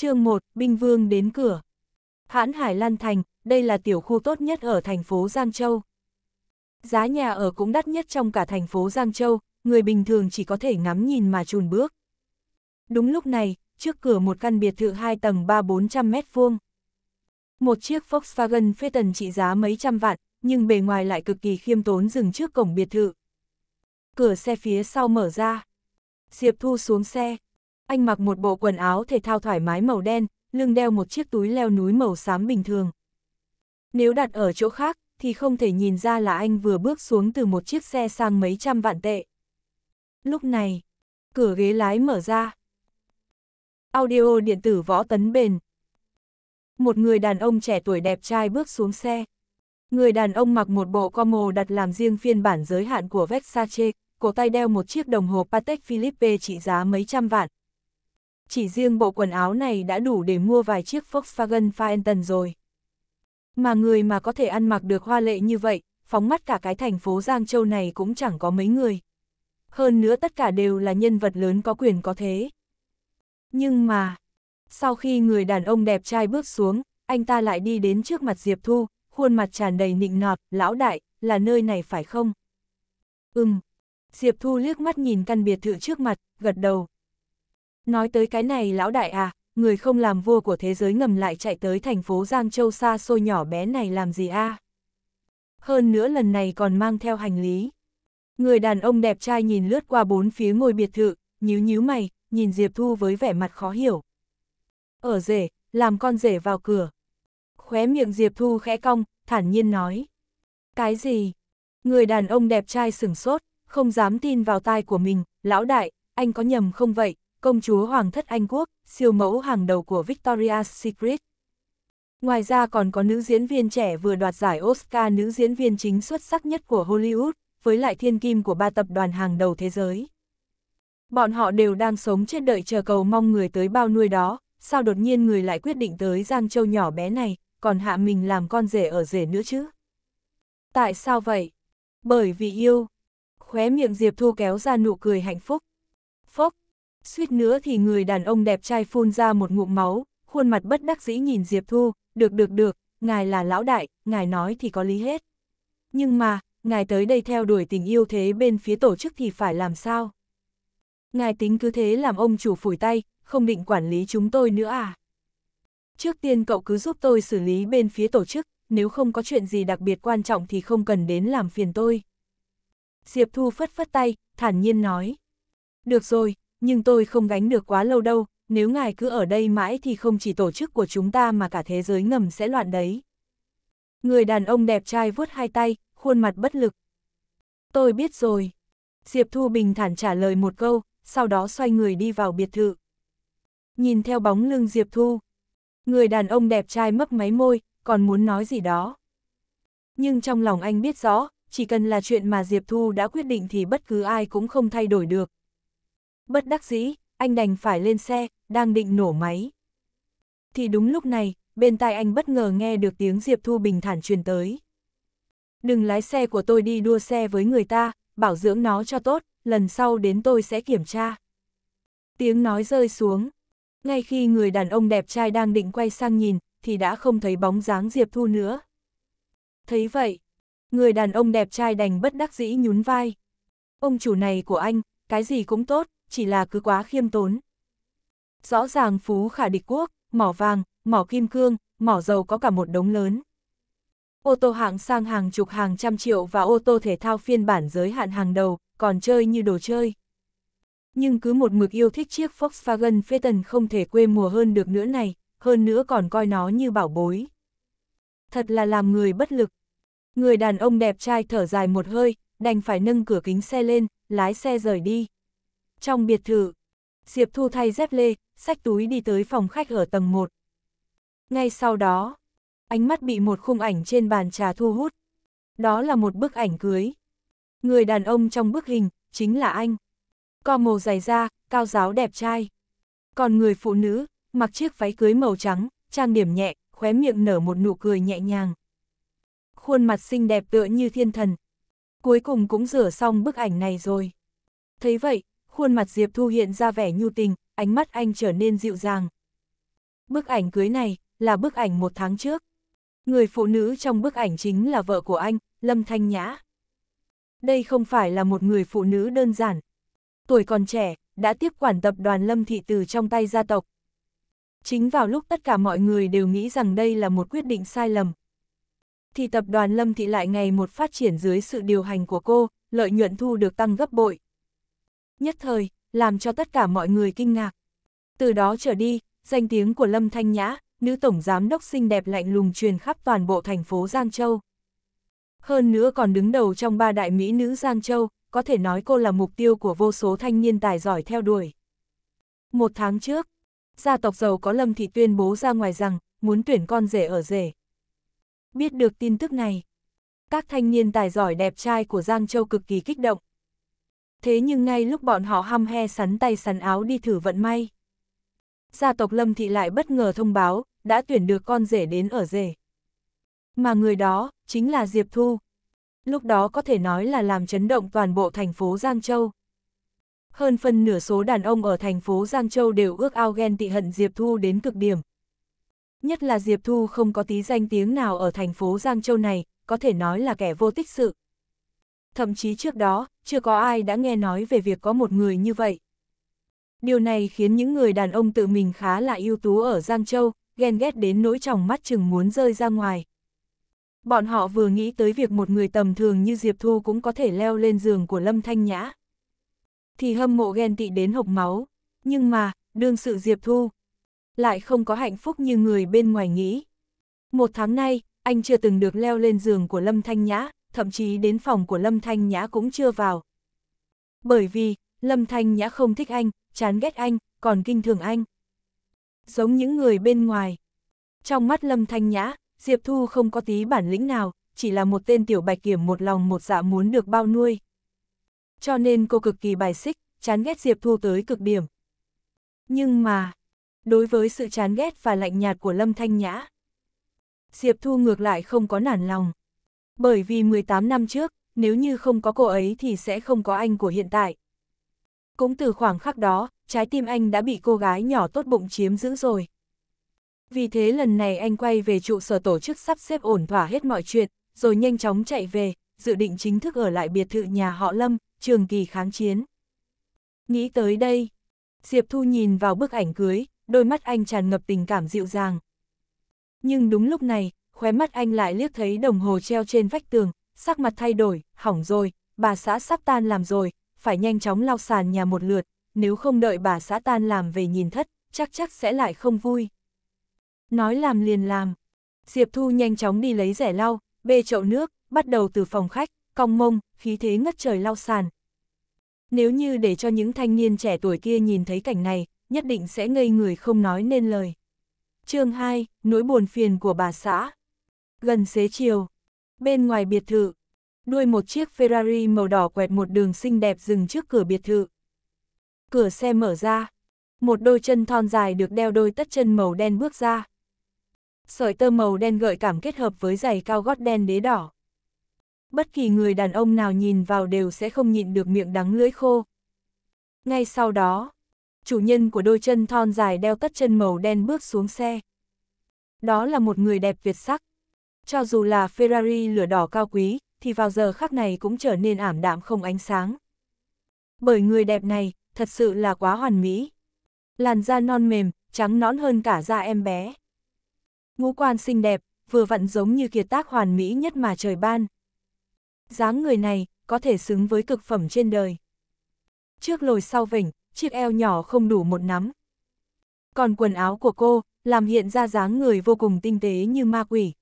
chương 1, binh vương đến cửa. Hãn Hải Lan Thành, đây là tiểu khu tốt nhất ở thành phố Giang Châu. Giá nhà ở cũng đắt nhất trong cả thành phố Giang Châu, người bình thường chỉ có thể ngắm nhìn mà chùn bước. Đúng lúc này, trước cửa một căn biệt thự 2 tầng 3-400 mét vuông. Một chiếc Volkswagen Phaeton trị giá mấy trăm vạn, nhưng bề ngoài lại cực kỳ khiêm tốn dừng trước cổng biệt thự. Cửa xe phía sau mở ra. Diệp Thu xuống xe, anh mặc một bộ quần áo thể thao thoải mái màu đen, lưng đeo một chiếc túi leo núi màu xám bình thường. Nếu đặt ở chỗ khác, thì không thể nhìn ra là anh vừa bước xuống từ một chiếc xe sang mấy trăm vạn tệ. Lúc này, cửa ghế lái mở ra. Audio điện tử võ tấn bền. Một người đàn ông trẻ tuổi đẹp trai bước xuống xe. Người đàn ông mặc một bộ commo đặt làm riêng phiên bản giới hạn của Versace, cổ tay đeo một chiếc đồng hồ Patek Philippe trị giá mấy trăm vạn, chỉ riêng bộ quần áo này đã đủ để mua vài chiếc Volkswagen Phaeton rồi. Mà người mà có thể ăn mặc được hoa lệ như vậy, phóng mắt cả cái thành phố Giang Châu này cũng chẳng có mấy người. Hơn nữa tất cả đều là nhân vật lớn có quyền có thế. Nhưng mà, sau khi người đàn ông đẹp trai bước xuống, anh ta lại đi đến trước mặt Diệp Thu, khuôn mặt tràn đầy nịnh nọt, lão đại, là nơi này phải không? Ừm. Diệp Thu liếc mắt nhìn căn biệt thự trước mặt, gật đầu, Nói tới cái này lão đại à, người không làm vua của thế giới ngầm lại chạy tới thành phố Giang Châu xa xôi nhỏ bé này làm gì a? À? Hơn nữa lần này còn mang theo hành lý. Người đàn ông đẹp trai nhìn lướt qua bốn phía ngôi biệt thự, nhíu nhíu mày, nhìn Diệp Thu với vẻ mặt khó hiểu. Ở rể, làm con rể vào cửa. Khóe miệng Diệp Thu khẽ cong, thản nhiên nói. Cái gì? Người đàn ông đẹp trai sửng sốt, không dám tin vào tai của mình, lão đại, anh có nhầm không vậy, công chúa Hoàng thất Anh Quốc, siêu mẫu hàng đầu của Victoria's Secret. Ngoài ra còn có nữ diễn viên trẻ vừa đoạt giải Oscar nữ diễn viên chính xuất sắc nhất của Hollywood, với lại thiên kim của ba tập đoàn hàng đầu thế giới. Bọn họ đều đang sống chết đợi chờ cầu mong người tới bao nuôi đó, sao đột nhiên người lại quyết định tới Giang Châu nhỏ bé này, còn hạ mình làm con rể ở rể nữa chứ? Tại sao vậy? Bởi vì yêu. Khóe miệng Diệp Thu kéo ra nụ cười hạnh phúc. Phốc, Suýt nữa thì người đàn ông đẹp trai phun ra một ngụm máu, khuôn mặt bất đắc dĩ nhìn Diệp Thu, được được được, ngài là lão đại, ngài nói thì có lý hết. Nhưng mà, ngài tới đây theo đuổi tình yêu thế bên phía tổ chức thì phải làm sao? Ngài tính cứ thế làm ông chủ phủi tay, không định quản lý chúng tôi nữa à? Trước tiên cậu cứ giúp tôi xử lý bên phía tổ chức, nếu không có chuyện gì đặc biệt quan trọng thì không cần đến làm phiền tôi. Diệp Thu phất phất tay, thản nhiên nói. Được rồi, nhưng tôi không gánh được quá lâu đâu, nếu ngài cứ ở đây mãi thì không chỉ tổ chức của chúng ta mà cả thế giới ngầm sẽ loạn đấy. Người đàn ông đẹp trai vuốt hai tay, khuôn mặt bất lực. Tôi biết rồi. Diệp Thu Bình thản trả lời một câu, sau đó xoay người đi vào biệt thự. Nhìn theo bóng lưng Diệp Thu, người đàn ông đẹp trai mấp máy môi, còn muốn nói gì đó. Nhưng trong lòng anh biết rõ, chỉ cần là chuyện mà Diệp Thu đã quyết định thì bất cứ ai cũng không thay đổi được, bất đắc dĩ, anh đành phải lên xe, đang định nổ máy. Thì đúng lúc này, bên tai anh bất ngờ nghe được tiếng Diệp Thu bình thản truyền tới. Đừng lái xe của tôi đi đua xe với người ta, bảo dưỡng nó cho tốt, lần sau đến tôi sẽ kiểm tra. Tiếng nói rơi xuống. Ngay khi người đàn ông đẹp trai đang định quay sang nhìn, thì đã không thấy bóng dáng Diệp Thu nữa. Thấy vậy, người đàn ông đẹp trai đành bất đắc dĩ nhún vai. Ông chủ này của anh, cái gì cũng tốt, chỉ là cứ quá khiêm tốn. Rõ ràng phú khả địch quốc, mỏ vàng, mỏ kim cương, mỏ dầu có cả một đống lớn. Ô tô hạng sang hàng chục hàng trăm triệu và ô tô thể thao phiên bản giới hạn hàng đầu, còn chơi như đồ chơi. Nhưng cứ một mực yêu thích chiếc Volkswagen Phaeton không thể quê mùa hơn được nữa này, hơn nữa còn coi nó như bảo bối. Thật là làm người bất lực. Người đàn ông đẹp trai thở dài một hơi, đành phải nâng cửa kính xe lên, lái xe rời đi. Trong biệt thự, Diệp Thu thay dép lê, xách túi đi tới phòng khách ở tầng 1. Ngay sau đó, ánh mắt bị một khung ảnh trên bàn trà thu hút. Đó là một bức ảnh cưới. Người đàn ông trong bức hình, chính là anh. Co màu dày da, cao giáo đẹp trai. Còn người phụ nữ, mặc chiếc váy cưới màu trắng, trang điểm nhẹ, khóe miệng nở một nụ cười nhẹ nhàng. Khuôn mặt xinh đẹp tựa như thiên thần. Cuối cùng cũng rửa xong bức ảnh này rồi. Thấy vậy, khuôn mặt Diệp Thu hiện ra vẻ nhu tình, ánh mắt anh trở nên dịu dàng. Bức ảnh cưới này là bức ảnh một tháng trước. Người phụ nữ trong bức ảnh chính là vợ của anh, Lâm Thanh Nhã. Đây không phải là một người phụ nữ đơn giản. Tuổi còn trẻ, đã tiếp quản tập đoàn Lâm Thị từ trong tay gia tộc. Chính vào lúc tất cả mọi người đều nghĩ rằng đây là một quyết định sai lầm. Thì tập đoàn Lâm Thị lại ngày một phát triển dưới sự điều hành của cô, lợi nhuận thu được tăng gấp bội nhất thời, làm cho tất cả mọi người kinh ngạc. Từ đó trở đi, danh tiếng của Lâm Thanh Nhã, nữ tổng giám đốc xinh đẹp lạnh lùng truyền khắp toàn bộ thành phố Giang Châu. Hơn nữa còn đứng đầu trong ba đại mỹ nữ Giang Châu, có thể nói cô là mục tiêu của vô số thanh niên tài giỏi theo đuổi. Một tháng trước, gia tộc giàu có Lâm Thị tuyên bố ra ngoài rằng, muốn tuyển con rể ở rể. Biết được tin tức này, các thanh niên tài giỏi đẹp trai của Giang Châu cực kỳ kích động, thế nhưng ngay lúc bọn họ hăm he sắn tay sắn áo đi thử vận may. Gia tộc Lâm Thị lại bất ngờ thông báo, đã tuyển được con rể đến ở rể. Mà người đó, chính là Diệp Thu. Lúc đó có thể nói là làm chấn động toàn bộ thành phố Giang Châu. Hơn phần nửa số đàn ông ở thành phố Giang Châu đều ước ao ghen tị hận Diệp Thu đến cực điểm. Nhất là Diệp Thu không có tí danh tiếng nào ở thành phố Giang Châu này, có thể nói là kẻ vô tích sự thậm chí trước đó, chưa có ai đã nghe nói về việc có một người như vậy. Điều này khiến những người đàn ông tự mình khá là ưu tú ở Giang Châu, ghen ghét đến nỗi tròng mắt chừng muốn rơi ra ngoài. Bọn họ vừa nghĩ tới việc một người tầm thường như Diệp Thu cũng có thể leo lên giường của Lâm Thanh Nhã. Thì hâm mộ ghen tị đến hộc máu, nhưng mà, đương sự Diệp Thu lại không có hạnh phúc như người bên ngoài nghĩ. Một tháng nay, anh chưa từng được leo lên giường của Lâm Thanh Nhã, thậm chí đến phòng của Lâm Thanh Nhã cũng chưa vào. Bởi vì, Lâm Thanh Nhã không thích anh, chán ghét anh, còn kinh thường anh. Giống những người bên ngoài. Trong mắt Lâm Thanh Nhã, Diệp Thu không có tí bản lĩnh nào, chỉ là một tên tiểu bạch kiểm một lòng một dạ muốn được bao nuôi. Cho nên cô cực kỳ bài xích, chán ghét Diệp Thu tới cực điểm. Nhưng mà, đối với sự chán ghét và lạnh nhạt của Lâm Thanh Nhã, Diệp Thu ngược lại không có nản lòng bởi vì 18 năm trước, nếu như không có cô ấy thì sẽ không có anh của hiện tại. Cũng từ khoảng khắc đó, trái tim anh đã bị cô gái nhỏ tốt bụng chiếm giữ rồi. Vì thế lần này anh quay về trụ sở tổ chức sắp xếp ổn thỏa hết mọi chuyện, rồi nhanh chóng chạy về, dự định chính thức ở lại biệt thự nhà họ Lâm, trường kỳ kháng chiến. Nghĩ tới đây, Diệp Thu nhìn vào bức ảnh cưới, đôi mắt anh tràn ngập tình cảm dịu dàng. Nhưng đúng lúc này, khóe mắt anh lại liếc thấy đồng hồ treo trên vách tường, sắc mặt thay đổi, hỏng rồi, bà xã sắp tan làm rồi, phải nhanh chóng lau sàn nhà một lượt, nếu không đợi bà xã tan làm về nhìn thất, chắc chắc sẽ lại không vui. Nói làm liền làm. Diệp Thu nhanh chóng đi lấy rẻ lau, bê chậu nước, bắt đầu từ phòng khách, cong mông, khí thế ngất trời lau sàn. Nếu như để cho những thanh niên trẻ tuổi kia nhìn thấy cảnh này, nhất định sẽ ngây người không nói nên lời. chương 2, nỗi buồn phiền của bà xã gần xế chiều. Bên ngoài biệt thự, đuôi một chiếc Ferrari màu đỏ quẹt một đường xinh đẹp dừng trước cửa biệt thự. Cửa xe mở ra, một đôi chân thon dài được đeo đôi tất chân màu đen bước ra. Sợi tơ màu đen gợi cảm kết hợp với giày cao gót đen đế đỏ. Bất kỳ người đàn ông nào nhìn vào đều sẽ không nhịn được miệng đắng lưỡi khô. Ngay sau đó, chủ nhân của đôi chân thon dài đeo tất chân màu đen bước xuống xe. Đó là một người đẹp Việt sắc. Cho dù là Ferrari lửa đỏ cao quý, thì vào giờ khắc này cũng trở nên ảm đạm không ánh sáng. Bởi người đẹp này, thật sự là quá hoàn mỹ. Làn da non mềm, trắng nõn hơn cả da em bé. Ngũ quan xinh đẹp, vừa vặn giống như kiệt tác hoàn mỹ nhất mà trời ban. dáng người này, có thể xứng với cực phẩm trên đời. Trước lồi sau vỉnh, chiếc eo nhỏ không đủ một nắm. Còn quần áo của cô, làm hiện ra dáng người vô cùng tinh tế như ma quỷ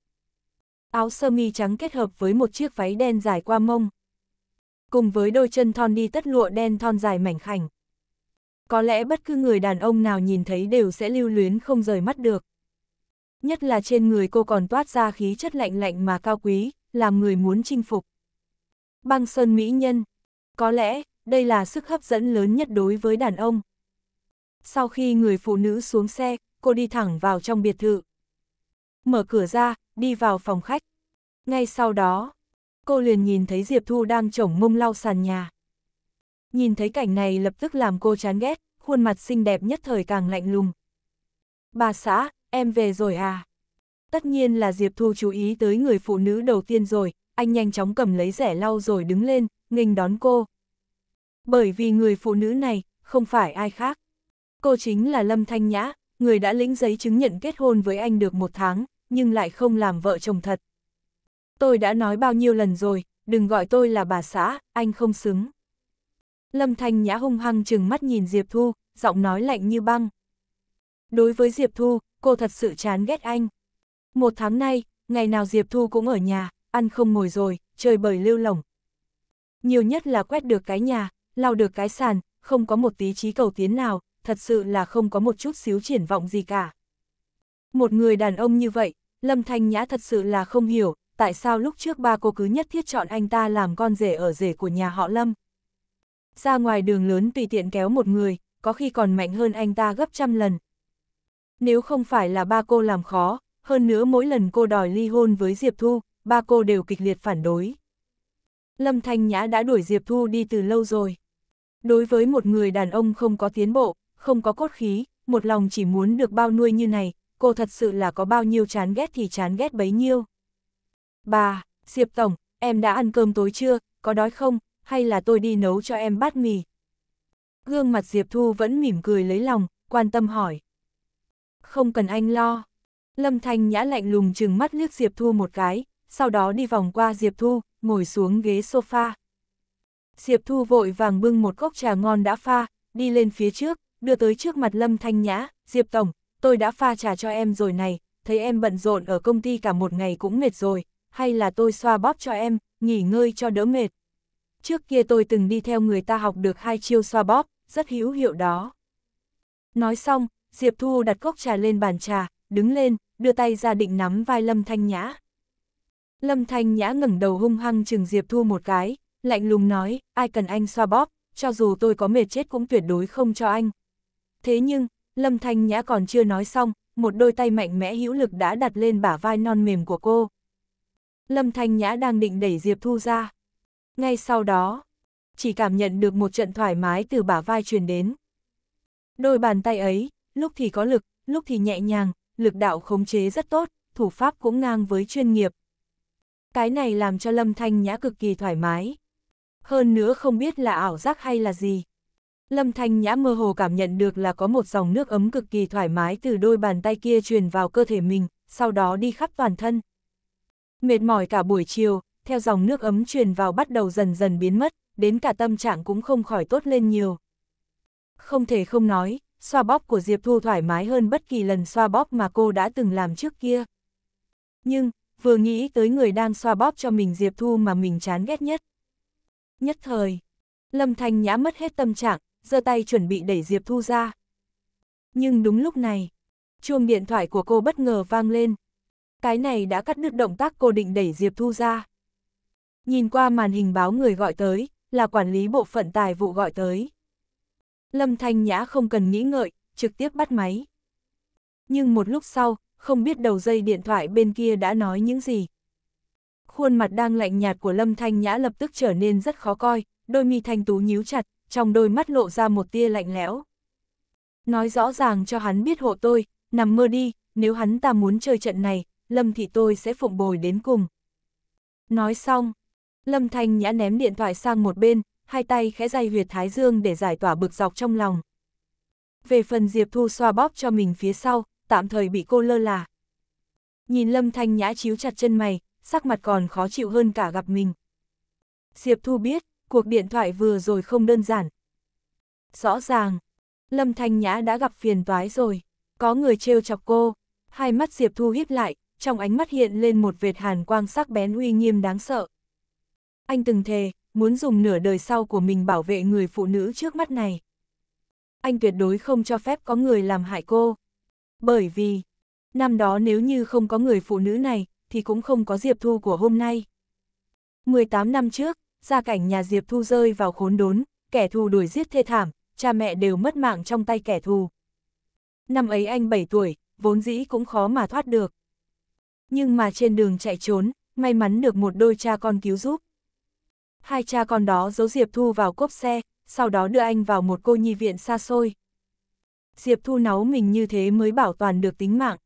áo sơ mi trắng kết hợp với một chiếc váy đen dài qua mông. Cùng với đôi chân thon đi tất lụa đen thon dài mảnh khảnh. Có lẽ bất cứ người đàn ông nào nhìn thấy đều sẽ lưu luyến không rời mắt được. Nhất là trên người cô còn toát ra khí chất lạnh lạnh mà cao quý, làm người muốn chinh phục. Băng sơn mỹ nhân. Có lẽ, đây là sức hấp dẫn lớn nhất đối với đàn ông. Sau khi người phụ nữ xuống xe, cô đi thẳng vào trong biệt thự mở cửa ra, đi vào phòng khách. Ngay sau đó, cô liền nhìn thấy Diệp Thu đang chổng mông lau sàn nhà. Nhìn thấy cảnh này lập tức làm cô chán ghét, khuôn mặt xinh đẹp nhất thời càng lạnh lùng. Bà xã, em về rồi à? Tất nhiên là Diệp Thu chú ý tới người phụ nữ đầu tiên rồi, anh nhanh chóng cầm lấy rẻ lau rồi đứng lên, nghênh đón cô. Bởi vì người phụ nữ này, không phải ai khác. Cô chính là Lâm Thanh Nhã, người đã lĩnh giấy chứng nhận kết hôn với anh được một tháng, nhưng lại không làm vợ chồng thật. Tôi đã nói bao nhiêu lần rồi, đừng gọi tôi là bà xã, anh không xứng. Lâm Thanh Nhã hung hăng chừng mắt nhìn Diệp Thu, giọng nói lạnh như băng. Đối với Diệp Thu, cô thật sự chán ghét anh. Một tháng nay, ngày nào Diệp Thu cũng ở nhà, ăn không ngồi rồi, chơi bời lưu lỏng. Nhiều nhất là quét được cái nhà, lau được cái sàn, không có một tí trí cầu tiến nào, thật sự là không có một chút xíu triển vọng gì cả. Một người đàn ông như vậy, Lâm Thanh Nhã thật sự là không hiểu, tại sao lúc trước ba cô cứ nhất thiết chọn anh ta làm con rể ở rể của nhà họ Lâm. Ra ngoài đường lớn tùy tiện kéo một người, có khi còn mạnh hơn anh ta gấp trăm lần. Nếu không phải là ba cô làm khó, hơn nữa mỗi lần cô đòi ly hôn với Diệp Thu, ba cô đều kịch liệt phản đối. Lâm Thanh Nhã đã đuổi Diệp Thu đi từ lâu rồi. Đối với một người đàn ông không có tiến bộ, không có cốt khí, một lòng chỉ muốn được bao nuôi như này, cô thật sự là có bao nhiêu chán ghét thì chán ghét bấy nhiêu. Bà, Diệp Tổng, em đã ăn cơm tối chưa, có đói không, hay là tôi đi nấu cho em bát mì? Gương mặt Diệp Thu vẫn mỉm cười lấy lòng, quan tâm hỏi. Không cần anh lo. Lâm Thanh Nhã lạnh lùng chừng mắt liếc Diệp Thu một cái, sau đó đi vòng qua Diệp Thu, ngồi xuống ghế sofa. Diệp Thu vội vàng bưng một cốc trà ngon đã pha, đi lên phía trước, đưa tới trước mặt Lâm Thanh Nhã, Diệp Tổng, tôi đã pha trà cho em rồi này, thấy em bận rộn ở công ty cả một ngày cũng mệt rồi, hay là tôi xoa bóp cho em, nghỉ ngơi cho đỡ mệt. Trước kia tôi từng đi theo người ta học được hai chiêu xoa bóp, rất hữu hiệu đó. Nói xong, Diệp Thu đặt cốc trà lên bàn trà, đứng lên, đưa tay ra định nắm vai Lâm Thanh Nhã. Lâm Thanh Nhã ngẩng đầu hung hăng chừng Diệp Thu một cái, lạnh lùng nói, ai cần anh xoa bóp, cho dù tôi có mệt chết cũng tuyệt đối không cho anh. Thế nhưng, Lâm Thanh Nhã còn chưa nói xong, một đôi tay mạnh mẽ hữu lực đã đặt lên bả vai non mềm của cô. Lâm Thanh Nhã đang định đẩy Diệp Thu ra. Ngay sau đó, chỉ cảm nhận được một trận thoải mái từ bả vai truyền đến. Đôi bàn tay ấy, lúc thì có lực, lúc thì nhẹ nhàng, lực đạo khống chế rất tốt, thủ pháp cũng ngang với chuyên nghiệp. Cái này làm cho Lâm Thanh Nhã cực kỳ thoải mái. Hơn nữa không biết là ảo giác hay là gì. Lâm Thanh Nhã mơ hồ cảm nhận được là có một dòng nước ấm cực kỳ thoải mái từ đôi bàn tay kia truyền vào cơ thể mình, sau đó đi khắp toàn thân. Mệt mỏi cả buổi chiều, theo dòng nước ấm truyền vào bắt đầu dần dần biến mất, đến cả tâm trạng cũng không khỏi tốt lên nhiều. Không thể không nói, xoa bóp của Diệp Thu thoải mái hơn bất kỳ lần xoa bóp mà cô đã từng làm trước kia. Nhưng, vừa nghĩ tới người đang xoa bóp cho mình Diệp Thu mà mình chán ghét nhất. Nhất thời, Lâm Thanh Nhã mất hết tâm trạng, giơ tay chuẩn bị đẩy Diệp Thu ra. Nhưng đúng lúc này, chuông điện thoại của cô bất ngờ vang lên. Cái này đã cắt đứt động tác cô định đẩy Diệp Thu ra. Nhìn qua màn hình báo người gọi tới, là quản lý bộ phận tài vụ gọi tới. Lâm Thanh Nhã không cần nghĩ ngợi, trực tiếp bắt máy. Nhưng một lúc sau, không biết đầu dây điện thoại bên kia đã nói những gì. Khuôn mặt đang lạnh nhạt của Lâm Thanh Nhã lập tức trở nên rất khó coi, đôi mi thanh tú nhíu chặt, trong đôi mắt lộ ra một tia lạnh lẽo. Nói rõ ràng cho hắn biết hộ tôi, nằm mơ đi, nếu hắn ta muốn chơi trận này, Lâm thì tôi sẽ phụng bồi đến cùng. Nói xong, Lâm Thanh Nhã ném điện thoại sang một bên, hai tay khẽ day huyệt thái dương để giải tỏa bực dọc trong lòng. Về phần Diệp Thu xoa bóp cho mình phía sau, tạm thời bị cô lơ là. Nhìn Lâm Thanh Nhã chiếu chặt chân mày, sắc mặt còn khó chịu hơn cả gặp mình. Diệp Thu biết, cuộc điện thoại vừa rồi không đơn giản. Rõ ràng, Lâm Thanh Nhã đã gặp phiền toái rồi, có người trêu chọc cô, hai mắt Diệp Thu híp lại, trong ánh mắt hiện lên một vệt hàn quang sắc bén uy nghiêm đáng sợ. Anh từng thề, muốn dùng nửa đời sau của mình bảo vệ người phụ nữ trước mắt này. Anh tuyệt đối không cho phép có người làm hại cô. Bởi vì, năm đó nếu như không có người phụ nữ này, thì cũng không có Diệp Thu của hôm nay. 18 năm trước, gia cảnh nhà Diệp Thu rơi vào khốn đốn, kẻ thù đuổi giết thê thảm, cha mẹ đều mất mạng trong tay kẻ thù. Năm ấy anh 7 tuổi, vốn dĩ cũng khó mà thoát được. Nhưng mà trên đường chạy trốn, may mắn được một đôi cha con cứu giúp. Hai cha con đó giấu Diệp Thu vào cốp xe, sau đó đưa anh vào một cô nhi viện xa xôi. Diệp Thu náu mình như thế mới bảo toàn được tính mạng.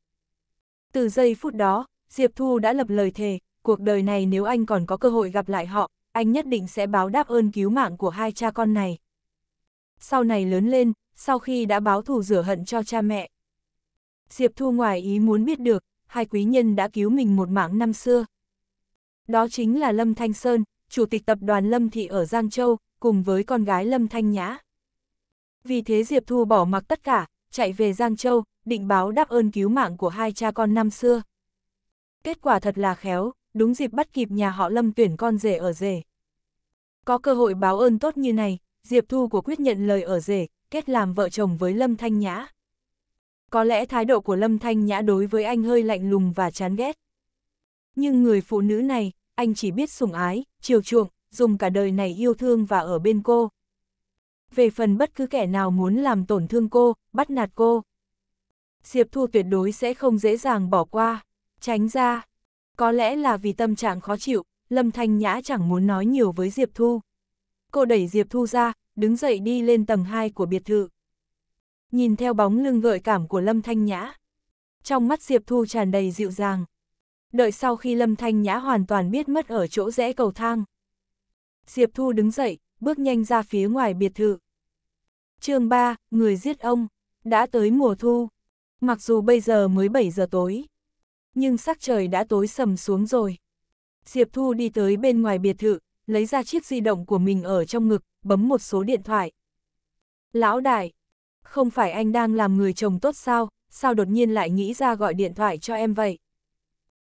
Từ giây phút đó, Diệp Thu đã lập lời thề, cuộc đời này nếu anh còn có cơ hội gặp lại họ, anh nhất định sẽ báo đáp ơn cứu mạng của hai cha con này. Sau này lớn lên, sau khi đã báo thù rửa hận cho cha mẹ. Diệp Thu ngoài ý muốn biết được, hai quý nhân đã cứu mình một mạng năm xưa. Đó chính là Lâm Thanh Sơn, chủ tịch tập đoàn Lâm Thị ở Giang Châu, cùng với con gái Lâm Thanh Nhã. Vì thế Diệp Thu bỏ mặc tất cả, chạy về Giang Châu, định báo đáp ơn cứu mạng của hai cha con năm xưa. Kết quả thật là khéo, đúng dịp bắt kịp nhà họ Lâm tuyển con rể ở rể. Có cơ hội báo ơn tốt như này, Diệp Thu của quyết nhận lời ở rể, kết làm vợ chồng với Lâm Thanh Nhã. Có lẽ thái độ của Lâm Thanh Nhã đối với anh hơi lạnh lùng và chán ghét. Nhưng người phụ nữ này, anh chỉ biết sủng ái, chiều chuộng, dùng cả đời này yêu thương và ở bên cô. Về phần bất cứ kẻ nào muốn làm tổn thương cô, bắt nạt cô. Diệp Thu tuyệt đối sẽ không dễ dàng bỏ qua. Tránh ra, có lẽ là vì tâm trạng khó chịu, Lâm Thanh Nhã chẳng muốn nói nhiều với Diệp Thu. Cô đẩy Diệp Thu ra, đứng dậy đi lên tầng 2 của biệt thự. Nhìn theo bóng lưng gợi cảm của Lâm Thanh Nhã. Trong mắt Diệp Thu tràn đầy dịu dàng. Đợi sau khi Lâm Thanh Nhã hoàn toàn biết mất ở chỗ rẽ cầu thang. Diệp Thu đứng dậy, bước nhanh ra phía ngoài biệt thự. chương 3, người giết ông, đã tới mùa thu. Mặc dù bây giờ mới 7 giờ tối, nhưng sắc trời đã tối sầm xuống rồi. Diệp Thu đi tới bên ngoài biệt thự, lấy ra chiếc di động của mình ở trong ngực, bấm một số điện thoại. Lão đại, không phải anh đang làm người chồng tốt sao, sao đột nhiên lại nghĩ ra gọi điện thoại cho em vậy?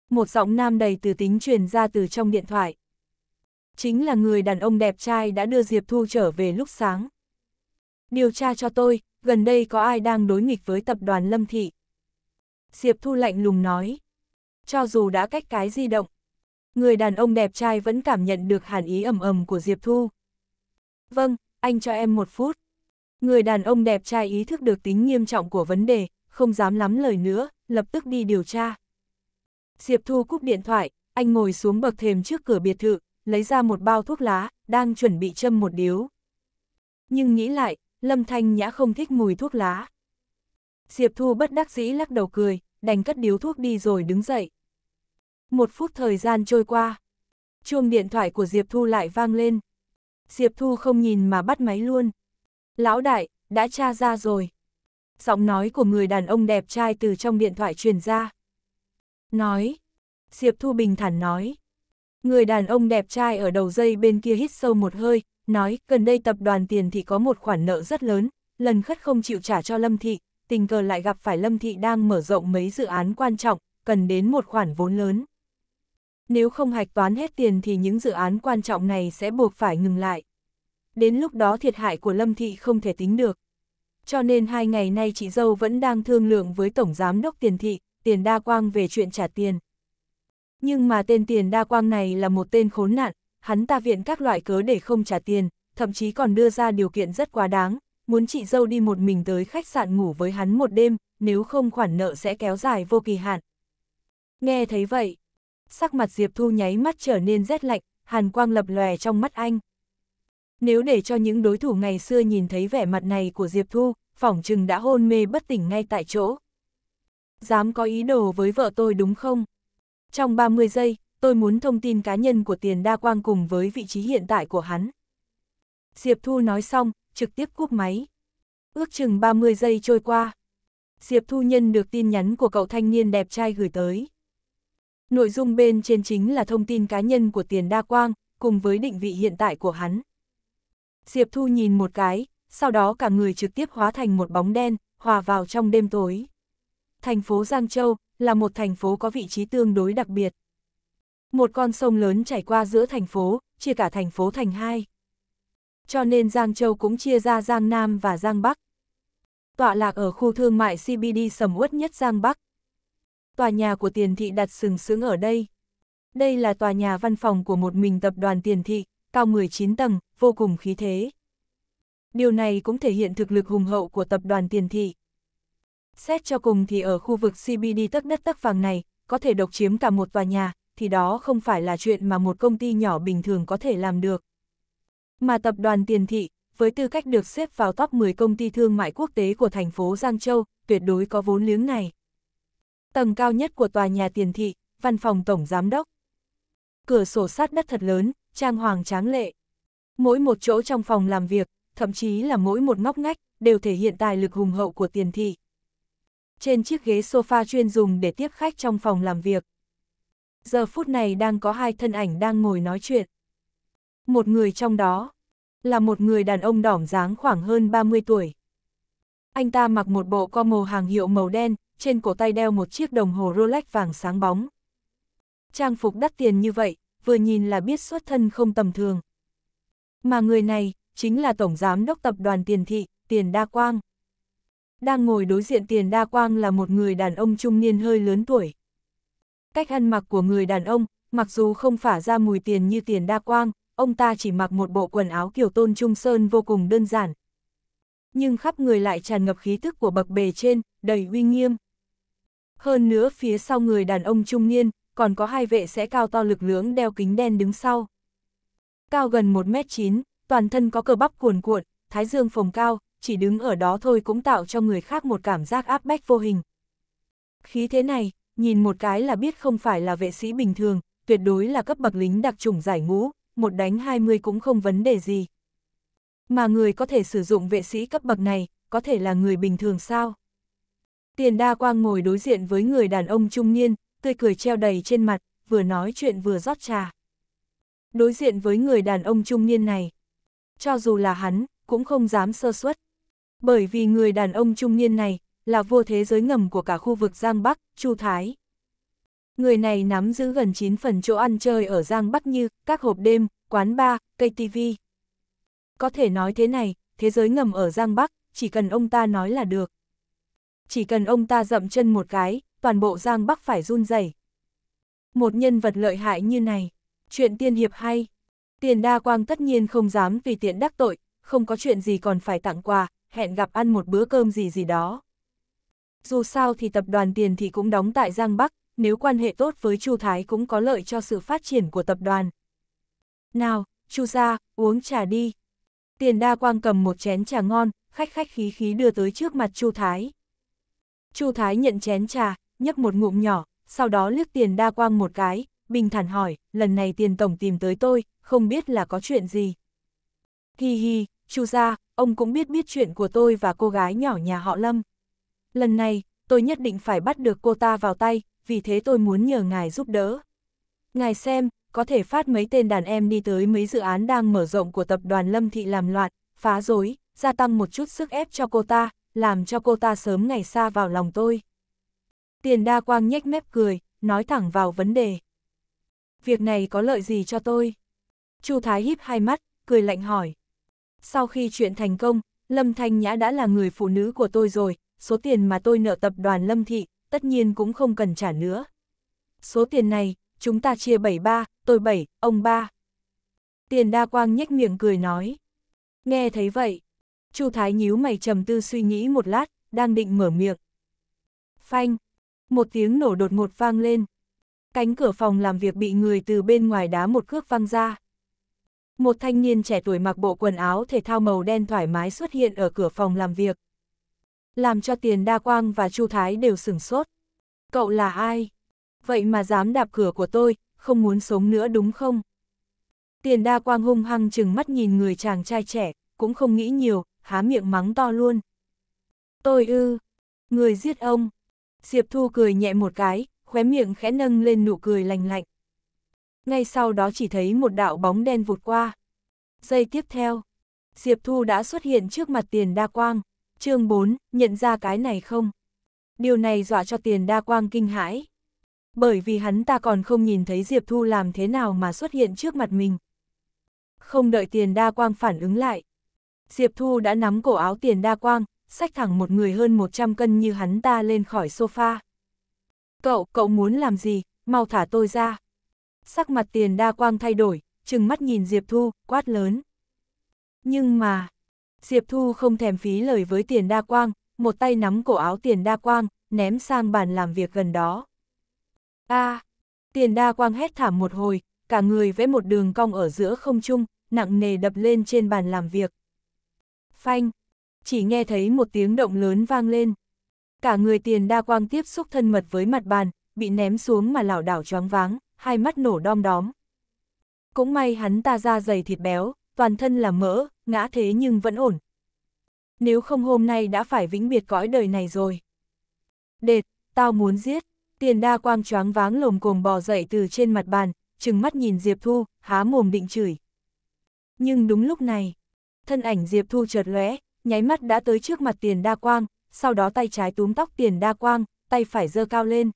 Một giọng nam đầy từ tính truyền ra từ trong điện thoại. Chính là người đàn ông đẹp trai đã đưa Diệp Thu trở về lúc sáng. Điều tra cho tôi, gần đây có ai đang đối nghịch với tập đoàn Lâm Thị. Diệp Thu lạnh lùng nói cho dù đã cách cái di động. Người đàn ông đẹp trai vẫn cảm nhận được hàn ý ầm ầm của Diệp Thu. Vâng, anh cho em một phút. Người đàn ông đẹp trai ý thức được tính nghiêm trọng của vấn đề, không dám lắm lời nữa, lập tức đi điều tra. Diệp Thu cúp điện thoại, anh ngồi xuống bậc thềm trước cửa biệt thự, lấy ra một bao thuốc lá, đang chuẩn bị châm một điếu. Nhưng nghĩ lại, Lâm Thanh Nhã không thích mùi thuốc lá. Diệp Thu bất đắc dĩ lắc đầu cười, đành cất điếu thuốc đi rồi đứng dậy. Một phút thời gian trôi qua. Chuông điện thoại của Diệp Thu lại vang lên. Diệp Thu không nhìn mà bắt máy luôn. Lão đại, đã tra ra rồi. Giọng nói của người đàn ông đẹp trai từ trong điện thoại truyền ra. Nói. Diệp Thu bình thản nói. Người đàn ông đẹp trai ở đầu dây bên kia hít sâu một hơi, nói gần đây tập đoàn tiền thì có một khoản nợ rất lớn, lần khất không chịu trả cho Lâm Thị, tình cờ lại gặp phải Lâm Thị đang mở rộng mấy dự án quan trọng, cần đến một khoản vốn lớn nếu không hạch toán hết tiền thì những dự án quan trọng này sẽ buộc phải ngừng lại. Đến lúc đó thiệt hại của Lâm Thị không thể tính được. Cho nên hai ngày nay chị dâu vẫn đang thương lượng với Tổng Giám đốc Tiền Thị, Tiền Đa Quang về chuyện trả tiền. Nhưng mà tên Tiền Đa Quang này là một tên khốn nạn, hắn ta viện các loại cớ để không trả tiền, thậm chí còn đưa ra điều kiện rất quá đáng, muốn chị dâu đi một mình tới khách sạn ngủ với hắn một đêm, nếu không khoản nợ sẽ kéo dài vô kỳ hạn. Nghe thấy vậy, sắc mặt Diệp Thu nháy mắt trở nên rét lạnh, hàn quang lập lòe trong mắt anh. Nếu để cho những đối thủ ngày xưa nhìn thấy vẻ mặt này của Diệp Thu, phỏng chừng đã hôn mê bất tỉnh ngay tại chỗ. Dám có ý đồ với vợ tôi đúng không? Trong 30 giây, tôi muốn thông tin cá nhân của tiền đa quang cùng với vị trí hiện tại của hắn. Diệp Thu nói xong, trực tiếp cúp máy. Ước chừng 30 giây trôi qua. Diệp Thu Nhân được tin nhắn của cậu thanh niên đẹp trai gửi tới. Nội dung bên trên chính là thông tin cá nhân của Tiền Đa Quang, cùng với định vị hiện tại của hắn. Diệp Thu nhìn một cái, sau đó cả người trực tiếp hóa thành một bóng đen, hòa vào trong đêm tối. Thành phố Giang Châu là một thành phố có vị trí tương đối đặc biệt. Một con sông lớn chảy qua giữa thành phố, chia cả thành phố thành hai. Cho nên Giang Châu cũng chia ra Giang Nam và Giang Bắc. Tọa lạc ở khu thương mại CBD sầm uất nhất Giang Bắc, Tòa nhà của tiền thị đặt sừng sững ở đây. Đây là tòa nhà văn phòng của một mình tập đoàn tiền thị, cao 19 tầng, vô cùng khí thế. Điều này cũng thể hiện thực lực hùng hậu của tập đoàn tiền thị. Xét cho cùng thì ở khu vực CBD tắc đất tắc vàng này, có thể độc chiếm cả một tòa nhà, thì đó không phải là chuyện mà một công ty nhỏ bình thường có thể làm được. Mà tập đoàn tiền thị, với tư cách được xếp vào top 10 công ty thương mại quốc tế của thành phố Giang Châu, tuyệt đối có vốn liếng này tầng cao nhất của tòa nhà tiền thị, văn phòng tổng giám đốc. Cửa sổ sát đất thật lớn, trang hoàng tráng lệ. Mỗi một chỗ trong phòng làm việc, thậm chí là mỗi một ngóc ngách, đều thể hiện tài lực hùng hậu của tiền thị. Trên chiếc ghế sofa chuyên dùng để tiếp khách trong phòng làm việc. Giờ phút này đang có hai thân ảnh đang ngồi nói chuyện. Một người trong đó là một người đàn ông đỏm dáng khoảng hơn 30 tuổi. Anh ta mặc một bộ co màu hàng hiệu màu đen, trên cổ tay đeo một chiếc đồng hồ Rolex vàng sáng bóng. Trang phục đắt tiền như vậy, vừa nhìn là biết xuất thân không tầm thường. Mà người này, chính là Tổng Giám đốc Tập đoàn Tiền Thị, Tiền Đa Quang. Đang ngồi đối diện Tiền Đa Quang là một người đàn ông trung niên hơi lớn tuổi. Cách ăn mặc của người đàn ông, mặc dù không phả ra mùi tiền như Tiền Đa Quang, ông ta chỉ mặc một bộ quần áo kiểu tôn trung sơn vô cùng đơn giản. Nhưng khắp người lại tràn ngập khí thức của bậc bề trên, đầy uy nghiêm. Hơn nữa phía sau người đàn ông trung niên, còn có hai vệ sẽ cao to lực lưỡng đeo kính đen đứng sau. Cao gần 1m9, toàn thân có cơ bắp cuồn cuộn, thái dương phồng cao, chỉ đứng ở đó thôi cũng tạo cho người khác một cảm giác áp bách vô hình. Khí thế này, nhìn một cái là biết không phải là vệ sĩ bình thường, tuyệt đối là cấp bậc lính đặc chủng giải ngũ, một đánh 20 cũng không vấn đề gì. Mà người có thể sử dụng vệ sĩ cấp bậc này, có thể là người bình thường sao? Tiền đa quang ngồi đối diện với người đàn ông trung niên, tươi cười treo đầy trên mặt, vừa nói chuyện vừa rót trà. Đối diện với người đàn ông trung niên này, cho dù là hắn, cũng không dám sơ suất. Bởi vì người đàn ông trung niên này, là vua thế giới ngầm của cả khu vực Giang Bắc, Chu Thái. Người này nắm giữ gần 9 phần chỗ ăn chơi ở Giang Bắc như các hộp đêm, quán bar, cây KTV. Có thể nói thế này, thế giới ngầm ở Giang Bắc, chỉ cần ông ta nói là được chỉ cần ông ta dậm chân một cái, toàn bộ Giang Bắc phải run rẩy. Một nhân vật lợi hại như này, chuyện tiên hiệp hay, tiền đa quang tất nhiên không dám vì tiện đắc tội, không có chuyện gì còn phải tặng quà, hẹn gặp ăn một bữa cơm gì gì đó. Dù sao thì tập đoàn tiền thì cũng đóng tại Giang Bắc, nếu quan hệ tốt với Chu Thái cũng có lợi cho sự phát triển của tập đoàn. Nào, Chu gia, uống trà đi. Tiền đa quang cầm một chén trà ngon, khách khách khí khí đưa tới trước mặt Chu Thái. Chu Thái nhận chén trà, nhấp một ngụm nhỏ, sau đó liếc tiền đa quang một cái, bình thản hỏi, lần này tiền tổng tìm tới tôi, không biết là có chuyện gì. Hi hi, chu gia, ông cũng biết biết chuyện của tôi và cô gái nhỏ nhà họ Lâm. Lần này, tôi nhất định phải bắt được cô ta vào tay, vì thế tôi muốn nhờ ngài giúp đỡ. Ngài xem, có thể phát mấy tên đàn em đi tới mấy dự án đang mở rộng của tập đoàn Lâm Thị làm loạn, phá rối, gia tăng một chút sức ép cho cô ta, làm cho cô ta sớm ngày xa vào lòng tôi. Tiền đa quang nhếch mép cười, nói thẳng vào vấn đề. Việc này có lợi gì cho tôi? Chu Thái híp hai mắt, cười lạnh hỏi. Sau khi chuyện thành công, Lâm Thanh Nhã đã là người phụ nữ của tôi rồi, số tiền mà tôi nợ tập đoàn Lâm Thị, tất nhiên cũng không cần trả nữa. Số tiền này, chúng ta chia 73, tôi 7, ông 3. Tiền đa quang nhếch miệng cười nói. Nghe thấy vậy, Chu Thái nhíu mày trầm tư suy nghĩ một lát, đang định mở miệng. Phanh! Một tiếng nổ đột ngột vang lên. Cánh cửa phòng làm việc bị người từ bên ngoài đá một cước văng ra. Một thanh niên trẻ tuổi mặc bộ quần áo thể thao màu đen thoải mái xuất hiện ở cửa phòng làm việc. Làm cho Tiền Đa Quang và Chu Thái đều sửng sốt. Cậu là ai? Vậy mà dám đạp cửa của tôi, không muốn sống nữa đúng không? Tiền Đa Quang hung hăng chừng mắt nhìn người chàng trai trẻ, cũng không nghĩ nhiều, há miệng mắng to luôn. Tôi ư, người giết ông. Diệp Thu cười nhẹ một cái, khóe miệng khẽ nâng lên nụ cười lành lạnh. Ngay sau đó chỉ thấy một đạo bóng đen vụt qua. Giây tiếp theo, Diệp Thu đã xuất hiện trước mặt tiền đa quang. chương 4, nhận ra cái này không? Điều này dọa cho tiền đa quang kinh hãi. Bởi vì hắn ta còn không nhìn thấy Diệp Thu làm thế nào mà xuất hiện trước mặt mình. Không đợi tiền đa quang phản ứng lại, Diệp Thu đã nắm cổ áo tiền đa quang, sách thẳng một người hơn 100 cân như hắn ta lên khỏi sofa. Cậu, cậu muốn làm gì, mau thả tôi ra. Sắc mặt tiền đa quang thay đổi, trừng mắt nhìn Diệp Thu, quát lớn. Nhưng mà, Diệp Thu không thèm phí lời với tiền đa quang, một tay nắm cổ áo tiền đa quang, ném sang bàn làm việc gần đó. a à, tiền đa quang hét thảm một hồi, cả người vẽ một đường cong ở giữa không trung, nặng nề đập lên trên bàn làm việc phanh, chỉ nghe thấy một tiếng động lớn vang lên. Cả người tiền đa quang tiếp xúc thân mật với mặt bàn, bị ném xuống mà lảo đảo choáng váng, hai mắt nổ đom đóm. Cũng may hắn ta da dày thịt béo, toàn thân là mỡ, ngã thế nhưng vẫn ổn. Nếu không hôm nay đã phải vĩnh biệt cõi đời này rồi. Đệt, tao muốn giết, tiền đa quang choáng váng lồm cồm bò dậy từ trên mặt bàn, trừng mắt nhìn Diệp Thu, há mồm định chửi. Nhưng đúng lúc này, thân ảnh Diệp Thu chợt lóe, nháy mắt đã tới trước mặt tiền đa quang, sau đó tay trái túm tóc tiền đa quang, tay phải giơ cao lên.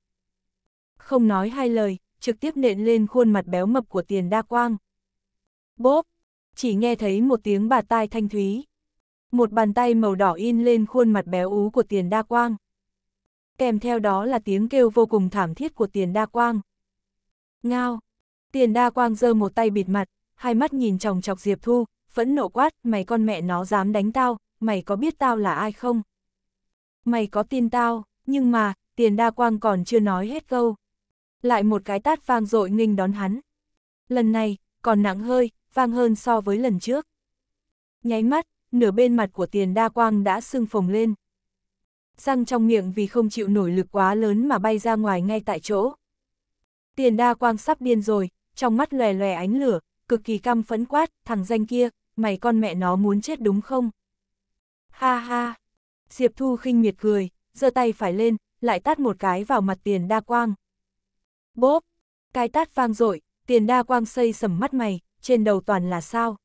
Không nói hai lời, trực tiếp nện lên khuôn mặt béo mập của tiền đa quang. Bốp, chỉ nghe thấy một tiếng bà tai thanh thúy. Một bàn tay màu đỏ in lên khuôn mặt béo ú của tiền đa quang. Kèm theo đó là tiếng kêu vô cùng thảm thiết của tiền đa quang. Ngao, tiền đa quang giơ một tay bịt mặt, hai mắt nhìn chòng chọc Diệp Thu, vẫn nổ quát, mày con mẹ nó dám đánh tao, mày có biết tao là ai không? Mày có tin tao, nhưng mà, tiền đa quang còn chưa nói hết câu. Lại một cái tát vang dội nghinh đón hắn. Lần này, còn nặng hơi, vang hơn so với lần trước. Nháy mắt, nửa bên mặt của tiền đa quang đã sưng phồng lên. Răng trong miệng vì không chịu nổi lực quá lớn mà bay ra ngoài ngay tại chỗ. Tiền đa quang sắp điên rồi, trong mắt lòe lòe ánh lửa, cực kỳ căm phẫn quát, thằng danh kia, mày con mẹ nó muốn chết đúng không? Ha ha! Diệp Thu khinh miệt cười, giơ tay phải lên, lại tát một cái vào mặt tiền đa quang. Bốp! Cái tát vang dội tiền đa quang xây sầm mắt mày, trên đầu toàn là sao.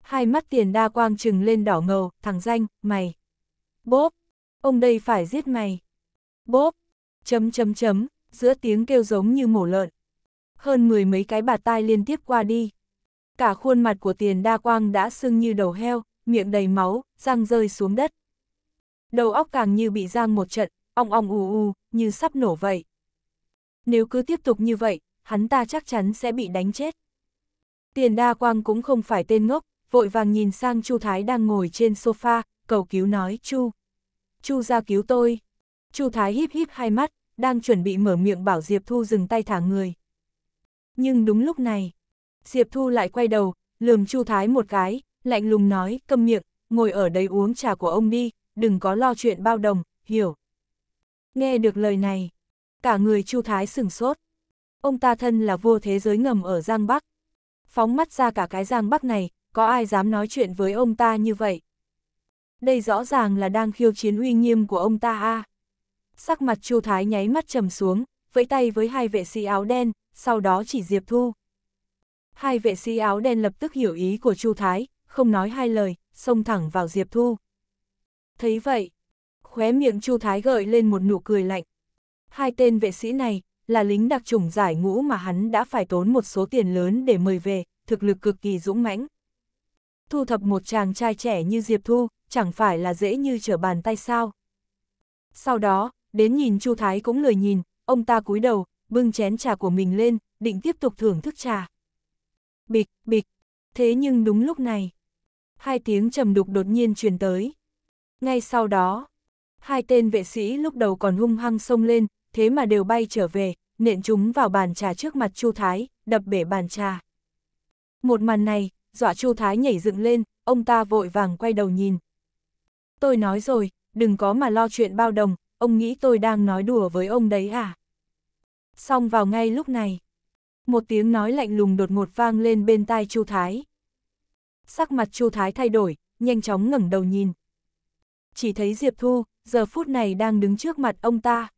Hai mắt tiền đa quang trừng lên đỏ ngầu, thằng danh, mày. Bốp! Ông đây phải giết mày. Bốp! Chấm chấm chấm, giữa tiếng kêu giống như mổ lợn. Hơn mười mấy cái bà tai liên tiếp qua đi cả khuôn mặt của tiền đa quang đã sưng như đầu heo, miệng đầy máu, răng rơi xuống đất. Đầu óc càng như bị giang một trận, ong ong ù ù, như sắp nổ vậy. Nếu cứ tiếp tục như vậy, hắn ta chắc chắn sẽ bị đánh chết. Tiền đa quang cũng không phải tên ngốc, vội vàng nhìn sang Chu Thái đang ngồi trên sofa, cầu cứu nói Chu. Chu ra cứu tôi. Chu Thái híp híp hai mắt, đang chuẩn bị mở miệng bảo Diệp Thu dừng tay thả người. Nhưng đúng lúc này, Diệp Thu lại quay đầu, lườm Chu Thái một cái, lạnh lùng nói, câm miệng, ngồi ở đây uống trà của ông đi, đừng có lo chuyện bao đồng, hiểu. Nghe được lời này, cả người Chu Thái sừng sốt. Ông ta thân là vua thế giới ngầm ở Giang Bắc. Phóng mắt ra cả cái Giang Bắc này, có ai dám nói chuyện với ông ta như vậy? Đây rõ ràng là đang khiêu chiến uy nghiêm của ông ta a. À. Sắc mặt Chu Thái nháy mắt trầm xuống, vẫy tay với hai vệ sĩ áo đen, sau đó chỉ Diệp Thu. Hai vệ sĩ áo đen lập tức hiểu ý của Chu Thái, không nói hai lời, xông thẳng vào Diệp Thu. Thấy vậy, khóe miệng Chu Thái gợi lên một nụ cười lạnh. Hai tên vệ sĩ này là lính đặc chủng giải ngũ mà hắn đã phải tốn một số tiền lớn để mời về, thực lực cực kỳ dũng mãnh. Thu thập một chàng trai trẻ như Diệp Thu, chẳng phải là dễ như trở bàn tay sao. Sau đó, đến nhìn Chu Thái cũng lười nhìn, ông ta cúi đầu, bưng chén trà của mình lên, định tiếp tục thưởng thức trà bịch, bịch. Thế nhưng đúng lúc này, hai tiếng trầm đục đột nhiên truyền tới. Ngay sau đó, hai tên vệ sĩ lúc đầu còn hung hăng xông lên, thế mà đều bay trở về, nện chúng vào bàn trà trước mặt Chu Thái, đập bể bàn trà. Một màn này, dọa Chu Thái nhảy dựng lên, ông ta vội vàng quay đầu nhìn. Tôi nói rồi, đừng có mà lo chuyện bao đồng, ông nghĩ tôi đang nói đùa với ông đấy à? Xong vào ngay lúc này. Một tiếng nói lạnh lùng đột ngột vang lên bên tai Chu Thái. Sắc mặt Chu Thái thay đổi, nhanh chóng ngẩng đầu nhìn. Chỉ thấy Diệp Thu, giờ phút này đang đứng trước mặt ông ta.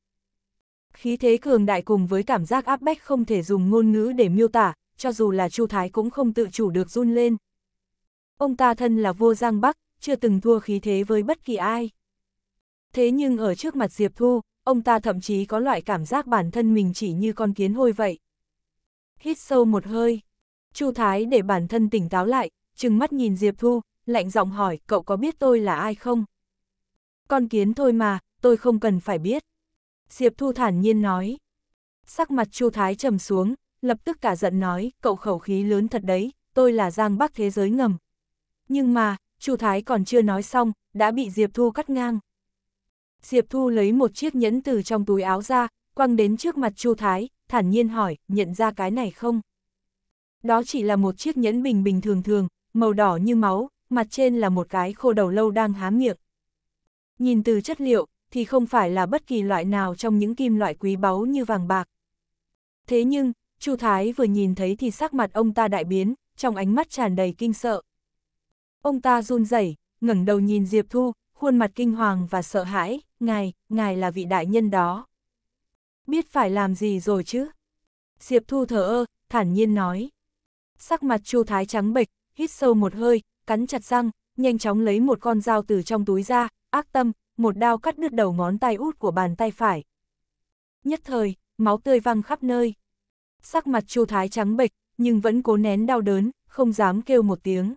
Khí thế cường đại cùng với cảm giác áp bách không thể dùng ngôn ngữ để miêu tả, cho dù là Chu Thái cũng không tự chủ được run lên. Ông ta thân là vua Giang Bắc, chưa từng thua khí thế với bất kỳ ai. Thế nhưng ở trước mặt Diệp Thu, ông ta thậm chí có loại cảm giác bản thân mình chỉ như con kiến hôi vậy hít sâu một hơi. Chu Thái để bản thân tỉnh táo lại, trừng mắt nhìn Diệp Thu, lạnh giọng hỏi cậu có biết tôi là ai không? Con kiến thôi mà, tôi không cần phải biết. Diệp Thu thản nhiên nói. Sắc mặt Chu Thái trầm xuống, lập tức cả giận nói, cậu khẩu khí lớn thật đấy, tôi là Giang Bắc thế giới ngầm. Nhưng mà, Chu Thái còn chưa nói xong, đã bị Diệp Thu cắt ngang. Diệp Thu lấy một chiếc nhẫn từ trong túi áo ra, quăng đến trước mặt Chu Thái, thản nhiên hỏi, nhận ra cái này không? Đó chỉ là một chiếc nhẫn bình bình thường thường, màu đỏ như máu, mặt trên là một cái khô đầu lâu đang há miệng. Nhìn từ chất liệu, thì không phải là bất kỳ loại nào trong những kim loại quý báu như vàng bạc. Thế nhưng, Chu Thái vừa nhìn thấy thì sắc mặt ông ta đại biến, trong ánh mắt tràn đầy kinh sợ. Ông ta run rẩy, ngẩng đầu nhìn Diệp Thu, khuôn mặt kinh hoàng và sợ hãi, ngài, ngài là vị đại nhân đó. Biết phải làm gì rồi chứ? Diệp Thu thở ơ, thản nhiên nói. Sắc mặt Chu Thái trắng bệch, hít sâu một hơi, cắn chặt răng, nhanh chóng lấy một con dao từ trong túi ra, ác tâm, một đao cắt đứt đầu ngón tay út của bàn tay phải. Nhất thời, máu tươi văng khắp nơi. Sắc mặt Chu Thái trắng bệch, nhưng vẫn cố nén đau đớn, không dám kêu một tiếng.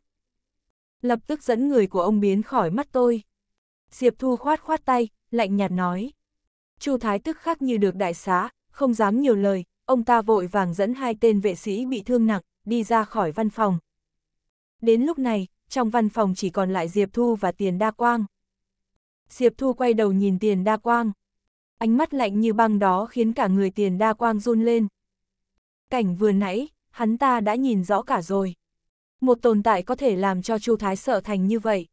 Lập tức dẫn người của ông biến khỏi mắt tôi. Diệp Thu khoát khoát tay, lạnh nhạt nói. Chu Thái tức khắc như được đại xá, không dám nhiều lời, ông ta vội vàng dẫn hai tên vệ sĩ bị thương nặng, đi ra khỏi văn phòng. Đến lúc này, trong văn phòng chỉ còn lại Diệp Thu và Tiền Đa Quang. Diệp Thu quay đầu nhìn Tiền Đa Quang. Ánh mắt lạnh như băng đó khiến cả người Tiền Đa Quang run lên. Cảnh vừa nãy, hắn ta đã nhìn rõ cả rồi. Một tồn tại có thể làm cho Chu Thái sợ thành như vậy.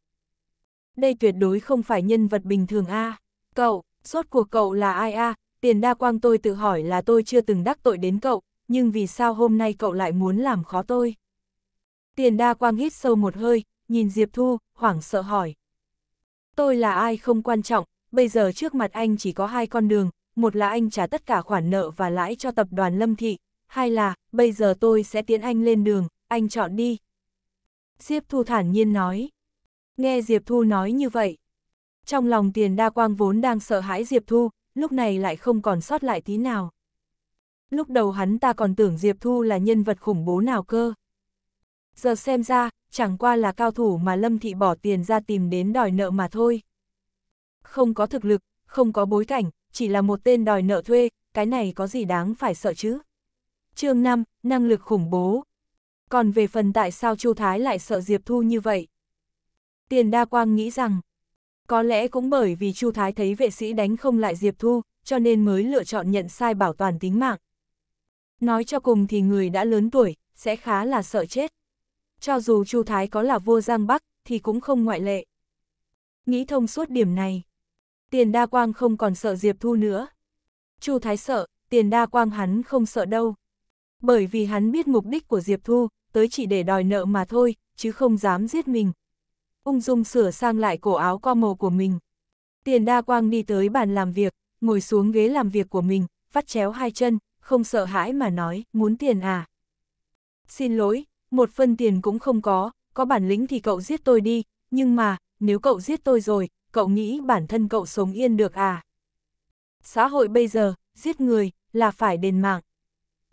Đây tuyệt đối không phải nhân vật bình thường a à. Cậu, Rốt cuộc cậu là ai a tiền đa quang tôi tự hỏi là tôi chưa từng đắc tội đến cậu, nhưng vì sao hôm nay cậu lại muốn làm khó tôi? Tiền đa quang hít sâu một hơi, nhìn Diệp Thu, hoảng sợ hỏi. Tôi là ai không quan trọng, bây giờ trước mặt anh chỉ có hai con đường, một là anh trả tất cả khoản nợ và lãi cho tập đoàn Lâm Thị, hai là, bây giờ tôi sẽ tiến anh lên đường, anh chọn đi. Diệp Thu thản nhiên nói. Nghe Diệp Thu nói như vậy, trong lòng tiền đa quang vốn đang sợ hãi Diệp Thu, lúc này lại không còn sót lại tí nào. Lúc đầu hắn ta còn tưởng Diệp Thu là nhân vật khủng bố nào cơ. Giờ xem ra, chẳng qua là cao thủ mà Lâm Thị bỏ tiền ra tìm đến đòi nợ mà thôi. Không có thực lực, không có bối cảnh, chỉ là một tên đòi nợ thuê, cái này có gì đáng phải sợ chứ. chương 5, năng lực khủng bố. Còn về phần tại sao Chu Thái lại sợ Diệp Thu như vậy? Tiền Đa Quang nghĩ rằng, có lẽ cũng bởi vì Chu Thái thấy vệ sĩ đánh không lại Diệp Thu, cho nên mới lựa chọn nhận sai bảo toàn tính mạng. Nói cho cùng thì người đã lớn tuổi, sẽ khá là sợ chết. Cho dù Chu Thái có là vua Giang Bắc, thì cũng không ngoại lệ. Nghĩ thông suốt điểm này, tiền đa quang không còn sợ Diệp Thu nữa. Chu Thái sợ, tiền đa quang hắn không sợ đâu. Bởi vì hắn biết mục đích của Diệp Thu, tới chỉ để đòi nợ mà thôi, chứ không dám giết mình, ung dung sửa sang lại cổ áo co màu của mình. Tiền đa quang đi tới bàn làm việc, ngồi xuống ghế làm việc của mình, vắt chéo hai chân, không sợ hãi mà nói, muốn tiền à? Xin lỗi, một phân tiền cũng không có, có bản lĩnh thì cậu giết tôi đi, nhưng mà, nếu cậu giết tôi rồi, cậu nghĩ bản thân cậu sống yên được à? Xã hội bây giờ, giết người, là phải đền mạng.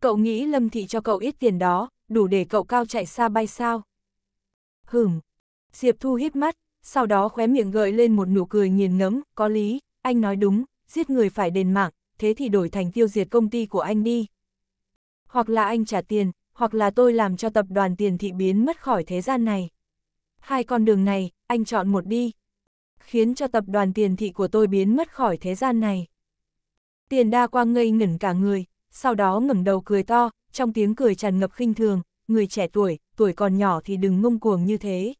Cậu nghĩ Lâm Thị cho cậu ít tiền đó, đủ để cậu cao chạy xa bay sao? Hửm, Diệp Thu hít mắt, sau đó khóe miệng gợi lên một nụ cười nghiền ngẫm, có lý, anh nói đúng, giết người phải đền mạng, thế thì đổi thành tiêu diệt công ty của anh đi. Hoặc là anh trả tiền, hoặc là tôi làm cho tập đoàn tiền thị biến mất khỏi thế gian này. Hai con đường này, anh chọn một đi. Khiến cho tập đoàn tiền thị của tôi biến mất khỏi thế gian này. Tiền đa quang ngây ngẩn cả người, sau đó ngẩng đầu cười to, trong tiếng cười tràn ngập khinh thường, người trẻ tuổi, tuổi còn nhỏ thì đừng ngông cuồng như thế,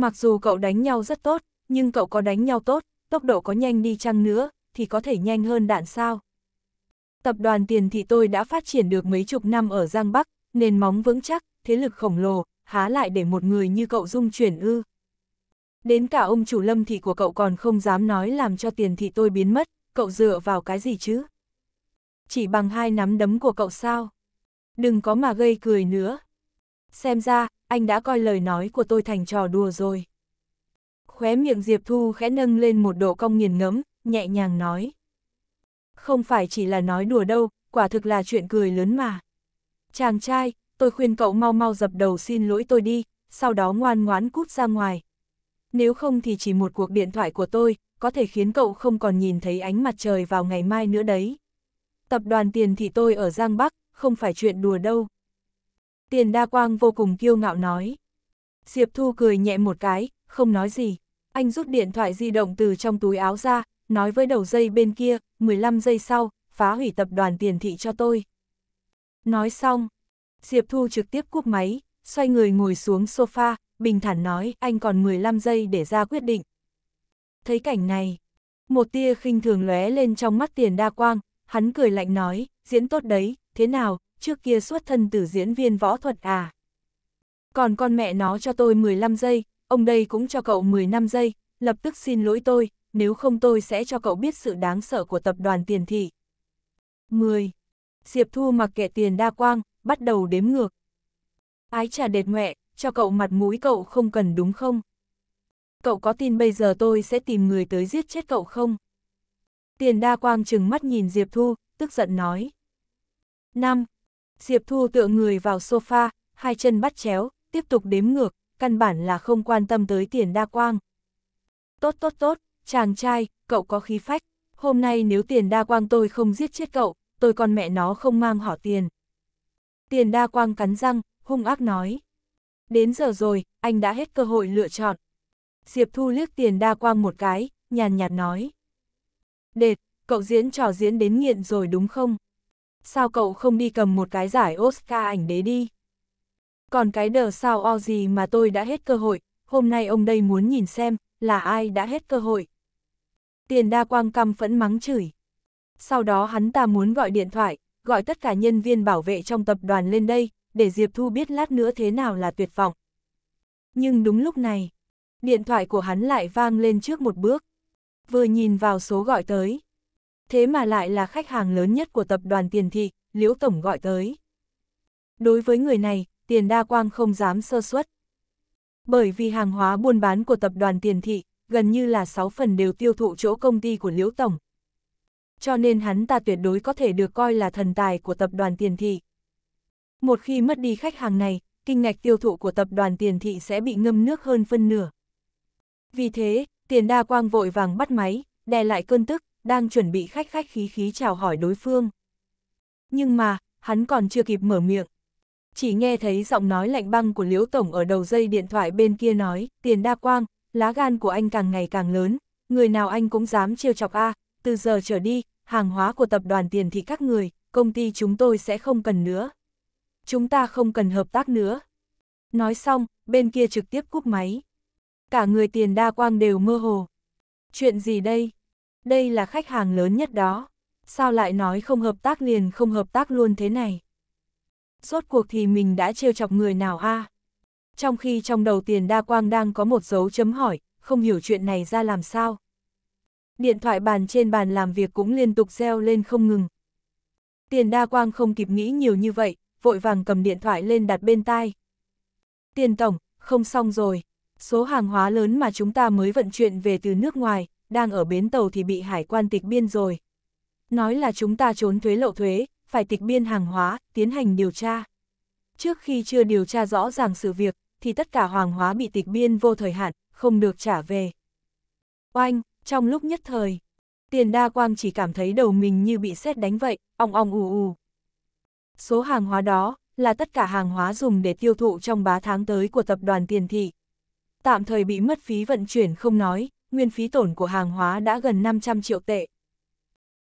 Mặc dù cậu đánh nhau rất tốt, nhưng cậu có đánh nhau tốt, tốc độ có nhanh đi chăng nữa, thì có thể nhanh hơn đạn sao. Tập đoàn tiền thì tôi đã phát triển được mấy chục năm ở Giang Bắc, nền móng vững chắc, thế lực khổng lồ, há lại để một người như cậu dung chuyển ư. Đến cả ông chủ lâm thị của cậu còn không dám nói làm cho tiền thị tôi biến mất, cậu dựa vào cái gì chứ? Chỉ bằng hai nắm đấm của cậu sao? Đừng có mà gây cười nữa. Xem ra, anh đã coi lời nói của tôi thành trò đùa rồi. Khóe miệng Diệp Thu khẽ nâng lên một độ cong nghiền ngẫm, nhẹ nhàng nói. Không phải chỉ là nói đùa đâu, quả thực là chuyện cười lớn mà. Chàng trai, tôi khuyên cậu mau mau dập đầu xin lỗi tôi đi, sau đó ngoan ngoãn cút ra ngoài. Nếu không thì chỉ một cuộc điện thoại của tôi, có thể khiến cậu không còn nhìn thấy ánh mặt trời vào ngày mai nữa đấy. Tập đoàn tiền thì tôi ở Giang Bắc, không phải chuyện đùa đâu. Tiền đa quang vô cùng kiêu ngạo nói. Diệp Thu cười nhẹ một cái, không nói gì. Anh rút điện thoại di động từ trong túi áo ra, nói với đầu dây bên kia, 15 giây sau, phá hủy tập đoàn tiền thị cho tôi. Nói xong, Diệp Thu trực tiếp cúp máy, xoay người ngồi xuống sofa, bình thản nói anh còn 15 giây để ra quyết định. Thấy cảnh này, một tia khinh thường lóe lên trong mắt tiền đa quang, hắn cười lạnh nói, diễn tốt đấy, thế nào, trước kia xuất thân từ diễn viên võ thuật à. Còn con mẹ nó cho tôi 15 giây, ông đây cũng cho cậu 15 giây, lập tức xin lỗi tôi, nếu không tôi sẽ cho cậu biết sự đáng sợ của tập đoàn tiền thị. 10. Diệp Thu mặc kệ tiền đa quang, bắt đầu đếm ngược. Ái trà đệt mẹ, cho cậu mặt mũi cậu không cần đúng không? Cậu có tin bây giờ tôi sẽ tìm người tới giết chết cậu không? Tiền đa quang chừng mắt nhìn Diệp Thu, tức giận nói. 5. Diệp Thu tựa người vào sofa, hai chân bắt chéo, tiếp tục đếm ngược, căn bản là không quan tâm tới tiền đa quang. Tốt tốt tốt, chàng trai, cậu có khí phách, hôm nay nếu tiền đa quang tôi không giết chết cậu, tôi còn mẹ nó không mang họ tiền. Tiền đa quang cắn răng, hung ác nói. Đến giờ rồi, anh đã hết cơ hội lựa chọn. Diệp Thu liếc tiền đa quang một cái, nhàn nhạt nói. Đệt, cậu diễn trò diễn đến nghiện rồi đúng không? sao cậu không đi cầm một cái giải Oscar ảnh đế đi? Còn cái đờ sao o gì mà tôi đã hết cơ hội, hôm nay ông đây muốn nhìn xem, là ai đã hết cơ hội. Tiền đa quang căm phẫn mắng chửi. Sau đó hắn ta muốn gọi điện thoại, gọi tất cả nhân viên bảo vệ trong tập đoàn lên đây, để Diệp Thu biết lát nữa thế nào là tuyệt vọng. Nhưng đúng lúc này, điện thoại của hắn lại vang lên trước một bước. Vừa nhìn vào số gọi tới, thế mà lại là khách hàng lớn nhất của tập đoàn tiền thị, Liễu Tổng gọi tới. Đối với người này, tiền đa quang không dám sơ suất. Bởi vì hàng hóa buôn bán của tập đoàn tiền thị, gần như là 6 phần đều tiêu thụ chỗ công ty của Liễu Tổng. Cho nên hắn ta tuyệt đối có thể được coi là thần tài của tập đoàn tiền thị. Một khi mất đi khách hàng này, kinh ngạch tiêu thụ của tập đoàn tiền thị sẽ bị ngâm nước hơn phân nửa. Vì thế, tiền đa quang vội vàng bắt máy, đè lại cơn tức, đang chuẩn bị khách khách khí khí chào hỏi đối phương. Nhưng mà, hắn còn chưa kịp mở miệng. Chỉ nghe thấy giọng nói lạnh băng của Liễu Tổng ở đầu dây điện thoại bên kia nói, tiền đa quang, lá gan của anh càng ngày càng lớn, người nào anh cũng dám trêu chọc a từ giờ trở đi, hàng hóa của tập đoàn tiền thì các người, công ty chúng tôi sẽ không cần nữa. Chúng ta không cần hợp tác nữa. Nói xong, bên kia trực tiếp cúp máy. Cả người tiền đa quang đều mơ hồ. Chuyện gì đây? Đây là khách hàng lớn nhất đó. Sao lại nói không hợp tác liền không hợp tác luôn thế này? Rốt cuộc thì mình đã trêu chọc người nào a? À? Trong khi trong đầu tiền đa quang đang có một dấu chấm hỏi, không hiểu chuyện này ra làm sao. Điện thoại bàn trên bàn làm việc cũng liên tục reo lên không ngừng. Tiền đa quang không kịp nghĩ nhiều như vậy, vội vàng cầm điện thoại lên đặt bên tai. Tiền tổng, không xong rồi. Số hàng hóa lớn mà chúng ta mới vận chuyển về từ nước ngoài, đang ở bến tàu thì bị hải quan tịch biên rồi. Nói là chúng ta trốn thuế lậu thuế, phải tịch biên hàng hóa, tiến hành điều tra. Trước khi chưa điều tra rõ ràng sự việc, thì tất cả hoàng hóa bị tịch biên vô thời hạn, không được trả về. Oanh, trong lúc nhất thời, tiền đa quang chỉ cảm thấy đầu mình như bị sét đánh vậy, ong ong ù ù. Số hàng hóa đó là tất cả hàng hóa dùng để tiêu thụ trong bá tháng tới của tập đoàn tiền thị. Tạm thời bị mất phí vận chuyển không nói, nguyên phí tổn của hàng hóa đã gần 500 triệu tệ.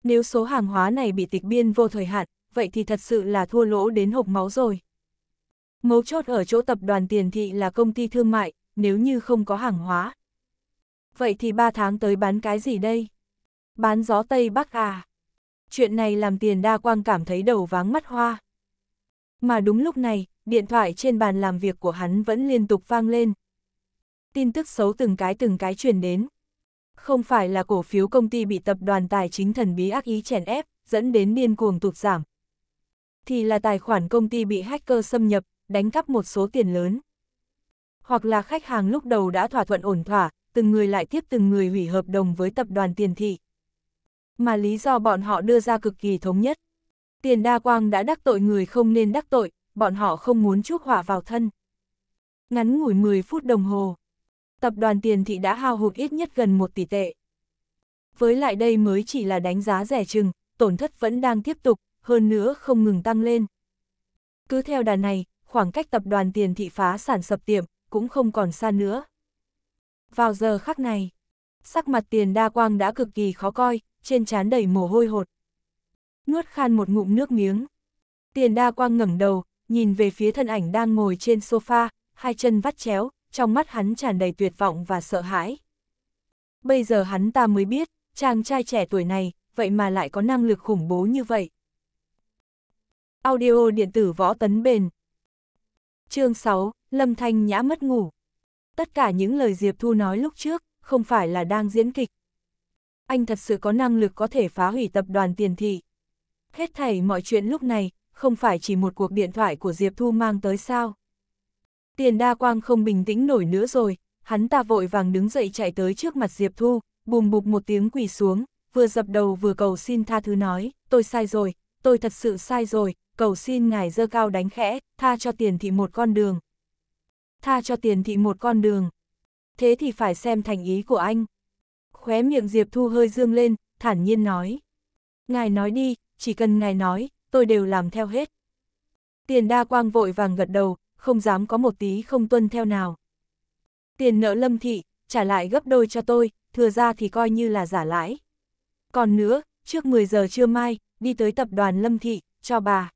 Nếu số hàng hóa này bị tịch biên vô thời hạn, vậy thì thật sự là thua lỗ đến hộp máu rồi. Mấu chốt ở chỗ tập đoàn tiền thị là công ty thương mại, nếu như không có hàng hóa. Vậy thì 3 tháng tới bán cái gì đây? Bán gió Tây Bắc à? Chuyện này làm tiền đa quang cảm thấy đầu váng mắt hoa. Mà đúng lúc này, điện thoại trên bàn làm việc của hắn vẫn liên tục vang lên. Tin tức xấu từng cái từng cái truyền đến. Không phải là cổ phiếu công ty bị tập đoàn tài chính thần bí ác ý chèn ép, dẫn đến điên cuồng tụt giảm. Thì là tài khoản công ty bị hacker xâm nhập, đánh cắp một số tiền lớn. Hoặc là khách hàng lúc đầu đã thỏa thuận ổn thỏa, từng người lại tiếp từng người hủy hợp đồng với tập đoàn tiền thị. Mà lý do bọn họ đưa ra cực kỳ thống nhất. Tiền đa quang đã đắc tội người không nên đắc tội, bọn họ không muốn chuốc họa vào thân. Ngắn ngủi 10 phút đồng hồ, Tập đoàn tiền thị đã hao hụt ít nhất gần 1 tỷ tệ. Với lại đây mới chỉ là đánh giá rẻ chừng, tổn thất vẫn đang tiếp tục, hơn nữa không ngừng tăng lên. Cứ theo đà này, khoảng cách tập đoàn tiền thị phá sản sập tiệm cũng không còn xa nữa. Vào giờ khắc này, sắc mặt tiền đa quang đã cực kỳ khó coi, trên trán đầy mồ hôi hột. Nuốt khan một ngụm nước miếng. Tiền đa quang ngẩng đầu, nhìn về phía thân ảnh đang ngồi trên sofa, hai chân vắt chéo, trong mắt hắn tràn đầy tuyệt vọng và sợ hãi. Bây giờ hắn ta mới biết, chàng trai trẻ tuổi này, vậy mà lại có năng lực khủng bố như vậy. Audio điện tử võ tấn bền Chương 6, Lâm Thanh Nhã mất ngủ. Tất cả những lời Diệp Thu nói lúc trước, không phải là đang diễn kịch. Anh thật sự có năng lực có thể phá hủy tập đoàn tiền thị. Hết thảy mọi chuyện lúc này, không phải chỉ một cuộc điện thoại của Diệp Thu mang tới sao. Tiền đa quang không bình tĩnh nổi nữa rồi, hắn ta vội vàng đứng dậy chạy tới trước mặt Diệp Thu, bùm bụp một tiếng quỳ xuống, vừa dập đầu vừa cầu xin tha thứ nói, tôi sai rồi, tôi thật sự sai rồi, cầu xin ngài dơ cao đánh khẽ, tha cho tiền thị một con đường. Tha cho tiền thị một con đường. Thế thì phải xem thành ý của anh. Khóe miệng Diệp Thu hơi dương lên, thản nhiên nói. Ngài nói đi, chỉ cần ngài nói, tôi đều làm theo hết. Tiền đa quang vội vàng gật đầu, không dám có một tí không tuân theo nào. Tiền nợ lâm thị, trả lại gấp đôi cho tôi, thừa ra thì coi như là giả lãi. Còn nữa, trước 10 giờ trưa mai, đi tới tập đoàn lâm thị, cho bà.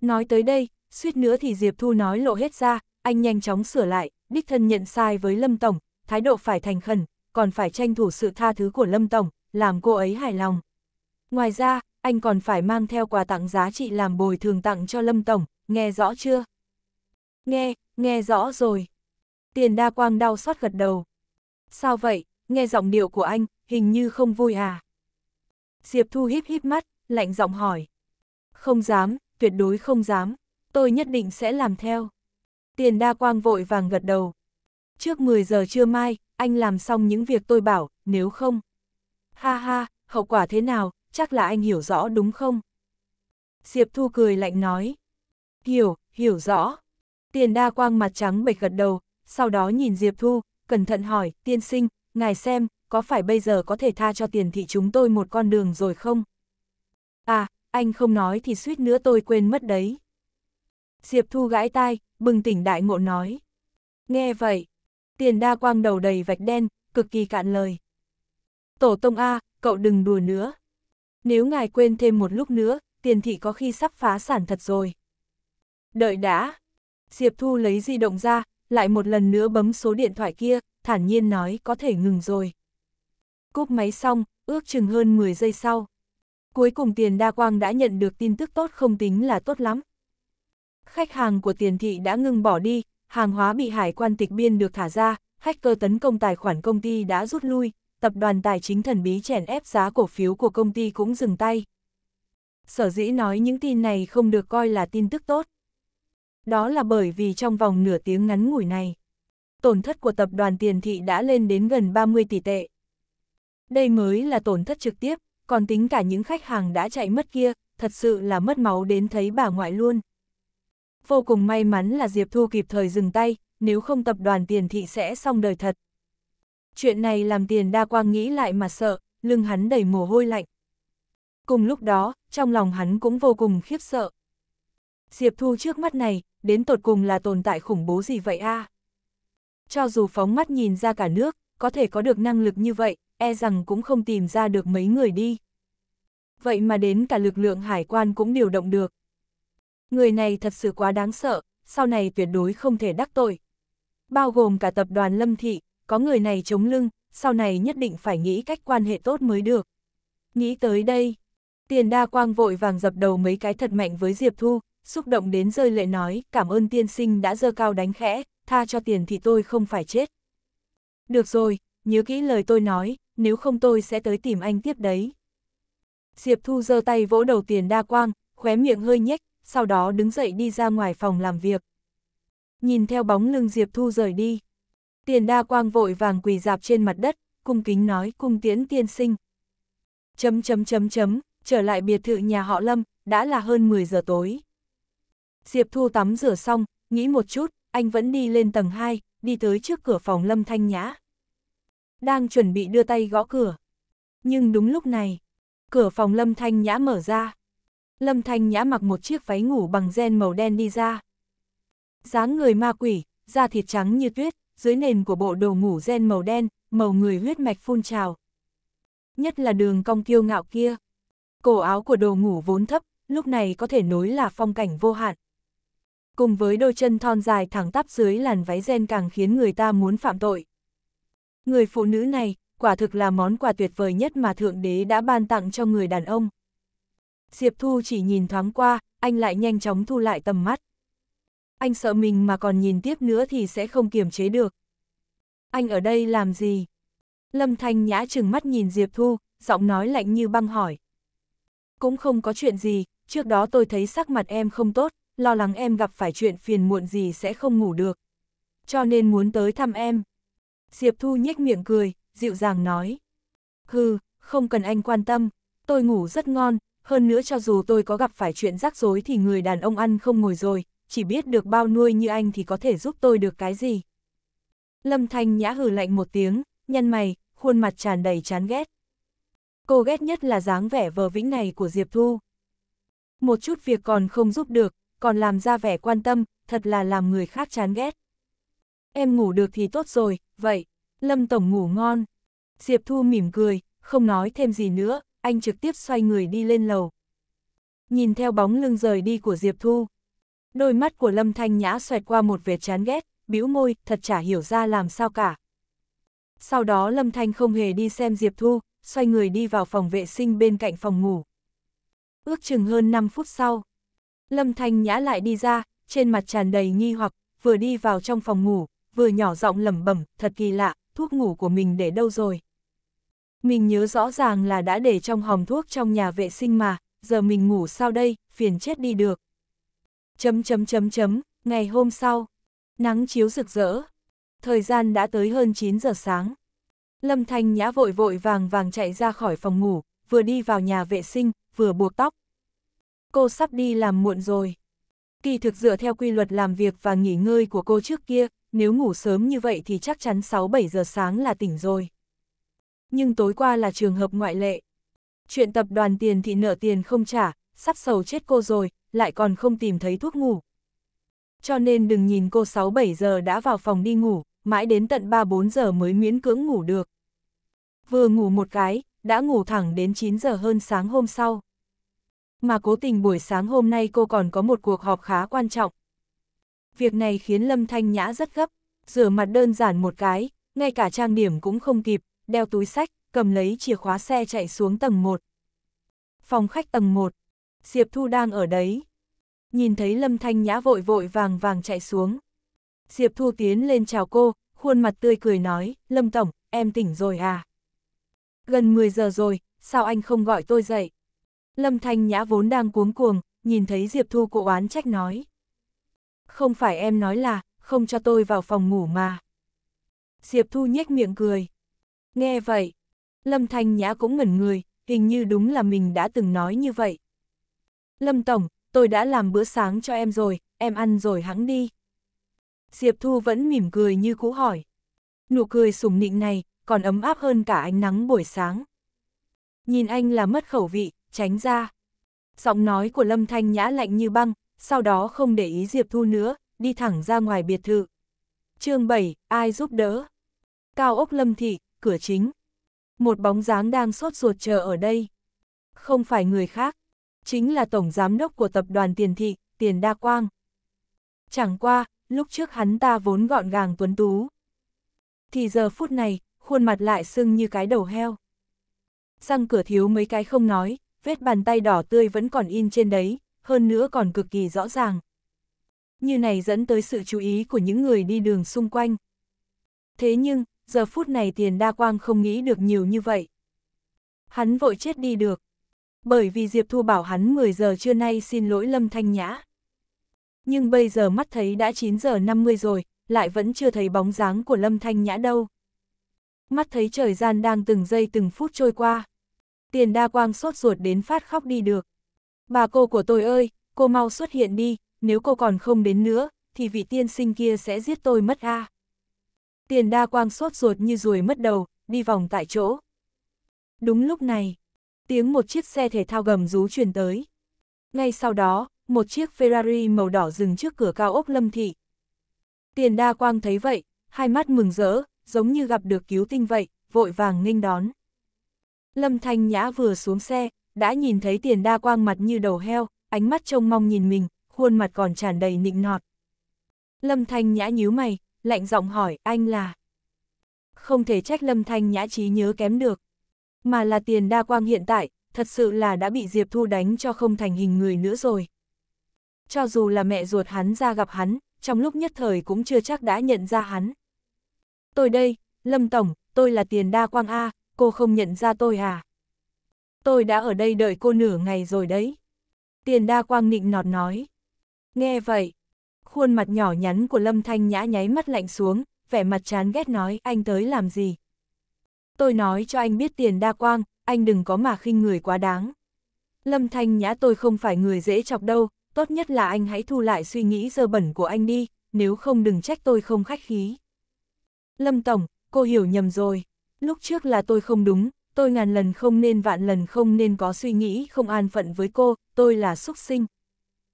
Nói tới đây, suýt nữa thì Diệp Thu nói lộ hết ra, anh nhanh chóng sửa lại, đích thân nhận sai với Lâm Tổng, thái độ phải thành khẩn, còn phải tranh thủ sự tha thứ của Lâm Tổng, làm cô ấy hài lòng. Ngoài ra, anh còn phải mang theo quà tặng giá trị làm bồi thường tặng cho Lâm Tổng, nghe rõ chưa? Nghe, nghe rõ rồi. Tiền đa quang đau xót gật đầu. Sao vậy, nghe giọng điệu của anh, hình như không vui à? Diệp Thu híp híp mắt, lạnh giọng hỏi. Không dám, tuyệt đối không dám, tôi nhất định sẽ làm theo. Tiền đa quang vội vàng gật đầu. Trước 10 giờ trưa mai, anh làm xong những việc tôi bảo, nếu không. Ha ha, hậu quả thế nào, chắc là anh hiểu rõ đúng không? Diệp Thu cười lạnh nói. Hiểu, hiểu rõ. Tiền đa quang mặt trắng bệch gật đầu, sau đó nhìn Diệp Thu, cẩn thận hỏi, tiên sinh, ngài xem, có phải bây giờ có thể tha cho tiền thị chúng tôi một con đường rồi không? À, anh không nói thì suýt nữa tôi quên mất đấy. Diệp Thu gãi tai, bừng tỉnh đại ngộ nói. Nghe vậy, tiền đa quang đầu đầy vạch đen, cực kỳ cạn lời. Tổ tông A, cậu đừng đùa nữa. Nếu ngài quên thêm một lúc nữa, tiền thị có khi sắp phá sản thật rồi. Đợi đã, Diệp Thu lấy di động ra, lại một lần nữa bấm số điện thoại kia, thản nhiên nói có thể ngừng rồi. Cúp máy xong, ước chừng hơn 10 giây sau. Cuối cùng tiền đa quang đã nhận được tin tức tốt không tính là tốt lắm. Khách hàng của tiền thị đã ngừng bỏ đi, hàng hóa bị hải quan tịch biên được thả ra, hacker tấn công tài khoản công ty đã rút lui, tập đoàn tài chính thần bí chèn ép giá cổ phiếu của công ty cũng dừng tay. Sở dĩ nói những tin này không được coi là tin tức tốt đó là bởi vì trong vòng nửa tiếng ngắn ngủi này, tổn thất của tập đoàn tiền thị đã lên đến gần 30 tỷ tệ. Đây mới là tổn thất trực tiếp, còn tính cả những khách hàng đã chạy mất kia, thật sự là mất máu đến thấy bà ngoại luôn. Vô cùng may mắn là Diệp Thu kịp thời dừng tay, nếu không tập đoàn tiền thị sẽ xong đời thật. Chuyện này làm tiền đa quang nghĩ lại mà sợ, lưng hắn đầy mồ hôi lạnh. Cùng lúc đó, trong lòng hắn cũng vô cùng khiếp sợ. Diệp Thu trước mắt này, đến tột cùng là tồn tại khủng bố gì vậy a? À? Cho dù phóng mắt nhìn ra cả nước, có thể có được năng lực như vậy, e rằng cũng không tìm ra được mấy người đi. Vậy mà đến cả lực lượng hải quan cũng điều động được. Người này thật sự quá đáng sợ, sau này tuyệt đối không thể đắc tội. Bao gồm cả tập đoàn Lâm Thị, có người này chống lưng, sau này nhất định phải nghĩ cách quan hệ tốt mới được. Nghĩ tới đây, tiền đa quang vội vàng dập đầu mấy cái thật mạnh với Diệp Thu, xúc động đến rơi lệ nói, cảm ơn tiên sinh đã dơ cao đánh khẽ, tha cho tiền thì tôi không phải chết. Được rồi, nhớ kỹ lời tôi nói, nếu không tôi sẽ tới tìm anh tiếp đấy. Diệp Thu giơ tay vỗ đầu tiền đa quang, khóe miệng hơi nhếch, sau đó đứng dậy đi ra ngoài phòng làm việc. Nhìn theo bóng lưng Diệp Thu rời đi. Tiền đa quang vội vàng quỳ dạp trên mặt đất, cung kính nói cung tiễn tiên sinh. Chấm chấm chấm chấm, trở lại biệt thự nhà họ Lâm, đã là hơn 10 giờ tối. Diệp Thu tắm rửa xong, nghĩ một chút, anh vẫn đi lên tầng 2, đi tới trước cửa phòng Lâm Thanh Nhã. Đang chuẩn bị đưa tay gõ cửa. Nhưng đúng lúc này, cửa phòng Lâm Thanh Nhã mở ra. Lâm Thanh Nhã mặc một chiếc váy ngủ bằng ren màu đen đi ra. dáng người ma quỷ, da thịt trắng như tuyết, dưới nền của bộ đồ ngủ ren màu đen, màu người huyết mạch phun trào. Nhất là đường cong kiêu ngạo kia. Cổ áo của đồ ngủ vốn thấp, lúc này có thể nối là phong cảnh vô hạn cùng với đôi chân thon dài thẳng tắp dưới làn váy ren càng khiến người ta muốn phạm tội. Người phụ nữ này, quả thực là món quà tuyệt vời nhất mà Thượng Đế đã ban tặng cho người đàn ông. Diệp Thu chỉ nhìn thoáng qua, anh lại nhanh chóng thu lại tầm mắt. Anh sợ mình mà còn nhìn tiếp nữa thì sẽ không kiềm chế được. Anh ở đây làm gì? Lâm Thanh Nhã chừng mắt nhìn Diệp Thu, giọng nói lạnh như băng hỏi. Cũng không có chuyện gì, trước đó tôi thấy sắc mặt em không tốt, lo lắng em gặp phải chuyện phiền muộn gì sẽ không ngủ được. Cho nên muốn tới thăm em. Diệp Thu nhếch miệng cười, dịu dàng nói. Hừ, không cần anh quan tâm, tôi ngủ rất ngon, hơn nữa cho dù tôi có gặp phải chuyện rắc rối thì người đàn ông ăn không ngồi rồi, chỉ biết được bao nuôi như anh thì có thể giúp tôi được cái gì. Lâm Thanh nhã hừ lạnh một tiếng, nhăn mày, khuôn mặt tràn đầy chán ghét. Cô ghét nhất là dáng vẻ vờ vĩnh này của Diệp Thu. Một chút việc còn không giúp được, còn làm ra vẻ quan tâm, thật là làm người khác chán ghét. Em ngủ được thì tốt rồi, vậy, Lâm Tổng ngủ ngon. Diệp Thu mỉm cười, không nói thêm gì nữa, anh trực tiếp xoay người đi lên lầu. Nhìn theo bóng lưng rời đi của Diệp Thu. Đôi mắt của Lâm Thanh Nhã xoẹt qua một vệt chán ghét, bĩu môi, thật chả hiểu ra làm sao cả. Sau đó Lâm Thanh không hề đi xem Diệp Thu, xoay người đi vào phòng vệ sinh bên cạnh phòng ngủ. Ước chừng hơn 5 phút sau, Lâm Thanh Nhã lại đi ra, trên mặt tràn đầy nghi hoặc, vừa đi vào trong phòng ngủ, vừa nhỏ giọng lẩm bẩm, thật kỳ lạ, thuốc ngủ của mình để đâu rồi? Mình nhớ rõ ràng là đã để trong hòm thuốc trong nhà vệ sinh mà, giờ mình ngủ sao đây, phiền chết đi được. Chấm chấm chấm chấm, ngày hôm sau, nắng chiếu rực rỡ. Thời gian đã tới hơn 9 giờ sáng. Lâm Thanh Nhã vội vội vàng vàng chạy ra khỏi phòng ngủ, vừa đi vào nhà vệ sinh, vừa buộc tóc, cô sắp đi làm muộn rồi. Kỳ thực dựa theo quy luật làm việc và nghỉ ngơi của cô trước kia, nếu ngủ sớm như vậy thì chắc chắn 6-7 giờ sáng là tỉnh rồi. Nhưng tối qua là trường hợp ngoại lệ. Chuyện tập đoàn tiền thị nợ tiền không trả, sắp sầu chết cô rồi, lại còn không tìm thấy thuốc ngủ. Cho nên đừng nhìn cô 6-7 giờ đã vào phòng đi ngủ, mãi đến tận 3-4 giờ mới miễn cưỡng ngủ được. Vừa ngủ một cái, đã ngủ thẳng đến 9 giờ hơn sáng hôm sau mà cố tình buổi sáng hôm nay cô còn có một cuộc họp khá quan trọng. Việc này khiến Lâm Thanh Nhã rất gấp, rửa mặt đơn giản một cái, ngay cả trang điểm cũng không kịp, đeo túi sách, cầm lấy chìa khóa xe chạy xuống tầng 1. Phòng khách tầng 1, Diệp Thu đang ở đấy. Nhìn thấy Lâm Thanh Nhã vội vội vàng vàng chạy xuống. Diệp Thu tiến lên chào cô, khuôn mặt tươi cười nói, Lâm Tổng, em tỉnh rồi à? Gần 10 giờ rồi, sao anh không gọi tôi dậy? Lâm Thanh Nhã vốn đang cuống cuồng, nhìn thấy Diệp Thu cô oán trách nói. Không phải em nói là, không cho tôi vào phòng ngủ mà. Diệp Thu nhếch miệng cười. Nghe vậy, Lâm Thanh Nhã cũng ngẩn người, hình như đúng là mình đã từng nói như vậy. Lâm Tổng, tôi đã làm bữa sáng cho em rồi, em ăn rồi hãng đi. Diệp Thu vẫn mỉm cười như cũ hỏi. Nụ cười sủng nịnh này còn ấm áp hơn cả ánh nắng buổi sáng. Nhìn anh là mất khẩu vị, tránh ra. Giọng nói của Lâm Thanh Nhã lạnh như băng, sau đó không để ý Diệp Thu nữa, đi thẳng ra ngoài biệt thự. chương 7, ai giúp đỡ? Cao ốc Lâm Thị, cửa chính. Một bóng dáng đang sốt ruột chờ ở đây. Không phải người khác, chính là Tổng Giám đốc của Tập đoàn Tiền Thị, Tiền Đa Quang. Chẳng qua, lúc trước hắn ta vốn gọn gàng tuấn tú. Thì giờ phút này, khuôn mặt lại sưng như cái đầu heo. Răng cửa thiếu mấy cái không nói, vết bàn tay đỏ tươi vẫn còn in trên đấy, hơn nữa còn cực kỳ rõ ràng. Như này dẫn tới sự chú ý của những người đi đường xung quanh. Thế nhưng, giờ phút này tiền đa quang không nghĩ được nhiều như vậy. Hắn vội chết đi được. Bởi vì Diệp Thu bảo hắn 10 giờ trưa nay xin lỗi Lâm Thanh Nhã. Nhưng bây giờ mắt thấy đã 9 giờ 50 rồi, lại vẫn chưa thấy bóng dáng của Lâm Thanh Nhã đâu. Mắt thấy trời gian đang từng giây từng phút trôi qua. Tiền đa quang sốt ruột đến phát khóc đi được. Bà cô của tôi ơi, cô mau xuất hiện đi, nếu cô còn không đến nữa, thì vị tiên sinh kia sẽ giết tôi mất a. Tiền đa quang sốt ruột như ruồi mất đầu, đi vòng tại chỗ. Đúng lúc này, tiếng một chiếc xe thể thao gầm rú truyền tới. Ngay sau đó, một chiếc Ferrari màu đỏ dừng trước cửa cao ốc Lâm Thị. Tiền đa quang thấy vậy, hai mắt mừng rỡ, giống như gặp được cứu tinh vậy, vội vàng nghênh đón. Lâm Thanh Nhã vừa xuống xe, đã nhìn thấy tiền đa quang mặt như đầu heo, ánh mắt trông mong nhìn mình, khuôn mặt còn tràn đầy nịnh nọt. Lâm Thanh Nhã nhíu mày, lạnh giọng hỏi, anh là... Không thể trách Lâm Thanh Nhã trí nhớ kém được, mà là tiền đa quang hiện tại, thật sự là đã bị Diệp Thu đánh cho không thành hình người nữa rồi. Cho dù là mẹ ruột hắn ra gặp hắn, trong lúc nhất thời cũng chưa chắc đã nhận ra hắn. Tôi đây, Lâm Tổng, tôi là tiền đa quang A, cô không nhận ra tôi à? Tôi đã ở đây đợi cô nửa ngày rồi đấy. Tiền đa quang nịnh nọt nói. Nghe vậy, khuôn mặt nhỏ nhắn của Lâm Thanh Nhã nháy mắt lạnh xuống, vẻ mặt chán ghét nói anh tới làm gì. Tôi nói cho anh biết tiền đa quang, anh đừng có mà khinh người quá đáng. Lâm Thanh Nhã tôi không phải người dễ chọc đâu, tốt nhất là anh hãy thu lại suy nghĩ dơ bẩn của anh đi, nếu không đừng trách tôi không khách khí. Lâm Tổng, cô hiểu nhầm rồi, lúc trước là tôi không đúng, tôi ngàn lần không nên vạn lần không nên có suy nghĩ không an phận với cô, tôi là xúc sinh.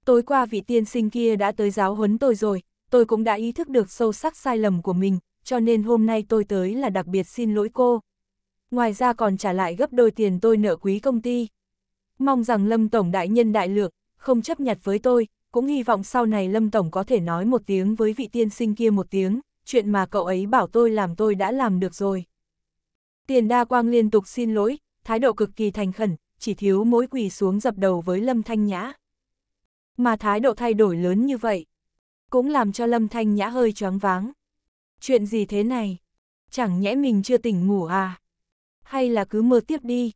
Tối qua vị tiên sinh kia đã tới giáo huấn tôi rồi, tôi cũng đã ý thức được sâu sắc sai lầm của mình, cho nên hôm nay tôi tới là đặc biệt xin lỗi cô. Ngoài ra còn trả lại gấp đôi tiền tôi nợ quý công ty. Mong rằng Lâm Tổng đại nhân đại lược, không chấp nhặt với tôi, cũng hy vọng sau này Lâm Tổng có thể nói một tiếng với vị tiên sinh kia một tiếng, chuyện mà cậu ấy bảo tôi làm tôi đã làm được rồi. Tiền đa quang liên tục xin lỗi, thái độ cực kỳ thành khẩn, chỉ thiếu mỗi quỳ xuống dập đầu với Lâm Thanh Nhã. Mà thái độ thay đổi lớn như vậy, cũng làm cho Lâm Thanh Nhã hơi choáng váng. Chuyện gì thế này? Chẳng nhẽ mình chưa tỉnh ngủ à? Hay là cứ mơ tiếp đi?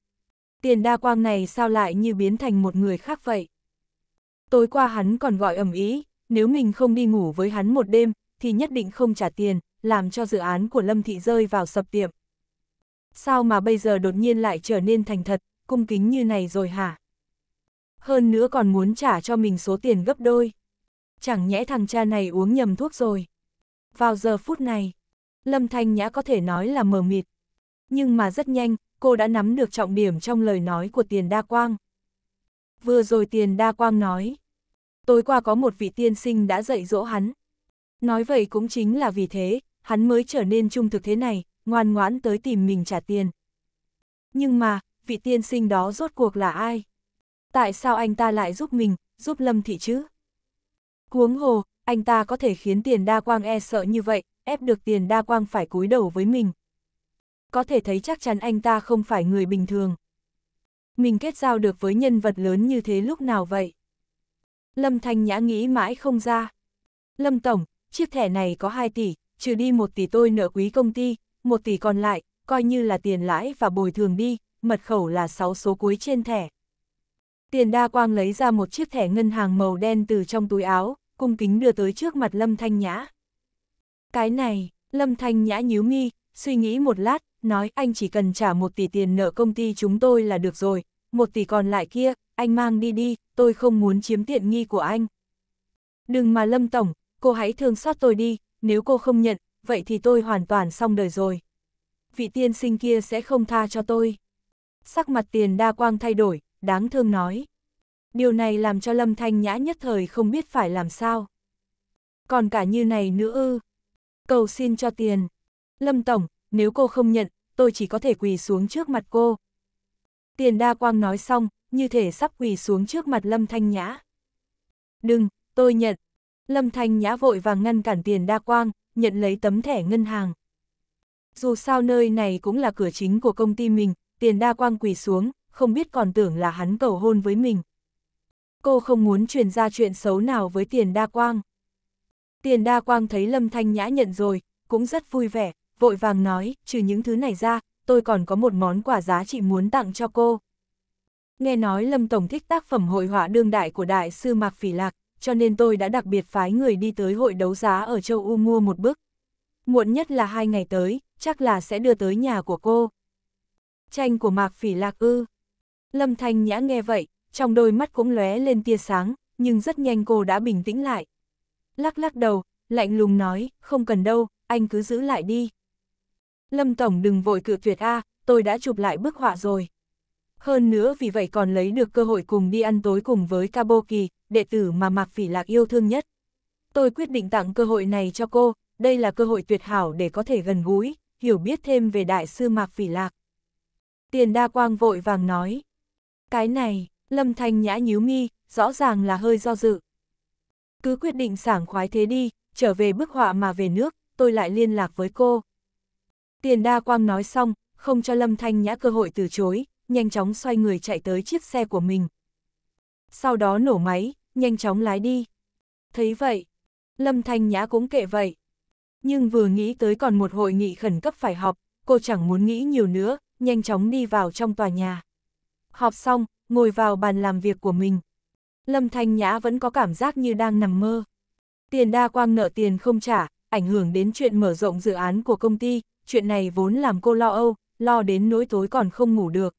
Tiền đa quang này sao lại như biến thành một người khác vậy? Tối qua hắn còn gọi ẩm ý, nếu mình không đi ngủ với hắn một đêm, thì nhất định không trả tiền, làm cho dự án của Lâm Thị rơi vào sập tiệm sao mà bây giờ đột nhiên lại trở nên thành thật, cung kính như này rồi hả? Hơn nữa còn muốn trả cho mình số tiền gấp đôi. Chẳng nhẽ thằng cha này uống nhầm thuốc rồi. Vào giờ phút này, Lâm Thanh Nhã có thể nói là mờ mịt. Nhưng mà rất nhanh, cô đã nắm được trọng điểm trong lời nói của tiền đa quang. Vừa rồi tiền đa quang nói, tối qua có một vị tiên sinh đã dạy dỗ hắn. Nói vậy cũng chính là vì thế, hắn mới trở nên trung thực thế này, ngoan ngoãn tới tìm mình trả tiền. Nhưng mà, vị tiên sinh đó rốt cuộc là ai? Tại sao anh ta lại giúp mình, giúp Lâm Thị chứ? Cuống hồ, anh ta có thể khiến tiền đa quang e sợ như vậy, ép được tiền đa quang phải cúi đầu với mình. Có thể thấy chắc chắn anh ta không phải người bình thường. Mình kết giao được với nhân vật lớn như thế lúc nào vậy? Lâm Thanh Nhã nghĩ mãi không ra. Lâm Tổng, chiếc thẻ này có 2 tỷ, trừ đi 1 tỷ tôi nợ quý công ty, một tỷ còn lại, coi như là tiền lãi và bồi thường đi, mật khẩu là 6 số cuối trên thẻ. Tiền đa quang lấy ra một chiếc thẻ ngân hàng màu đen từ trong túi áo, cung kính đưa tới trước mặt Lâm Thanh Nhã. Cái này, Lâm Thanh Nhã nhíu mi, suy nghĩ một lát, nói anh chỉ cần trả một tỷ tiền nợ công ty chúng tôi là được rồi, một tỷ còn lại kia, anh mang đi đi, tôi không muốn chiếm tiện nghi của anh. Đừng mà Lâm Tổng, cô hãy thương xót tôi đi, nếu cô không nhận, vậy thì tôi hoàn toàn xong đời rồi. Vị tiên sinh kia sẽ không tha cho tôi. Sắc mặt tiền đa quang thay đổi, đáng thương nói. Điều này làm cho Lâm Thanh Nhã nhất thời không biết phải làm sao. Còn cả như này nữa ư. Cầu xin cho tiền. Lâm Tổng, nếu cô không nhận, tôi chỉ có thể quỳ xuống trước mặt cô. Tiền đa quang nói xong, như thể sắp quỳ xuống trước mặt Lâm Thanh Nhã. Đừng, tôi nhận. Lâm Thanh Nhã vội vàng ngăn cản tiền đa quang, nhận lấy tấm thẻ ngân hàng. Dù sao nơi này cũng là cửa chính của công ty mình, tiền đa quang quỳ xuống, không biết còn tưởng là hắn cầu hôn với mình. Cô không muốn truyền ra chuyện xấu nào với tiền đa quang. Tiền đa quang thấy Lâm Thanh Nhã nhận rồi, cũng rất vui vẻ, vội vàng nói, trừ những thứ này ra, tôi còn có một món quà giá trị muốn tặng cho cô. Nghe nói Lâm Tổng thích tác phẩm hội họa đương đại của đại sư Mạc Phỉ Lạc, cho nên tôi đã đặc biệt phái người đi tới hội đấu giá ở châu U mua một bức. Muộn nhất là hai ngày tới, chắc là sẽ đưa tới nhà của cô. Tranh của Mạc Phỉ Lạc ư. Lâm Thanh Nhã nghe vậy, trong đôi mắt cũng lóe lên tia sáng, nhưng rất nhanh cô đã bình tĩnh lại. Lắc lắc đầu, lạnh lùng nói, không cần đâu, anh cứ giữ lại đi. Lâm Tổng đừng vội cự tuyệt A, tôi đã chụp lại bức họa rồi. Hơn nữa vì vậy còn lấy được cơ hội cùng đi ăn tối cùng với Kaboki, đệ tử mà Mạc Phỉ Lạc yêu thương nhất. Tôi quyết định tặng cơ hội này cho cô, đây là cơ hội tuyệt hảo để có thể gần gũi, hiểu biết thêm về đại sư Mạc Phỉ Lạc. Tiền đa quang vội vàng nói. Cái này, Lâm Thanh nhã nhíu mi, rõ ràng là hơi do dự. Cứ quyết định sảng khoái thế đi, trở về bức họa mà về nước, tôi lại liên lạc với cô. Tiền đa quang nói xong, không cho Lâm Thanh nhã cơ hội từ chối, nhanh chóng xoay người chạy tới chiếc xe của mình, sau đó nổ máy, nhanh chóng lái đi. Thấy vậy, Lâm Thanh Nhã cũng kệ vậy. Nhưng vừa nghĩ tới còn một hội nghị khẩn cấp phải họp, cô chẳng muốn nghĩ nhiều nữa, nhanh chóng đi vào trong tòa nhà. Họp xong, ngồi vào bàn làm việc của mình. Lâm Thanh Nhã vẫn có cảm giác như đang nằm mơ. Tiền đa quang nợ tiền không trả, ảnh hưởng đến chuyện mở rộng dự án của công ty, chuyện này vốn làm cô lo âu, lo đến nỗi tối còn không ngủ được.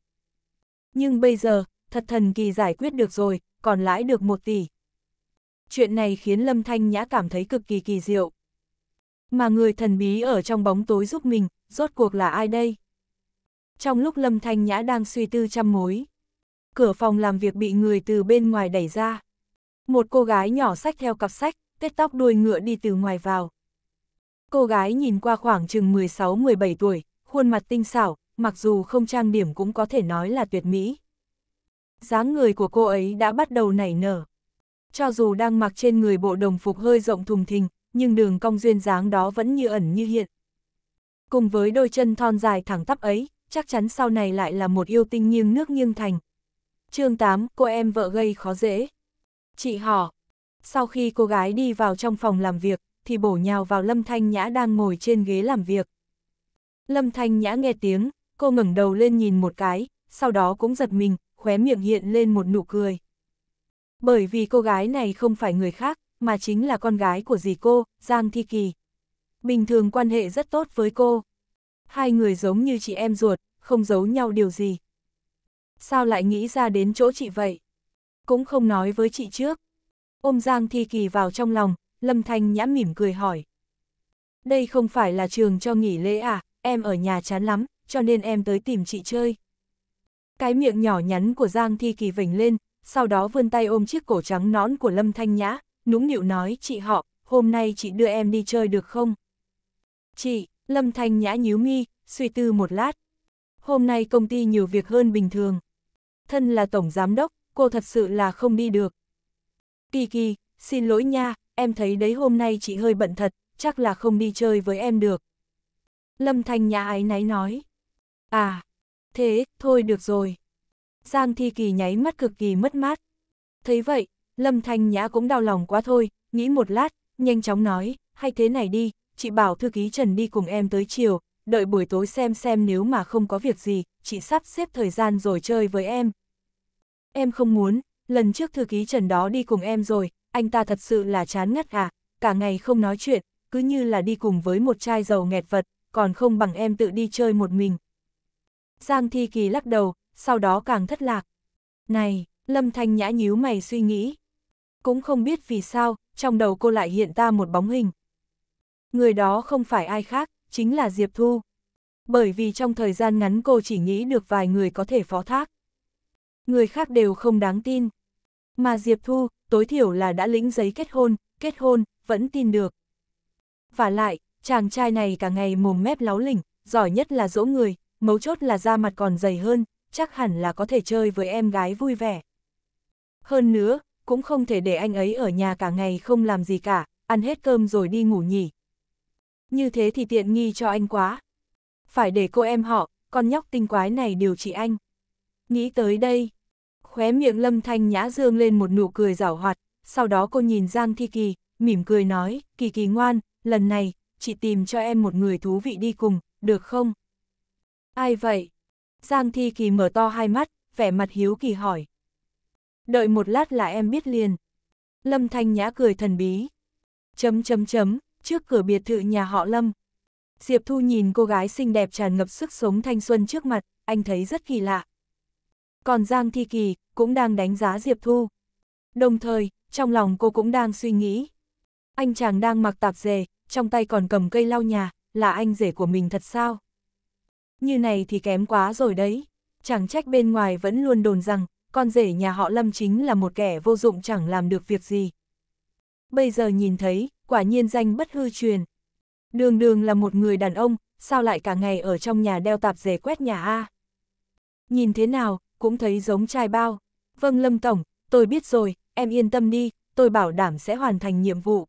Nhưng bây giờ, thật thần kỳ giải quyết được rồi, còn lãi được 1 tỷ. Chuyện này khiến Lâm Thanh Nhã cảm thấy cực kỳ kỳ diệu. Mà người thần bí ở trong bóng tối giúp mình, rốt cuộc là ai đây? Trong lúc Lâm Thanh Nhã đang suy tư trăm mối, cửa phòng làm việc bị người từ bên ngoài đẩy ra. Một cô gái nhỏ sách theo cặp sách, tết tóc đuôi ngựa đi từ ngoài vào. Cô gái nhìn qua khoảng chừng 16-17 tuổi, khuôn mặt tinh xảo, mặc dù không trang điểm cũng có thể nói là tuyệt mỹ dáng người của cô ấy đã bắt đầu nảy nở. Cho dù đang mặc trên người bộ đồng phục hơi rộng thùng thình, nhưng đường cong duyên dáng đó vẫn như ẩn như hiện. Cùng với đôi chân thon dài thẳng tắp ấy, chắc chắn sau này lại là một yêu tinh nghiêng nước nghiêng thành. chương 8, cô em vợ gây khó dễ. Chị họ. Sau khi cô gái đi vào trong phòng làm việc, thì bổ nhào vào Lâm Thanh Nhã đang ngồi trên ghế làm việc. Lâm Thanh Nhã nghe tiếng, cô ngẩng đầu lên nhìn một cái, sau đó cũng giật mình, khóe miệng hiện lên một nụ cười. Bởi vì cô gái này không phải người khác, mà chính là con gái của dì cô, Giang Thi Kỳ. Bình thường quan hệ rất tốt với cô. Hai người giống như chị em ruột, không giấu nhau điều gì. Sao lại nghĩ ra đến chỗ chị vậy? Cũng không nói với chị trước. Ôm Giang Thi Kỳ vào trong lòng, Lâm Thanh nhã mỉm cười hỏi. Đây không phải là trường cho nghỉ lễ à, em ở nhà chán lắm, cho nên em tới tìm chị chơi. Cái miệng nhỏ nhắn của Giang Thi Kỳ vểnh lên, sau đó vươn tay ôm chiếc cổ trắng nón của Lâm Thanh Nhã, nũng nịu nói chị họ, hôm nay chị đưa em đi chơi được không? Chị, Lâm Thanh Nhã nhíu mi, suy tư một lát. Hôm nay công ty nhiều việc hơn bình thường. Thân là tổng giám đốc, cô thật sự là không đi được. Kỳ kỳ, xin lỗi nha, em thấy đấy hôm nay chị hơi bận thật, chắc là không đi chơi với em được. Lâm Thanh Nhã ái náy nói. À, Thế, thôi được rồi. Giang Thi Kỳ nháy mắt cực kỳ mất mát. Thấy vậy, Lâm Thanh Nhã cũng đau lòng quá thôi, nghĩ một lát, nhanh chóng nói, hay thế này đi, chị bảo thư ký Trần đi cùng em tới chiều, đợi buổi tối xem xem nếu mà không có việc gì, chị sắp xếp thời gian rồi chơi với em. Em không muốn, lần trước thư ký Trần đó đi cùng em rồi, anh ta thật sự là chán ngắt à, cả ngày không nói chuyện, cứ như là đi cùng với một chai dầu nghẹt vật, còn không bằng em tự đi chơi một mình, Giang Thi Kỳ lắc đầu, sau đó càng thất lạc. Này, Lâm Thanh Nhã nhíu mày suy nghĩ. Cũng không biết vì sao, trong đầu cô lại hiện ta một bóng hình. Người đó không phải ai khác, chính là Diệp Thu. Bởi vì trong thời gian ngắn cô chỉ nghĩ được vài người có thể phó thác. Người khác đều không đáng tin. Mà Diệp Thu, tối thiểu là đã lĩnh giấy kết hôn, kết hôn, vẫn tin được. Và lại, chàng trai này cả ngày mồm mép láo lỉnh, giỏi nhất là dỗ người, mấu chốt là da mặt còn dày hơn, chắc hẳn là có thể chơi với em gái vui vẻ. Hơn nữa, cũng không thể để anh ấy ở nhà cả ngày không làm gì cả, ăn hết cơm rồi đi ngủ nhỉ. Như thế thì tiện nghi cho anh quá. Phải để cô em họ, con nhóc tinh quái này điều trị anh. Nghĩ tới đây, khóe miệng lâm thanh nhã dương lên một nụ cười giảo hoạt, sau đó cô nhìn Giang Thi Kỳ, mỉm cười nói, Kỳ Kỳ ngoan, lần này, chị tìm cho em một người thú vị đi cùng, được không? Ai vậy? Giang Thi Kỳ mở to hai mắt, vẻ mặt hiếu kỳ hỏi. Đợi một lát là em biết liền. Lâm Thanh Nhã cười thần bí. Chấm chấm chấm, trước cửa biệt thự nhà họ Lâm. Diệp Thu nhìn cô gái xinh đẹp tràn ngập sức sống thanh xuân trước mặt, anh thấy rất kỳ lạ. Còn Giang Thi Kỳ cũng đang đánh giá Diệp Thu. Đồng thời, trong lòng cô cũng đang suy nghĩ. Anh chàng đang mặc tạp dề, trong tay còn cầm cây lau nhà, là anh rể của mình thật sao? như này thì kém quá rồi đấy. Chẳng trách bên ngoài vẫn luôn đồn rằng, con rể nhà họ Lâm chính là một kẻ vô dụng chẳng làm được việc gì. Bây giờ nhìn thấy, quả nhiên danh bất hư truyền. Đường đường là một người đàn ông, sao lại cả ngày ở trong nhà đeo tạp dề quét nhà A. Nhìn thế nào, cũng thấy giống trai bao. Vâng Lâm Tổng, tôi biết rồi, em yên tâm đi, tôi bảo đảm sẽ hoàn thành nhiệm vụ.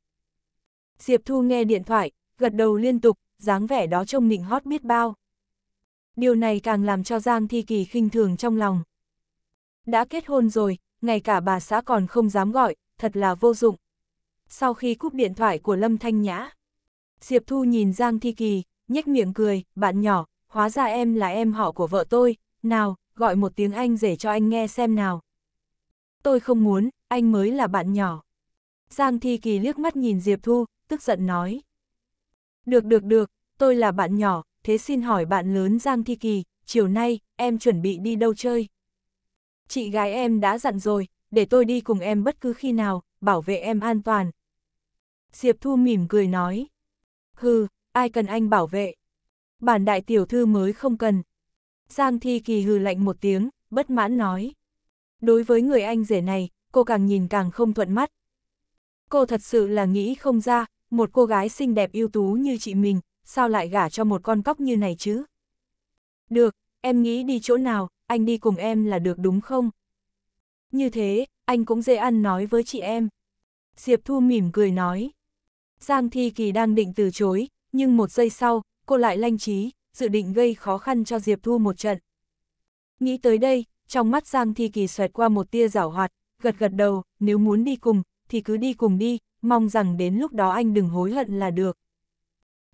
Diệp Thu nghe điện thoại, gật đầu liên tục, dáng vẻ đó trông nịnh hót biết bao điều này càng làm cho Giang Thi Kỳ khinh thường trong lòng. Đã kết hôn rồi, ngay cả bà xã còn không dám gọi, thật là vô dụng. Sau khi cúp điện thoại của Lâm Thanh Nhã, Diệp Thu nhìn Giang Thi Kỳ, nhếch miệng cười, bạn nhỏ, hóa ra em là em họ của vợ tôi, nào, gọi một tiếng anh rể cho anh nghe xem nào. Tôi không muốn, anh mới là bạn nhỏ. Giang Thi Kỳ liếc mắt nhìn Diệp Thu, tức giận nói. Được được được, tôi là bạn nhỏ, thế xin hỏi bạn lớn Giang Thi Kỳ, chiều nay, em chuẩn bị đi đâu chơi? Chị gái em đã dặn rồi, để tôi đi cùng em bất cứ khi nào, bảo vệ em an toàn. Diệp Thu mỉm cười nói. Hừ, ai cần anh bảo vệ? Bản đại tiểu thư mới không cần. Giang Thi Kỳ hừ lạnh một tiếng, bất mãn nói. Đối với người anh rể này, cô càng nhìn càng không thuận mắt. Cô thật sự là nghĩ không ra, một cô gái xinh đẹp ưu tú như chị mình, sao lại gả cho một con cóc như này chứ? Được, em nghĩ đi chỗ nào, anh đi cùng em là được đúng không? Như thế, anh cũng dễ ăn nói với chị em. Diệp Thu mỉm cười nói. Giang Thi Kỳ đang định từ chối, nhưng một giây sau, cô lại lanh trí, dự định gây khó khăn cho Diệp Thu một trận. Nghĩ tới đây, trong mắt Giang Thi Kỳ xoẹt qua một tia giảo hoạt, gật gật đầu, nếu muốn đi cùng, thì cứ đi cùng đi, mong rằng đến lúc đó anh đừng hối hận là được.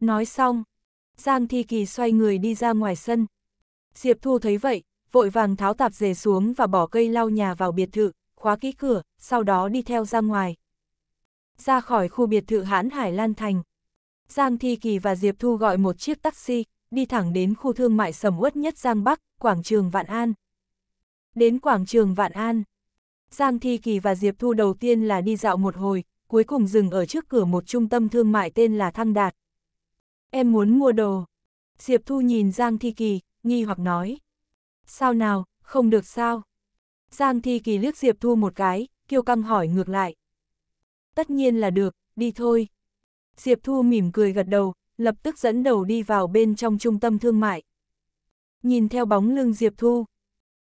Nói xong, Giang Thi Kỳ xoay người đi ra ngoài sân. Diệp Thu thấy vậy, vội vàng tháo tạp dề xuống và bỏ cây lau nhà vào biệt thự, khóa kỹ cửa, sau đó đi theo ra ngoài. Ra khỏi khu biệt thự hãn Hải Lan Thành. Giang Thi Kỳ và Diệp Thu gọi một chiếc taxi, đi thẳng đến khu thương mại sầm uất nhất Giang Bắc, quảng trường Vạn An. Đến quảng trường Vạn An, Giang Thi Kỳ và Diệp Thu đầu tiên là đi dạo một hồi, cuối cùng dừng ở trước cửa một trung tâm thương mại tên là Thăng Đạt, Em muốn mua đồ. Diệp Thu nhìn Giang Thi Kỳ, nghi hoặc nói. Sao nào, không được sao? Giang Thi Kỳ liếc Diệp Thu một cái, kiêu căng hỏi ngược lại. Tất nhiên là được, đi thôi. Diệp Thu mỉm cười gật đầu, lập tức dẫn đầu đi vào bên trong trung tâm thương mại. Nhìn theo bóng lưng Diệp Thu,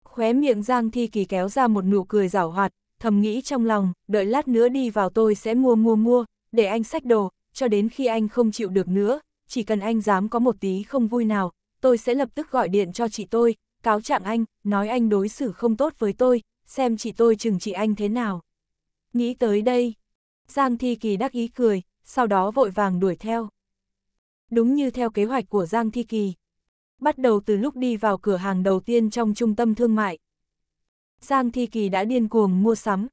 khóe miệng Giang Thi Kỳ kéo ra một nụ cười giảo hoạt, thầm nghĩ trong lòng, đợi lát nữa đi vào tôi sẽ mua mua mua, để anh sách đồ, cho đến khi anh không chịu được nữa, chỉ cần anh dám có một tí không vui nào, tôi sẽ lập tức gọi điện cho chị tôi, cáo trạng anh, nói anh đối xử không tốt với tôi, xem chị tôi chừng chị anh thế nào. Nghĩ tới đây, Giang Thi Kỳ đắc ý cười, sau đó vội vàng đuổi theo. Đúng như theo kế hoạch của Giang Thi Kỳ. Bắt đầu từ lúc đi vào cửa hàng đầu tiên trong trung tâm thương mại. Giang Thi Kỳ đã điên cuồng mua sắm.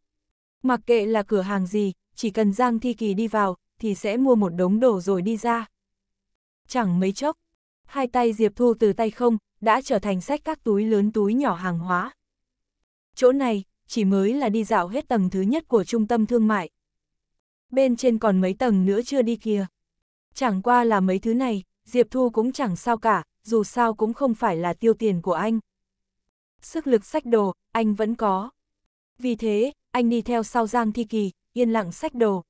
Mặc kệ là cửa hàng gì, chỉ cần Giang Thi Kỳ đi vào, thì sẽ mua một đống đồ rồi đi ra. Chẳng mấy chốc, hai tay Diệp Thu từ tay không, đã trở thành sách các túi lớn túi nhỏ hàng hóa. Chỗ này, chỉ mới là đi dạo hết tầng thứ nhất của trung tâm thương mại. Bên trên còn mấy tầng nữa chưa đi kia. Chẳng qua là mấy thứ này, Diệp Thu cũng chẳng sao cả, dù sao cũng không phải là tiêu tiền của anh. Sức lực sách đồ, anh vẫn có. Vì thế, anh đi theo sau Giang Thi Kỳ, yên lặng sách đồ.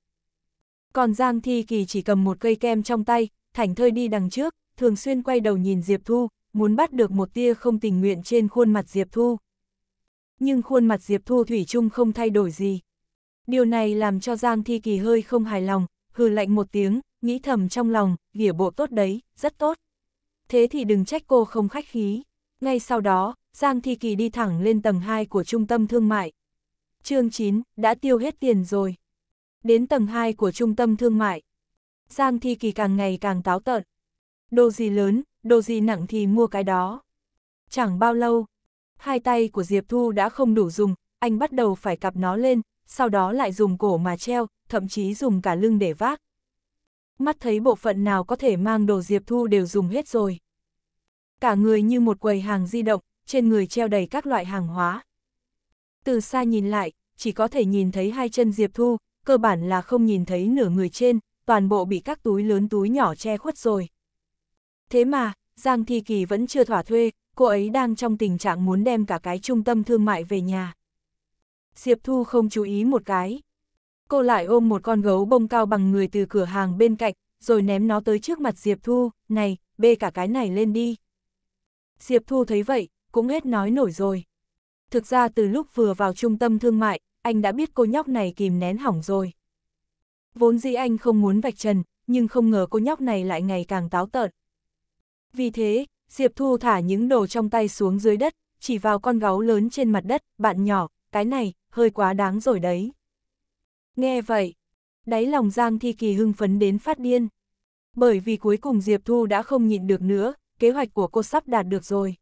Còn Giang Thi Kỳ chỉ cầm một cây kem trong tay, thảnh thơi đi đằng trước, thường xuyên quay đầu nhìn Diệp Thu, muốn bắt được một tia không tình nguyện trên khuôn mặt Diệp Thu. Nhưng khuôn mặt Diệp Thu Thủy chung không thay đổi gì. Điều này làm cho Giang Thi Kỳ hơi không hài lòng, hừ lạnh một tiếng, nghĩ thầm trong lòng, nghĩa bộ tốt đấy, rất tốt. Thế thì đừng trách cô không khách khí. Ngay sau đó, Giang Thi Kỳ đi thẳng lên tầng 2 của trung tâm thương mại. chương 9, đã tiêu hết tiền rồi. Đến tầng 2 của trung tâm thương mại, Giang Thi Kỳ càng ngày càng táo tợn. Đồ gì lớn, đồ gì nặng thì mua cái đó. Chẳng bao lâu, hai tay của Diệp Thu đã không đủ dùng, anh bắt đầu phải cặp nó lên, sau đó lại dùng cổ mà treo, thậm chí dùng cả lưng để vác. Mắt thấy bộ phận nào có thể mang đồ Diệp Thu đều dùng hết rồi. Cả người như một quầy hàng di động, trên người treo đầy các loại hàng hóa. Từ xa nhìn lại, chỉ có thể nhìn thấy hai chân Diệp Thu, cơ bản là không nhìn thấy nửa người trên, toàn bộ bị các túi lớn túi nhỏ che khuất rồi. Thế mà, Giang Thi Kỳ vẫn chưa thỏa thuê, cô ấy đang trong tình trạng muốn đem cả cái trung tâm thương mại về nhà. Diệp Thu không chú ý một cái. Cô lại ôm một con gấu bông cao bằng người từ cửa hàng bên cạnh, rồi ném nó tới trước mặt Diệp Thu, này, bê cả cái này lên đi. Diệp Thu thấy vậy, cũng hết nói nổi rồi. Thực ra từ lúc vừa vào trung tâm thương mại, anh đã biết cô nhóc này kìm nén hỏng rồi. Vốn dĩ anh không muốn vạch trần, nhưng không ngờ cô nhóc này lại ngày càng táo tợn. Vì thế, Diệp Thu thả những đồ trong tay xuống dưới đất, chỉ vào con gấu lớn trên mặt đất, bạn nhỏ, cái này, hơi quá đáng rồi đấy. Nghe vậy, đáy lòng Giang Thi Kỳ hưng phấn đến phát điên. Bởi vì cuối cùng Diệp Thu đã không nhịn được nữa, kế hoạch của cô sắp đạt được rồi.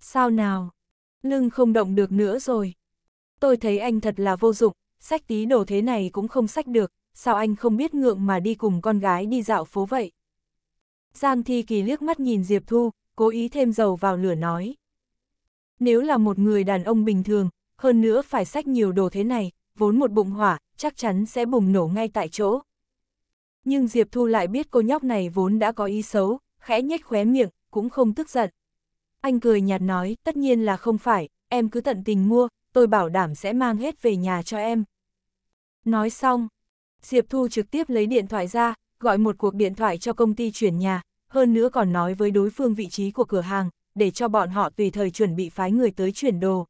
Sao nào? Lưng không động được nữa rồi. Tôi thấy anh thật là vô dụng, sách tí đồ thế này cũng không sách được, sao anh không biết ngượng mà đi cùng con gái đi dạo phố vậy? Giang Thi Kỳ liếc mắt nhìn Diệp Thu, cố ý thêm dầu vào lửa nói. Nếu là một người đàn ông bình thường, hơn nữa phải sách nhiều đồ thế này, vốn một bụng hỏa, chắc chắn sẽ bùng nổ ngay tại chỗ. Nhưng Diệp Thu lại biết cô nhóc này vốn đã có ý xấu, khẽ nhếch khóe miệng, cũng không tức giận. Anh cười nhạt nói, tất nhiên là không phải, em cứ tận tình mua, tôi bảo đảm sẽ mang hết về nhà cho em. Nói xong, Diệp Thu trực tiếp lấy điện thoại ra, gọi một cuộc điện thoại cho công ty chuyển nhà, hơn nữa còn nói với đối phương vị trí của cửa hàng, để cho bọn họ tùy thời chuẩn bị phái người tới chuyển đồ.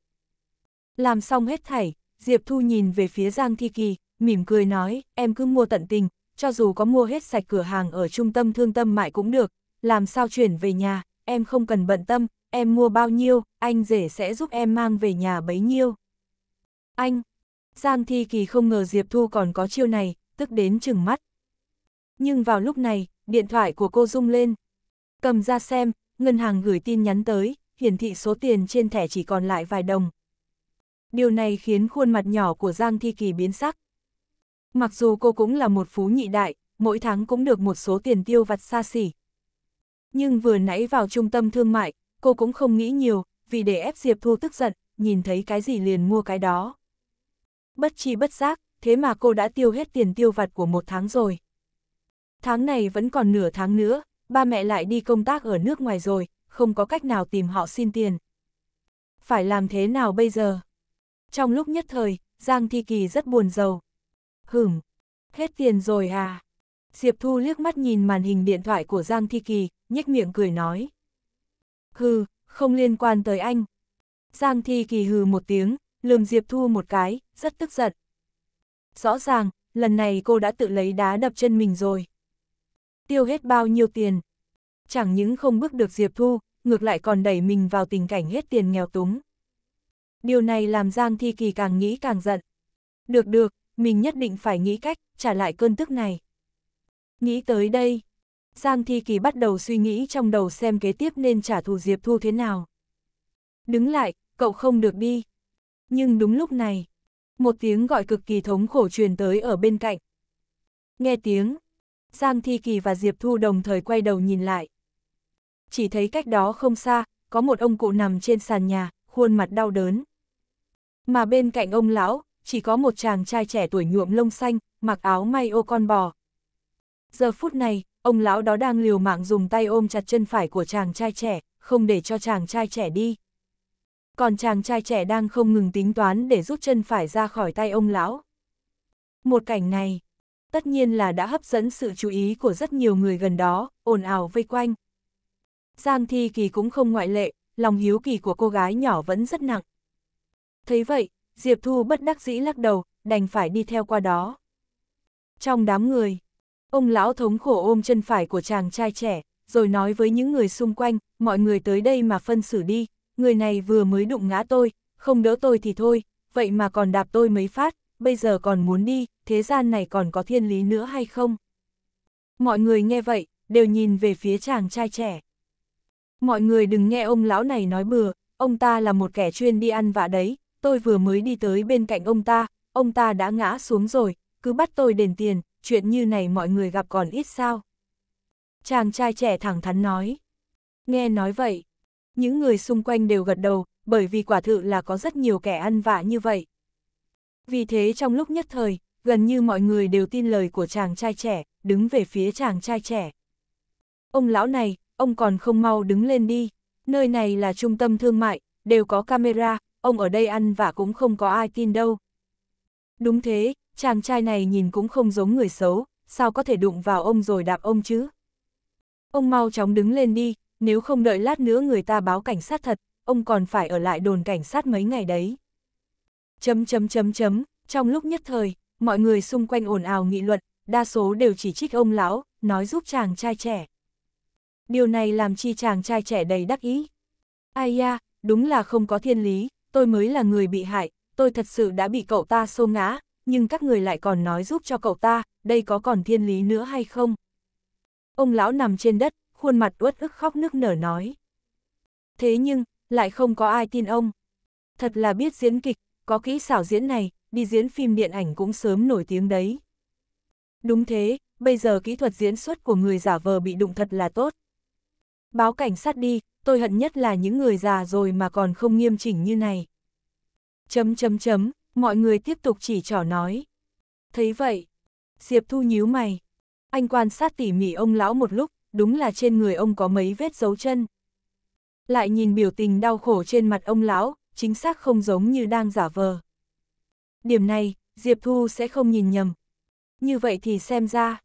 Làm xong hết thảy, Diệp Thu nhìn về phía Giang Thi Kỳ, mỉm cười nói, em cứ mua tận tình, cho dù có mua hết sạch cửa hàng ở trung tâm thương tâm mại cũng được, làm sao chuyển về nhà, em không cần bận tâm, em mua bao nhiêu, anh rể sẽ giúp em mang về nhà bấy nhiêu. Anh, Giang Thi Kỳ không ngờ Diệp Thu còn có chiêu này, tức đến chừng mắt. Nhưng vào lúc này, điện thoại của cô rung lên. Cầm ra xem, ngân hàng gửi tin nhắn tới, hiển thị số tiền trên thẻ chỉ còn lại vài đồng. Điều này khiến khuôn mặt nhỏ của Giang Thi Kỳ biến sắc. Mặc dù cô cũng là một phú nhị đại, mỗi tháng cũng được một số tiền tiêu vặt xa xỉ. Nhưng vừa nãy vào trung tâm thương mại, cô cũng không nghĩ nhiều, vì để ép Diệp Thu tức giận, nhìn thấy cái gì liền mua cái đó. Bất chi bất giác, thế mà cô đã tiêu hết tiền tiêu vặt của một tháng rồi. Tháng này vẫn còn nửa tháng nữa, ba mẹ lại đi công tác ở nước ngoài rồi, không có cách nào tìm họ xin tiền. Phải làm thế nào bây giờ? Trong lúc nhất thời, Giang Thi Kỳ rất buồn giàu. Hửm, hết tiền rồi à? Diệp Thu liếc mắt nhìn màn hình điện thoại của Giang Thi Kỳ, nhếch miệng cười nói. Hừ, không liên quan tới anh. Giang Thi Kỳ hừ một tiếng, lườm Diệp Thu một cái, rất tức giận rõ ràng, lần này cô đã tự lấy đá đập chân mình rồi. Tiêu hết bao nhiêu tiền? Chẳng những không bước được Diệp Thu, ngược lại còn đẩy mình vào tình cảnh hết tiền nghèo túng. Điều này làm Giang Thi Kỳ càng nghĩ càng giận. Được được, mình nhất định phải nghĩ cách trả lại cơn tức này. Nghĩ tới đây, Giang Thi Kỳ bắt đầu suy nghĩ trong đầu xem kế tiếp nên trả thù Diệp Thu thế nào. Đứng lại, cậu không được đi. Nhưng đúng lúc này, một tiếng gọi cực kỳ thống khổ truyền tới ở bên cạnh. Nghe tiếng, Giang Thi Kỳ và Diệp Thu đồng thời quay đầu nhìn lại. Chỉ thấy cách đó không xa, có một ông cụ nằm trên sàn nhà, khuôn mặt đau đớn. Mà bên cạnh ông lão, chỉ có một chàng trai trẻ tuổi nhuộm lông xanh, mặc áo may ô con bò. Giờ phút này, ông lão đó đang liều mạng dùng tay ôm chặt chân phải của chàng trai trẻ, không để cho chàng trai trẻ đi còn chàng trai trẻ đang không ngừng tính toán để rút chân phải ra khỏi tay ông lão. Một cảnh này, tất nhiên là đã hấp dẫn sự chú ý của rất nhiều người gần đó, ồn ào vây quanh. Giang Thi Kỳ cũng không ngoại lệ, lòng hiếu kỳ của cô gái nhỏ vẫn rất nặng. Thấy vậy, Diệp Thu bất đắc dĩ lắc đầu, đành phải đi theo qua đó. Trong đám người, ông lão thống khổ ôm chân phải của chàng trai trẻ, rồi nói với những người xung quanh, mọi người tới đây mà phân xử đi, người này vừa mới đụng ngã tôi, không đỡ tôi thì thôi, vậy mà còn đạp tôi mấy phát, bây giờ còn muốn đi, thế gian này còn có thiên lý nữa hay không? Mọi người nghe vậy, đều nhìn về phía chàng trai trẻ. Mọi người đừng nghe ông lão này nói bừa, ông ta là một kẻ chuyên đi ăn vạ đấy, tôi vừa mới đi tới bên cạnh ông ta, ông ta đã ngã xuống rồi, cứ bắt tôi đền tiền, chuyện như này mọi người gặp còn ít sao. Chàng trai trẻ thẳng thắn nói. Nghe nói vậy, những người xung quanh đều gật đầu, bởi vì quả thự là có rất nhiều kẻ ăn vạ như vậy. Vì thế trong lúc nhất thời, gần như mọi người đều tin lời của chàng trai trẻ, đứng về phía chàng trai trẻ. Ông lão này, ông còn không mau đứng lên đi, nơi này là trung tâm thương mại, đều có camera, ông ở đây ăn vạ cũng không có ai tin đâu. Đúng thế, chàng trai này nhìn cũng không giống người xấu, sao có thể đụng vào ông rồi đạp ông chứ? Ông mau chóng đứng lên đi, nếu không đợi lát nữa người ta báo cảnh sát thật, ông còn phải ở lại đồn cảnh sát mấy ngày đấy. Chấm chấm chấm chấm, trong lúc nhất thời, mọi người xung quanh ồn ào nghị luận, đa số đều chỉ trích ông lão, nói giúp chàng trai trẻ. Điều này làm chi chàng trai trẻ đầy đắc ý. Ai ya, đúng là không có thiên lý, tôi mới là người bị hại, tôi thật sự đã bị cậu ta xô ngã, nhưng các người lại còn nói giúp cho cậu ta, đây có còn thiên lý nữa hay không? Ông lão nằm trên đất, khuôn mặt uất ức khóc nức nở nói. Thế nhưng, lại không có ai tin ông. Thật là biết diễn kịch, có kỹ xảo diễn này, đi diễn phim điện ảnh cũng sớm nổi tiếng đấy. Đúng thế, bây giờ kỹ thuật diễn xuất của người giả vờ bị đụng thật là tốt. Báo cảnh sát đi, tôi hận nhất là những người già rồi mà còn không nghiêm chỉnh như này. Chấm chấm chấm, mọi người tiếp tục chỉ trỏ nói. Thấy vậy, Diệp Thu nhíu mày. Anh quan sát tỉ mỉ ông lão một lúc, đúng là trên người ông có mấy vết dấu chân. Lại nhìn biểu tình đau khổ trên mặt ông lão, chính xác không giống như đang giả vờ. Điểm này, Diệp Thu sẽ không nhìn nhầm. Như vậy thì xem ra,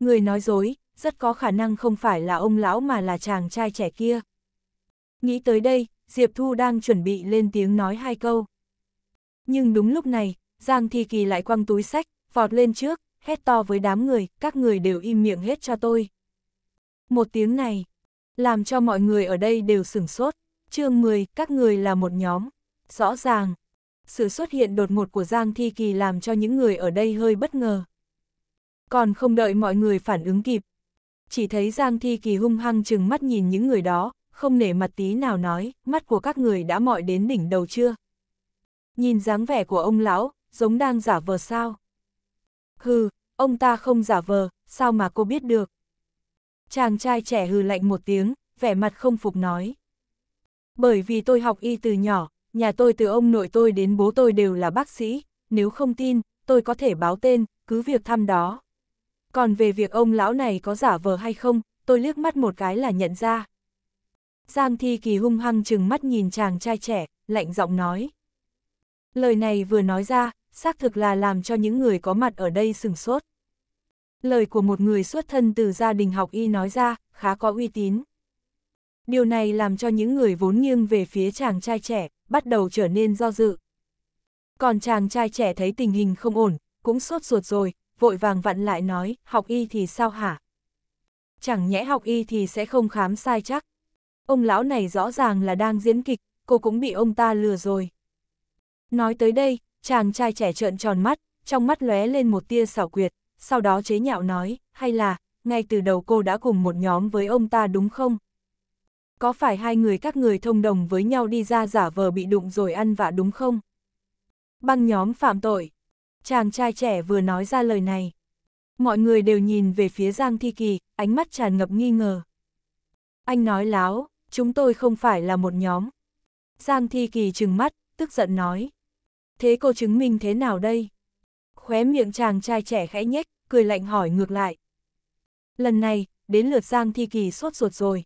người nói dối, rất có khả năng không phải là ông lão mà là chàng trai trẻ kia. Nghĩ tới đây, Diệp Thu đang chuẩn bị lên tiếng nói hai câu. Nhưng đúng lúc này, Giang Thi Kỳ lại quăng túi sách, vọt lên trước, hét to với đám người, các người đều im miệng hết cho tôi. Một tiếng này, làm cho mọi người ở đây đều sửng sốt. chương 10, các người là một nhóm. Rõ ràng, sự xuất hiện đột ngột của Giang Thi Kỳ làm cho những người ở đây hơi bất ngờ. Còn không đợi mọi người phản ứng kịp. Chỉ thấy Giang Thi Kỳ hung hăng chừng mắt nhìn những người đó, không nể mặt tí nào nói, mắt của các người đã mọi đến đỉnh đầu chưa. Nhìn dáng vẻ của ông lão, giống đang giả vờ sao. Hừ, ông ta không giả vờ, sao mà cô biết được chàng trai trẻ hừ lạnh một tiếng, vẻ mặt không phục nói. Bởi vì tôi học y từ nhỏ, nhà tôi từ ông nội tôi đến bố tôi đều là bác sĩ, nếu không tin, tôi có thể báo tên, cứ việc thăm đó. Còn về việc ông lão này có giả vờ hay không, tôi liếc mắt một cái là nhận ra. Giang Thi Kỳ hung hăng chừng mắt nhìn chàng trai trẻ, lạnh giọng nói. Lời này vừa nói ra, xác thực là làm cho những người có mặt ở đây sừng sốt lời của một người xuất thân từ gia đình học y nói ra, khá có uy tín. Điều này làm cho những người vốn nghiêng về phía chàng trai trẻ, bắt đầu trở nên do dự. Còn chàng trai trẻ thấy tình hình không ổn, cũng sốt ruột rồi, vội vàng vặn lại nói, học y thì sao hả? Chẳng nhẽ học y thì sẽ không khám sai chắc. Ông lão này rõ ràng là đang diễn kịch, cô cũng bị ông ta lừa rồi. Nói tới đây, chàng trai trẻ trợn tròn mắt, trong mắt lóe lên một tia xảo quyệt sau đó chế nhạo nói, hay là, ngay từ đầu cô đã cùng một nhóm với ông ta đúng không? Có phải hai người các người thông đồng với nhau đi ra giả vờ bị đụng rồi ăn vạ đúng không? Băng nhóm phạm tội. Chàng trai trẻ vừa nói ra lời này. Mọi người đều nhìn về phía Giang Thi Kỳ, ánh mắt tràn ngập nghi ngờ. Anh nói láo, chúng tôi không phải là một nhóm. Giang Thi Kỳ trừng mắt, tức giận nói. Thế cô chứng minh thế nào đây? khóe miệng chàng trai trẻ khẽ nhếch, cười lạnh hỏi ngược lại. Lần này, đến lượt Giang Thi Kỳ sốt ruột rồi.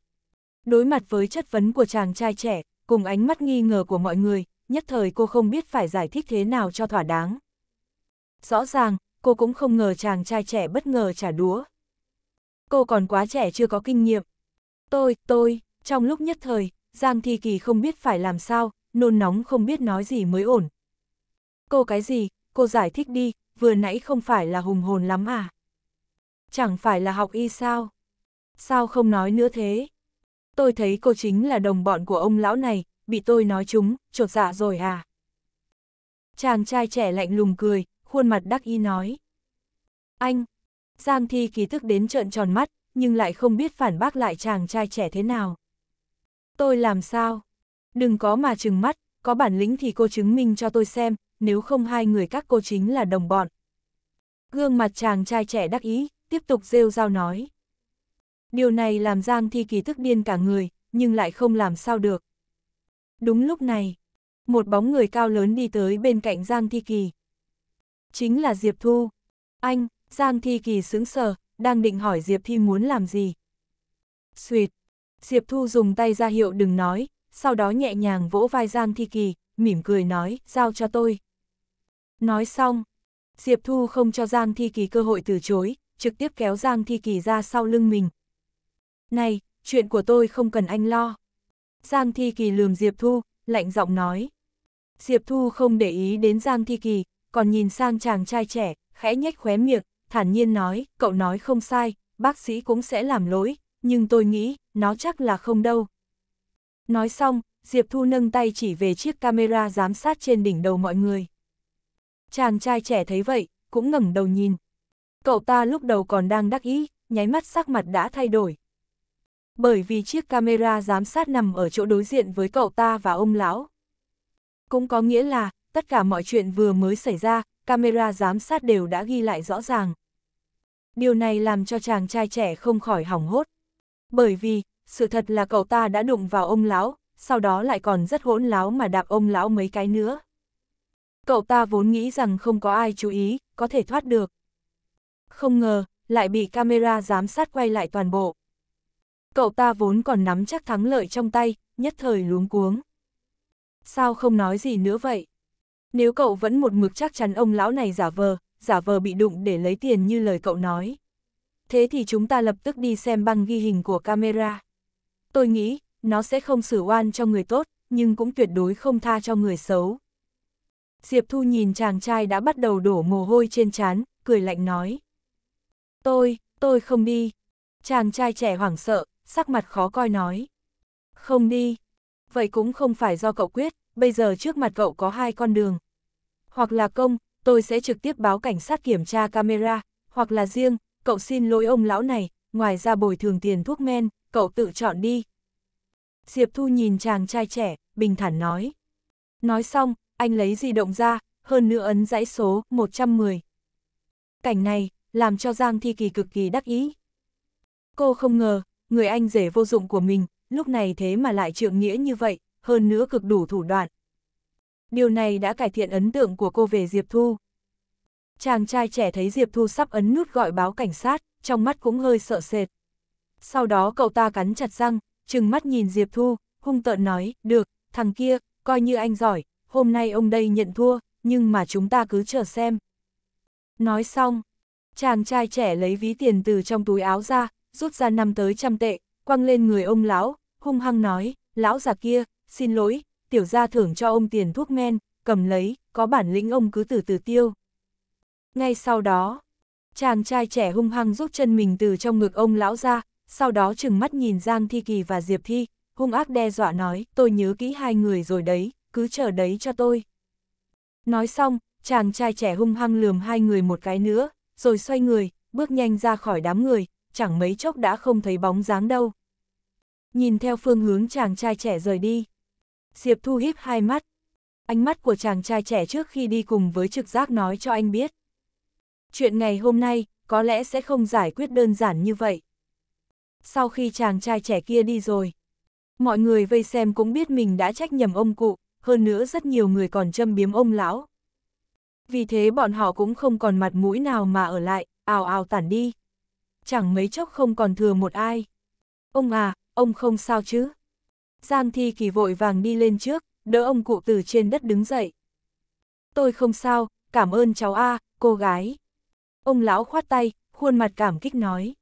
Đối mặt với chất vấn của chàng trai trẻ, cùng ánh mắt nghi ngờ của mọi người, nhất thời cô không biết phải giải thích thế nào cho thỏa đáng. Rõ ràng, cô cũng không ngờ chàng trai trẻ bất ngờ trả đúa. Cô còn quá trẻ chưa có kinh nghiệm. Tôi, tôi, trong lúc nhất thời, Giang Thi Kỳ không biết phải làm sao, nôn nóng không biết nói gì mới ổn. Cô cái gì, cô giải thích đi, vừa nãy không phải là hùng hồn lắm à? Chẳng phải là học y sao? Sao không nói nữa thế? Tôi thấy cô chính là đồng bọn của ông lão này, bị tôi nói chúng, trột dạ rồi à? Chàng trai trẻ lạnh lùng cười, khuôn mặt đắc ý nói. Anh! Giang Thi kỳ thức đến trợn tròn mắt, nhưng lại không biết phản bác lại chàng trai trẻ thế nào. Tôi làm sao? Đừng có mà chừng mắt, có bản lĩnh thì cô chứng minh cho tôi xem, nếu không hai người các cô chính là đồng bọn. Gương mặt chàng trai trẻ đắc ý, tiếp tục rêu rao nói. Điều này làm Giang Thi Kỳ tức điên cả người, nhưng lại không làm sao được. Đúng lúc này, một bóng người cao lớn đi tới bên cạnh Giang Thi Kỳ. Chính là Diệp Thu. Anh, Giang Thi Kỳ sững sờ, đang định hỏi Diệp Thi muốn làm gì. Xuyệt. Diệp Thu dùng tay ra hiệu đừng nói, sau đó nhẹ nhàng vỗ vai Giang Thi Kỳ, mỉm cười nói, giao cho tôi. Nói xong, Diệp Thu không cho Giang Thi Kỳ cơ hội từ chối, trực tiếp kéo Giang Thi Kỳ ra sau lưng mình. Này, chuyện của tôi không cần anh lo. Giang Thi Kỳ lườm Diệp Thu, lạnh giọng nói. Diệp Thu không để ý đến Giang Thi Kỳ, còn nhìn sang chàng trai trẻ, khẽ nhếch khóe miệng, thản nhiên nói, cậu nói không sai, bác sĩ cũng sẽ làm lỗi, nhưng tôi nghĩ, nó chắc là không đâu. Nói xong, Diệp Thu nâng tay chỉ về chiếc camera giám sát trên đỉnh đầu mọi người. Chàng trai trẻ thấy vậy, cũng ngẩng đầu nhìn. Cậu ta lúc đầu còn đang đắc ý, nháy mắt sắc mặt đã thay đổi. Bởi vì chiếc camera giám sát nằm ở chỗ đối diện với cậu ta và ông lão. Cũng có nghĩa là, tất cả mọi chuyện vừa mới xảy ra, camera giám sát đều đã ghi lại rõ ràng. Điều này làm cho chàng trai trẻ không khỏi hỏng hốt. Bởi vì, sự thật là cậu ta đã đụng vào ông lão, sau đó lại còn rất hỗn láo mà đạp ông lão mấy cái nữa. Cậu ta vốn nghĩ rằng không có ai chú ý, có thể thoát được. Không ngờ, lại bị camera giám sát quay lại toàn bộ. Cậu ta vốn còn nắm chắc thắng lợi trong tay, nhất thời luống cuống. Sao không nói gì nữa vậy? Nếu cậu vẫn một mực chắc chắn ông lão này giả vờ, giả vờ bị đụng để lấy tiền như lời cậu nói. Thế thì chúng ta lập tức đi xem băng ghi hình của camera. Tôi nghĩ, nó sẽ không xử oan cho người tốt, nhưng cũng tuyệt đối không tha cho người xấu. Diệp Thu nhìn chàng trai đã bắt đầu đổ mồ hôi trên trán, cười lạnh nói. Tôi, tôi không đi. Chàng trai trẻ hoảng sợ, sắc mặt khó coi nói. Không đi. Vậy cũng không phải do cậu quyết, bây giờ trước mặt cậu có hai con đường. Hoặc là công, tôi sẽ trực tiếp báo cảnh sát kiểm tra camera, hoặc là riêng, cậu xin lỗi ông lão này, ngoài ra bồi thường tiền thuốc men, cậu tự chọn đi. Diệp Thu nhìn chàng trai trẻ, bình thản nói. Nói xong, anh lấy di động ra, hơn nữa ấn dãy số 110. Cảnh này, làm cho Giang Thi Kỳ cực kỳ đắc ý. Cô không ngờ, người anh rể vô dụng của mình, lúc này thế mà lại trượng nghĩa như vậy, hơn nữa cực đủ thủ đoạn. Điều này đã cải thiện ấn tượng của cô về Diệp Thu. Chàng trai trẻ thấy Diệp Thu sắp ấn nút gọi báo cảnh sát, trong mắt cũng hơi sợ sệt. Sau đó cậu ta cắn chặt răng, trừng mắt nhìn Diệp Thu, hung tợn nói, được, thằng kia, coi như anh giỏi, hôm nay ông đây nhận thua, nhưng mà chúng ta cứ chờ xem. Nói xong, chàng trai trẻ lấy ví tiền từ trong túi áo ra, rút ra năm tới trăm tệ, quăng lên người ông lão, hung hăng nói, lão già kia, xin lỗi, tiểu gia thưởng cho ông tiền thuốc men, cầm lấy, có bản lĩnh ông cứ từ từ tiêu. Ngay sau đó, chàng trai trẻ hung hăng rút chân mình từ trong ngực ông lão ra, sau đó chừng mắt nhìn Giang Thi Kỳ và Diệp Thi, hung ác đe dọa nói, tôi nhớ kỹ hai người rồi đấy, cứ chờ đấy cho tôi. Nói xong, chàng trai trẻ hung hăng lườm hai người một cái nữa, rồi xoay người, bước nhanh ra khỏi đám người, chẳng mấy chốc đã không thấy bóng dáng đâu. Nhìn theo phương hướng chàng trai trẻ rời đi. Diệp Thu híp hai mắt. Ánh mắt của chàng trai trẻ trước khi đi cùng với trực giác nói cho anh biết. Chuyện ngày hôm nay, có lẽ sẽ không giải quyết đơn giản như vậy. Sau khi chàng trai trẻ kia đi rồi, mọi người vây xem cũng biết mình đã trách nhầm ông cụ, hơn nữa rất nhiều người còn châm biếm ông lão. Vì thế bọn họ cũng không còn mặt mũi nào mà ở lại, ào ào tản đi. Chẳng mấy chốc không còn thừa một ai. Ông à, ông không sao chứ? Giang Thi Kỳ vội vàng đi lên trước, đỡ ông cụ từ trên đất đứng dậy. Tôi không sao, cảm ơn cháu A, cô gái. Ông lão khoát tay, khuôn mặt cảm kích nói.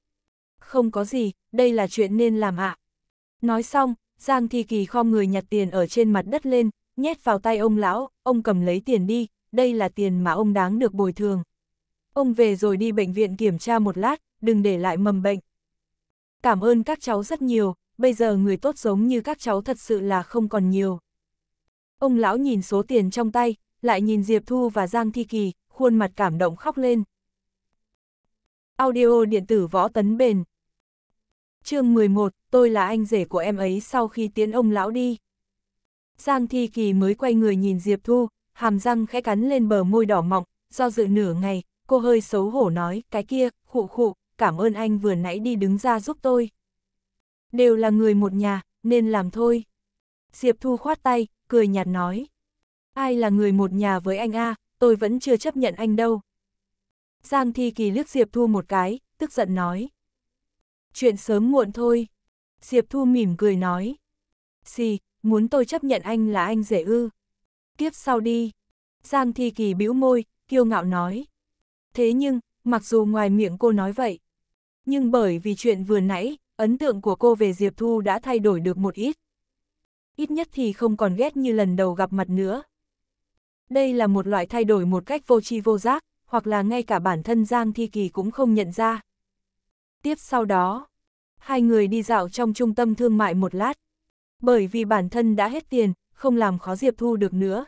Không có gì, đây là chuyện nên làm ạ. À. Nói xong, Giang Thi Kỳ khom người nhặt tiền ở trên mặt đất lên, nhét vào tay ông lão, ông cầm lấy tiền đi, đây là tiền mà ông đáng được bồi thường. Ông về rồi đi bệnh viện kiểm tra một lát, đừng để lại mầm bệnh. Cảm ơn các cháu rất nhiều, bây giờ người tốt giống như các cháu thật sự là không còn nhiều. Ông lão nhìn số tiền trong tay, lại nhìn Diệp Thu và Giang Thi Kỳ, khuôn mặt cảm động khóc lên. Audio điện tử võ tấn bền. Chương 11, tôi là anh rể của em ấy sau khi tiến ông lão đi. Giang Thi Kỳ mới quay người nhìn Diệp Thu, hàm răng khẽ cắn lên bờ môi đỏ mọng, do dự nửa ngày, cô hơi xấu hổ nói, cái kia, khụ khụ, cảm ơn anh vừa nãy đi đứng ra giúp tôi. Đều là người một nhà, nên làm thôi. Diệp Thu khoát tay, cười nhạt nói. Ai là người một nhà với anh a tôi vẫn chưa chấp nhận anh đâu. Giang Thi Kỳ liếc Diệp Thu một cái, tức giận nói. Chuyện sớm muộn thôi. Diệp Thu mỉm cười nói. Xì, muốn tôi chấp nhận anh là anh dễ ư. Kiếp sau đi. Giang Thi Kỳ bĩu môi, kiêu ngạo nói. Thế nhưng, mặc dù ngoài miệng cô nói vậy, nhưng bởi vì chuyện vừa nãy, ấn tượng của cô về Diệp Thu đã thay đổi được một ít. Ít nhất thì không còn ghét như lần đầu gặp mặt nữa. Đây là một loại thay đổi một cách vô tri vô giác, hoặc là ngay cả bản thân Giang Thi Kỳ cũng không nhận ra. Tiếp sau đó, hai người đi dạo trong trung tâm thương mại một lát, bởi vì bản thân đã hết tiền, không làm khó Diệp Thu được nữa.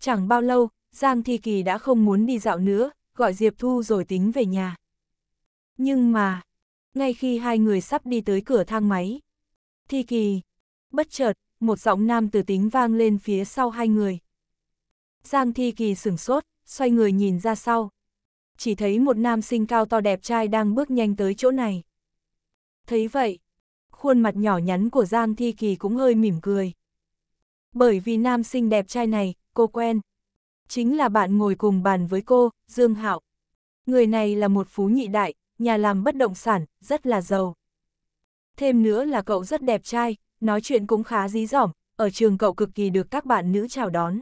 Chẳng bao lâu, Giang Thi Kỳ đã không muốn đi dạo nữa, gọi Diệp Thu rồi tính về nhà. Nhưng mà, ngay khi hai người sắp đi tới cửa thang máy, Thi Kỳ, bất chợt, một giọng nam từ tính vang lên phía sau hai người. Giang Thi Kỳ sửng sốt, xoay người nhìn ra sau. Chỉ thấy một nam sinh cao to đẹp trai đang bước nhanh tới chỗ này. Thấy vậy, khuôn mặt nhỏ nhắn của Giang Thi Kỳ cũng hơi mỉm cười. Bởi vì nam sinh đẹp trai này, cô quen. Chính là bạn ngồi cùng bàn với cô, Dương Hạo. Người này là một phú nhị đại, nhà làm bất động sản, rất là giàu. Thêm nữa là cậu rất đẹp trai, nói chuyện cũng khá dí dỏm, ở trường cậu cực kỳ được các bạn nữ chào đón.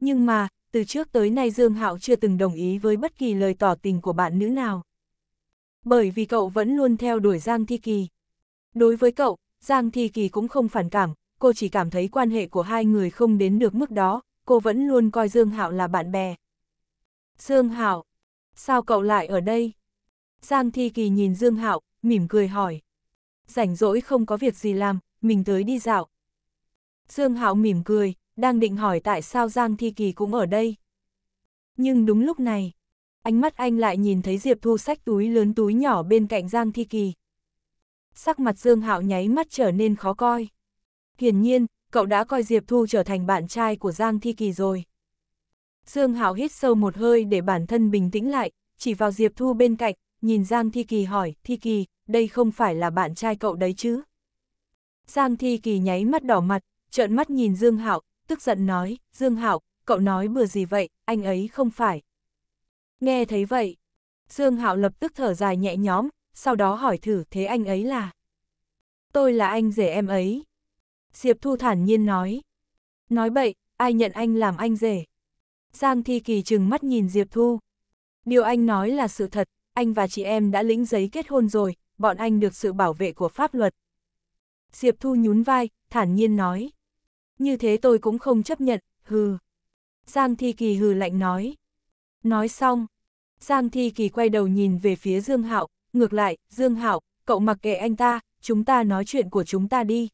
Nhưng mà, từ trước tới nay Dương Hạo chưa từng đồng ý với bất kỳ lời tỏ tình của bạn nữ nào. Bởi vì cậu vẫn luôn theo đuổi Giang Thi Kỳ. Đối với cậu, Giang Thi Kỳ cũng không phản cảm, cô chỉ cảm thấy quan hệ của hai người không đến được mức đó, cô vẫn luôn coi Dương Hạo là bạn bè. Dương Hạo, sao cậu lại ở đây? Giang Thi Kỳ nhìn Dương Hạo, mỉm cười hỏi. Rảnh rỗi không có việc gì làm, mình tới đi dạo. Dương Hạo mỉm cười, đang định hỏi tại sao Giang Thi Kỳ cũng ở đây. Nhưng đúng lúc này, ánh mắt anh lại nhìn thấy Diệp Thu sách túi lớn túi nhỏ bên cạnh Giang Thi Kỳ sắc mặt Dương Hạo nháy mắt trở nên khó coi. Hiển nhiên, cậu đã coi Diệp Thu trở thành bạn trai của Giang Thi Kỳ rồi. Dương Hạo hít sâu một hơi để bản thân bình tĩnh lại, chỉ vào Diệp Thu bên cạnh, nhìn Giang Thi Kỳ hỏi, Thi Kỳ, đây không phải là bạn trai cậu đấy chứ? Giang Thi Kỳ nháy mắt đỏ mặt, trợn mắt nhìn Dương Hạo, tức giận nói, Dương Hạo, cậu nói bừa gì vậy, anh ấy không phải. Nghe thấy vậy, Dương Hạo lập tức thở dài nhẹ nhõm, sau đó hỏi thử thế anh ấy là. Tôi là anh rể em ấy. Diệp Thu thản nhiên nói. Nói bậy, ai nhận anh làm anh rể. Giang Thi Kỳ trừng mắt nhìn Diệp Thu. Điều anh nói là sự thật, anh và chị em đã lĩnh giấy kết hôn rồi, bọn anh được sự bảo vệ của pháp luật. Diệp Thu nhún vai, thản nhiên nói. Như thế tôi cũng không chấp nhận, hừ. Giang Thi Kỳ hừ lạnh nói. Nói xong, Giang Thi Kỳ quay đầu nhìn về phía Dương Hạo, ngược lại, Dương Hảo, cậu mặc kệ anh ta, chúng ta nói chuyện của chúng ta đi.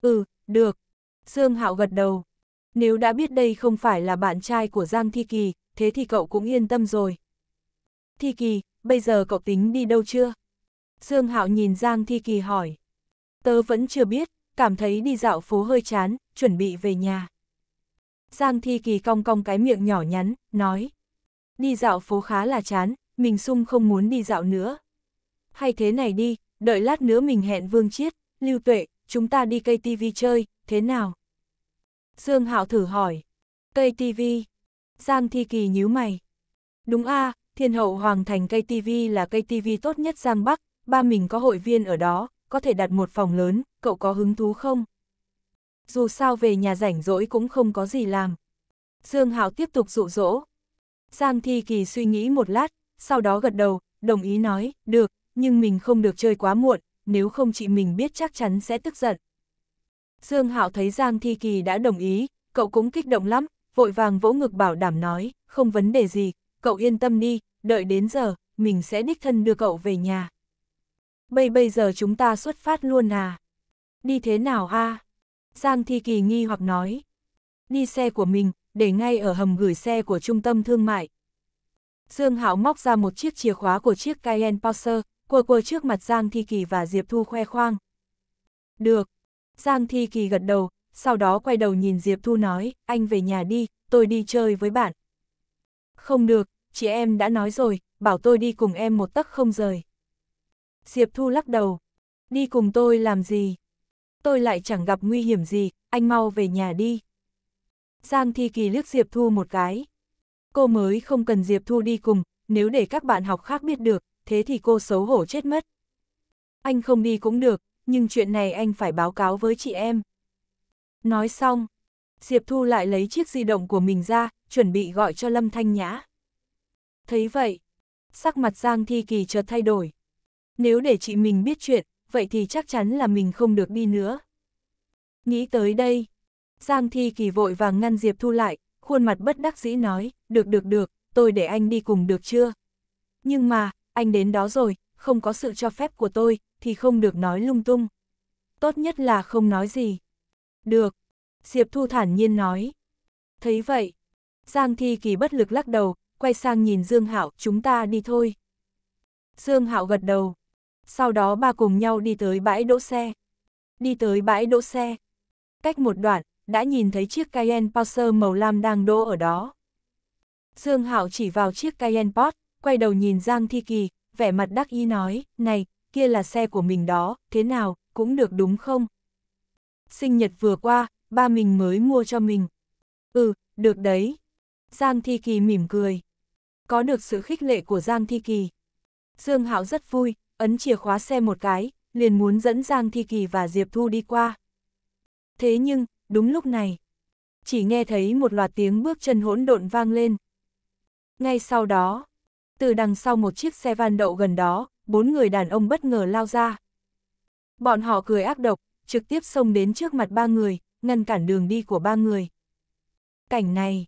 Ừ, được. Dương Hạo gật đầu. Nếu đã biết đây không phải là bạn trai của Giang Thi Kỳ, thế thì cậu cũng yên tâm rồi. Thi Kỳ, bây giờ cậu tính đi đâu chưa? Dương Hạo nhìn Giang Thi Kỳ hỏi. Tớ vẫn chưa biết, cảm thấy đi dạo phố hơi chán, chuẩn bị về nhà. Giang Thi Kỳ cong cong cái miệng nhỏ nhắn, nói. Đi dạo phố khá là chán, mình sung không muốn đi dạo nữa. Hay thế này đi, đợi lát nữa mình hẹn Vương Chiết, Lưu Tuệ, chúng ta đi cây KTV chơi, thế nào? Dương Hạo thử hỏi. Cây KTV. Giang Thi Kỳ nhíu mày. Đúng a, à, Thiên Hậu Hoàng Thành cây KTV là cây KTV tốt nhất Giang Bắc, ba mình có hội viên ở đó, có thể đặt một phòng lớn, cậu có hứng thú không? Dù sao về nhà rảnh rỗi cũng không có gì làm. Dương Hạo tiếp tục dụ dỗ. Giang Thi Kỳ suy nghĩ một lát, sau đó gật đầu, đồng ý nói, được, nhưng mình không được chơi quá muộn, nếu không chị mình biết chắc chắn sẽ tức giận. Dương Hạo thấy Giang Thi Kỳ đã đồng ý, cậu cũng kích động lắm, vội vàng vỗ ngực bảo đảm nói, không vấn đề gì, cậu yên tâm đi, đợi đến giờ, mình sẽ đích thân đưa cậu về nhà. Bây bây giờ chúng ta xuất phát luôn à? Đi thế nào a? Giang Thi Kỳ nghi hoặc nói. Đi xe của mình, để ngay ở hầm gửi xe của trung tâm thương mại, Dương Hạo móc ra một chiếc chìa khóa của chiếc Cayenne Porsche, quơ quơ trước mặt Giang Thi Kỳ và Diệp Thu khoe khoang. Được. Giang Thi Kỳ gật đầu, sau đó quay đầu nhìn Diệp Thu nói, anh về nhà đi, tôi đi chơi với bạn. Không được, chị em đã nói rồi, bảo tôi đi cùng em một tấc không rời. Diệp Thu lắc đầu. Đi cùng tôi làm gì? Tôi lại chẳng gặp nguy hiểm gì, anh mau về nhà đi. Giang Thi Kỳ liếc Diệp Thu một cái, cô mới không cần Diệp Thu đi cùng, nếu để các bạn học khác biết được, thế thì cô xấu hổ chết mất. Anh không đi cũng được, nhưng chuyện này anh phải báo cáo với chị em. Nói xong, Diệp Thu lại lấy chiếc di động của mình ra, chuẩn bị gọi cho Lâm Thanh Nhã. Thấy vậy, sắc mặt Giang Thi Kỳ chợt thay đổi. Nếu để chị mình biết chuyện, vậy thì chắc chắn là mình không được đi nữa. Nghĩ tới đây, Giang Thi Kỳ vội vàng ngăn Diệp Thu lại, khuôn mặt bất đắc dĩ nói, được được được, tôi để anh đi cùng được chưa? Nhưng mà, anh đến đó rồi, không có sự cho phép của tôi, thì không được nói lung tung. Tốt nhất là không nói gì. Được. Diệp Thu thản nhiên nói. Thấy vậy, Giang Thi Kỳ bất lực lắc đầu, quay sang nhìn Dương Hạo, chúng ta đi thôi. Dương Hạo gật đầu. Sau đó ba cùng nhau đi tới bãi đỗ xe. Đi tới bãi đỗ xe. Cách một đoạn, đã nhìn thấy chiếc Cayenne Porsche màu lam đang đỗ ở đó. Dương Hạo chỉ vào chiếc Cayenne Porsche, quay đầu nhìn Giang Thi Kỳ, vẻ mặt đắc ý nói, này, kia là xe của mình đó, thế nào, cũng được đúng không? Sinh nhật vừa qua, ba mình mới mua cho mình. Ừ, được đấy. Giang Thi Kỳ mỉm cười. Có được sự khích lệ của Giang Thi Kỳ. Dương Hạo rất vui, ấn chìa khóa xe một cái, liền muốn dẫn Giang Thi Kỳ và Diệp Thu đi qua. Thế nhưng, đúng lúc này. Chỉ nghe thấy một loạt tiếng bước chân hỗn độn vang lên. Ngay sau đó, từ đằng sau một chiếc xe van đậu gần đó, bốn người đàn ông bất ngờ lao ra. Bọn họ cười ác độc, trực tiếp xông đến trước mặt ba người, ngăn cản đường đi của ba người. Cảnh này,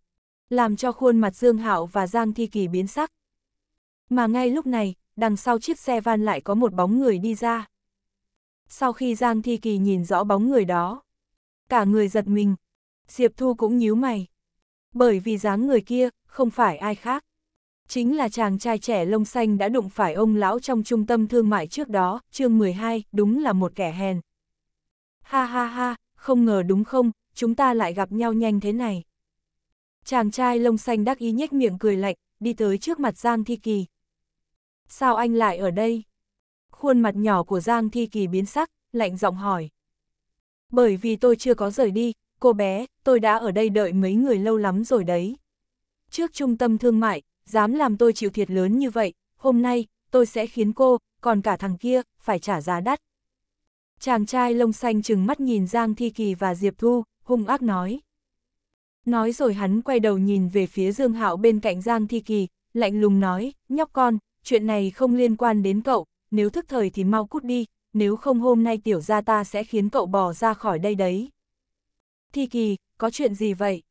làm cho khuôn mặt Dương Hạo và Giang Thi Kỳ biến sắc. Mà ngay lúc này, đằng sau chiếc xe van lại có một bóng người đi ra. Sau khi Giang Thi Kỳ nhìn rõ bóng người đó, cả người giật mình. Diệp Thu cũng nhíu mày. Bởi vì dáng người kia, không phải ai khác. Chính là chàng trai trẻ lông xanh đã đụng phải ông lão trong trung tâm thương mại trước đó, chương 12, đúng là một kẻ hèn. Ha ha ha, không ngờ đúng không, chúng ta lại gặp nhau nhanh thế này. Chàng trai lông xanh đắc ý nhếch miệng cười lạnh, đi tới trước mặt Giang Thi Kỳ. Sao anh lại ở đây? Khuôn mặt nhỏ của Giang Thi Kỳ biến sắc, lạnh giọng hỏi bởi vì tôi chưa có rời đi, cô bé, tôi đã ở đây đợi mấy người lâu lắm rồi đấy. Trước trung tâm thương mại, dám làm tôi chịu thiệt lớn như vậy, hôm nay, tôi sẽ khiến cô, còn cả thằng kia, phải trả giá đắt. Chàng trai lông xanh trừng mắt nhìn Giang Thi Kỳ và Diệp Thu, hung ác nói. Nói rồi hắn quay đầu nhìn về phía Dương Hạo bên cạnh Giang Thi Kỳ, lạnh lùng nói, nhóc con, chuyện này không liên quan đến cậu, nếu thức thời thì mau cút đi, nếu không hôm nay tiểu gia ta sẽ khiến cậu bỏ ra khỏi đây đấy. Thi Kỳ, có chuyện gì vậy?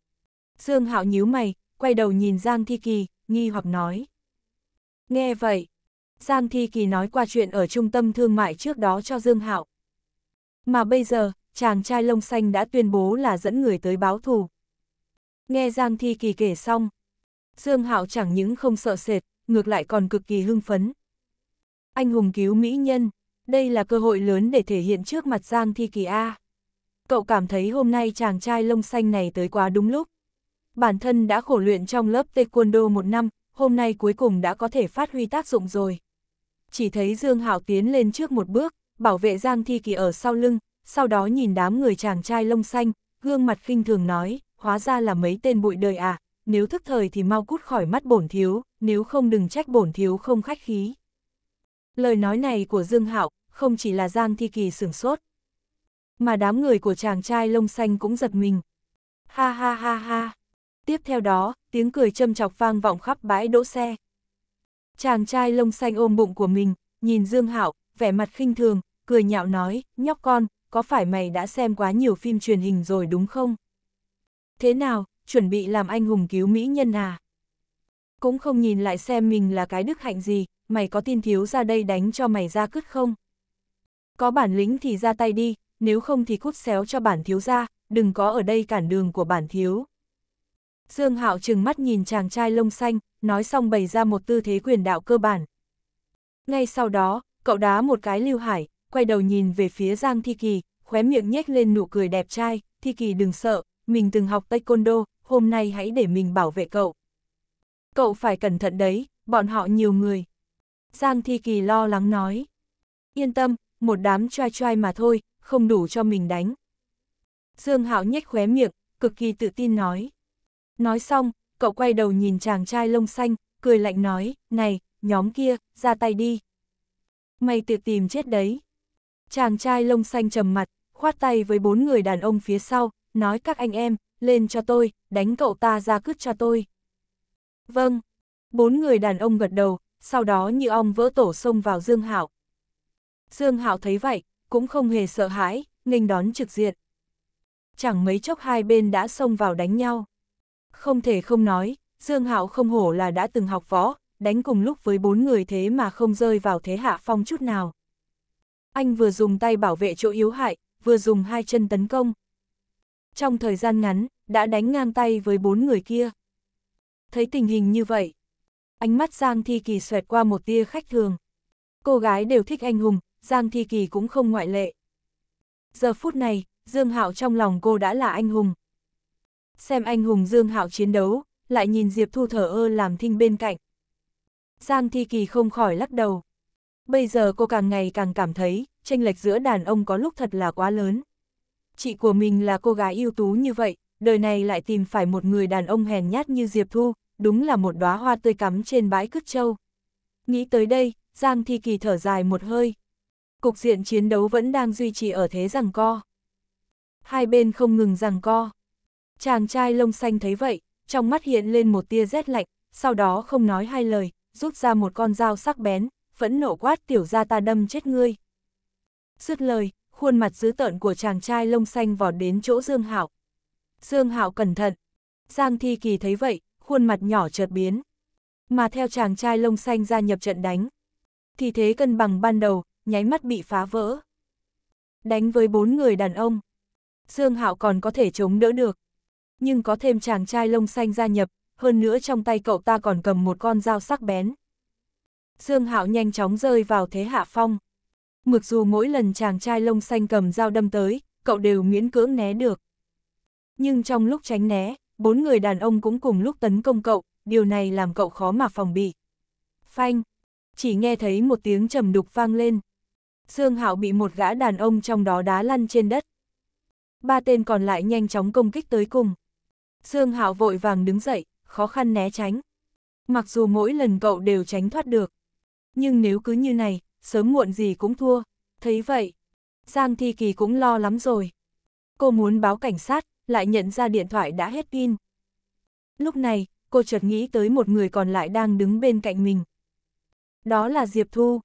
Dương Hạo nhíu mày, quay đầu nhìn Giang Thi Kỳ, nghi hoặc nói. Nghe vậy, Giang Thi Kỳ nói qua chuyện ở trung tâm thương mại trước đó cho Dương Hạo. Mà bây giờ, chàng trai lông xanh đã tuyên bố là dẫn người tới báo thù. Nghe Giang Thi Kỳ kể xong, Dương Hạo chẳng những không sợ sệt, ngược lại còn cực kỳ hưng phấn. Anh hùng cứu mỹ nhân đây là cơ hội lớn để thể hiện trước mặt Giang Thi Kỳ A. Cậu cảm thấy hôm nay chàng trai lông xanh này tới quá đúng lúc. Bản thân đã khổ luyện trong lớp taekwondo một năm, hôm nay cuối cùng đã có thể phát huy tác dụng rồi. Chỉ thấy Dương Hạo tiến lên trước một bước, bảo vệ Giang Thi Kỳ ở sau lưng, sau đó nhìn đám người chàng trai lông xanh, gương mặt khinh thường nói, hóa ra là mấy tên bụi đời à, nếu thức thời thì mau cút khỏi mắt bổn thiếu, nếu không đừng trách bổn thiếu không khách khí. Lời nói này của Dương Hạo không chỉ là Giang Thi Kỳ sửng sốt, mà đám người của chàng trai lông xanh cũng giật mình. Ha ha ha ha. Tiếp theo đó, tiếng cười châm chọc vang vọng khắp bãi đỗ xe. Chàng trai lông xanh ôm bụng của mình, nhìn Dương Hạo, vẻ mặt khinh thường, cười nhạo nói, nhóc con, có phải mày đã xem quá nhiều phim truyền hình rồi đúng không? Thế nào, chuẩn bị làm anh hùng cứu mỹ nhân à? cũng không nhìn lại xem mình là cái đức hạnh gì, mày có tin thiếu ra đây đánh cho mày ra cứt không? Có bản lĩnh thì ra tay đi, nếu không thì cút xéo cho bản thiếu ra, đừng có ở đây cản đường của bản thiếu. Dương Hạo trừng mắt nhìn chàng trai lông xanh, nói xong bày ra một tư thế quyền đạo cơ bản. Ngay sau đó, cậu đá một cái lưu hải, quay đầu nhìn về phía Giang Thi Kỳ, khóe miệng nhếch lên nụ cười đẹp trai, Thi Kỳ đừng sợ, mình từng học taekwondo, hôm nay hãy để mình bảo vệ cậu cậu phải cẩn thận đấy, bọn họ nhiều người. Giang Thi Kỳ lo lắng nói. Yên tâm, một đám trai trai mà thôi, không đủ cho mình đánh. Dương Hạo nhếch khóe miệng, cực kỳ tự tin nói. Nói xong, cậu quay đầu nhìn chàng trai lông xanh, cười lạnh nói, này, nhóm kia, ra tay đi. Mày tự tìm chết đấy. Chàng trai lông xanh trầm mặt, khoát tay với bốn người đàn ông phía sau, nói các anh em, lên cho tôi, đánh cậu ta ra cướp cho tôi. Vâng. Bốn người đàn ông gật đầu, sau đó như ong vỡ tổ xông vào Dương Hạo. Dương Hạo thấy vậy, cũng không hề sợ hãi, nghênh đón trực diện. Chẳng mấy chốc hai bên đã xông vào đánh nhau. Không thể không nói, Dương Hạo không hổ là đã từng học võ, đánh cùng lúc với bốn người thế mà không rơi vào thế hạ phong chút nào. Anh vừa dùng tay bảo vệ chỗ yếu hại, vừa dùng hai chân tấn công. Trong thời gian ngắn, đã đánh ngang tay với bốn người kia thấy tình hình như vậy. Ánh mắt Giang Thi Kỳ xoẹt qua một tia khách thường. Cô gái đều thích anh hùng, Giang Thi Kỳ cũng không ngoại lệ. Giờ phút này, Dương Hạo trong lòng cô đã là anh hùng. Xem anh hùng Dương Hạo chiến đấu, lại nhìn Diệp Thu thở ơ làm thinh bên cạnh. Giang Thi Kỳ không khỏi lắc đầu. Bây giờ cô càng ngày càng cảm thấy, tranh lệch giữa đàn ông có lúc thật là quá lớn. Chị của mình là cô gái ưu tú như vậy, đời này lại tìm phải một người đàn ông hèn nhát như Diệp Thu, đúng là một đóa hoa tươi cắm trên bãi cứt châu. Nghĩ tới đây, Giang Thi Kỳ thở dài một hơi. Cục diện chiến đấu vẫn đang duy trì ở thế rằng co. Hai bên không ngừng rằng co. Chàng trai lông xanh thấy vậy, trong mắt hiện lên một tia rét lạnh, sau đó không nói hai lời, rút ra một con dao sắc bén, phẫn nộ quát tiểu ra ta đâm chết ngươi. Dứt lời, khuôn mặt dữ tợn của chàng trai lông xanh vọt đến chỗ Dương Hạo, Dương Hạo cẩn thận. Giang Thi Kỳ thấy vậy, khuôn mặt nhỏ chợt biến. Mà theo chàng trai lông xanh gia nhập trận đánh. Thì thế cân bằng ban đầu, nháy mắt bị phá vỡ. Đánh với bốn người đàn ông. Dương Hạo còn có thể chống đỡ được. Nhưng có thêm chàng trai lông xanh gia nhập, hơn nữa trong tay cậu ta còn cầm một con dao sắc bén. Dương Hạo nhanh chóng rơi vào thế hạ phong. Mặc dù mỗi lần chàng trai lông xanh cầm dao đâm tới, cậu đều miễn cưỡng né được nhưng trong lúc tránh né, bốn người đàn ông cũng cùng lúc tấn công cậu, điều này làm cậu khó mà phòng bị. Phanh, chỉ nghe thấy một tiếng trầm đục vang lên. Sương Hạo bị một gã đàn ông trong đó đá lăn trên đất. Ba tên còn lại nhanh chóng công kích tới cùng. Sương Hạo vội vàng đứng dậy, khó khăn né tránh. Mặc dù mỗi lần cậu đều tránh thoát được, nhưng nếu cứ như này, sớm muộn gì cũng thua. Thấy vậy, Giang Thi Kỳ cũng lo lắm rồi. Cô muốn báo cảnh sát, lại nhận ra điện thoại đã hết pin. Lúc này, cô chợt nghĩ tới một người còn lại đang đứng bên cạnh mình. Đó là Diệp Thu.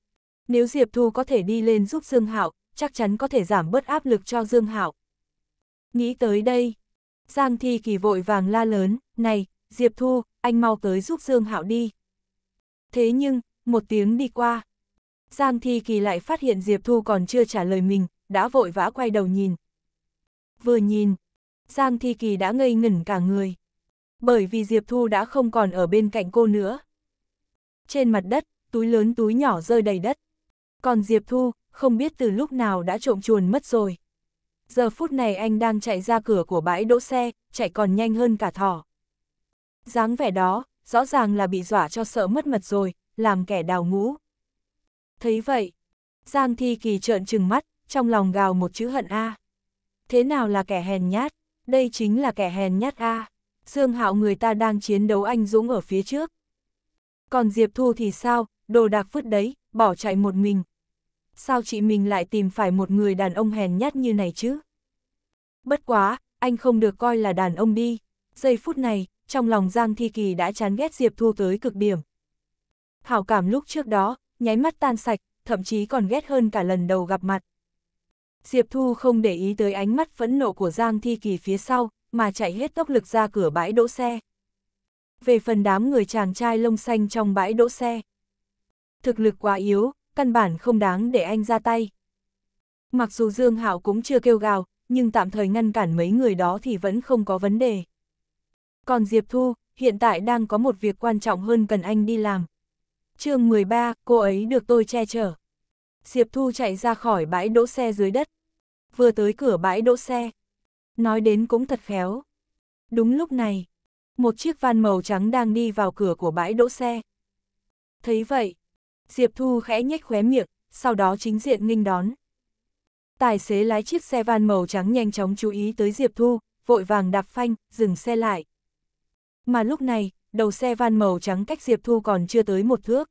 Nếu Diệp Thu có thể đi lên giúp Dương Hạo, chắc chắn có thể giảm bớt áp lực cho Dương Hạo. Nghĩ tới đây, Giang Thi Kỳ vội vàng la lớn, "Này, Diệp Thu, anh mau tới giúp Dương Hạo đi." Thế nhưng, một tiếng đi qua, Giang Thi Kỳ lại phát hiện Diệp Thu còn chưa trả lời mình, đã vội vã quay đầu nhìn. Vừa nhìn, Giang Thi Kỳ đã ngây ngẩn cả người. Bởi vì Diệp Thu đã không còn ở bên cạnh cô nữa. Trên mặt đất, túi lớn túi nhỏ rơi đầy đất. Còn Diệp Thu, không biết từ lúc nào đã trộm chuồn mất rồi. Giờ phút này anh đang chạy ra cửa của bãi đỗ xe, chạy còn nhanh hơn cả thỏ. dáng vẻ đó, rõ ràng là bị dọa cho sợ mất mật rồi, làm kẻ đào ngũ. Thấy vậy, Giang Thi Kỳ trợn trừng mắt, trong lòng gào một chữ hận A. À. Thế nào là kẻ hèn nhát? đây chính là kẻ hèn nhát a. À. Dương Hạo người ta đang chiến đấu anh dũng ở phía trước. Còn Diệp Thu thì sao, đồ đạc vứt đấy, bỏ chạy một mình. Sao chị mình lại tìm phải một người đàn ông hèn nhát như này chứ? Bất quá, anh không được coi là đàn ông đi. Giây phút này, trong lòng Giang Thi Kỳ đã chán ghét Diệp Thu tới cực điểm. Hảo cảm lúc trước đó, nháy mắt tan sạch, thậm chí còn ghét hơn cả lần đầu gặp mặt. Diệp Thu không để ý tới ánh mắt phẫn nộ của Giang Thi Kỳ phía sau, mà chạy hết tốc lực ra cửa bãi đỗ xe. Về phần đám người chàng trai lông xanh trong bãi đỗ xe. Thực lực quá yếu, căn bản không đáng để anh ra tay. Mặc dù Dương Hạo cũng chưa kêu gào, nhưng tạm thời ngăn cản mấy người đó thì vẫn không có vấn đề. Còn Diệp Thu, hiện tại đang có một việc quan trọng hơn cần anh đi làm. chương 13, cô ấy được tôi che chở. Diệp Thu chạy ra khỏi bãi đỗ xe dưới đất. Vừa tới cửa bãi đỗ xe. Nói đến cũng thật khéo. Đúng lúc này, một chiếc van màu trắng đang đi vào cửa của bãi đỗ xe. Thấy vậy, Diệp Thu khẽ nhếch khóe miệng, sau đó chính diện nghênh đón. Tài xế lái chiếc xe van màu trắng nhanh chóng chú ý tới Diệp Thu, vội vàng đạp phanh, dừng xe lại. Mà lúc này, đầu xe van màu trắng cách Diệp Thu còn chưa tới một thước.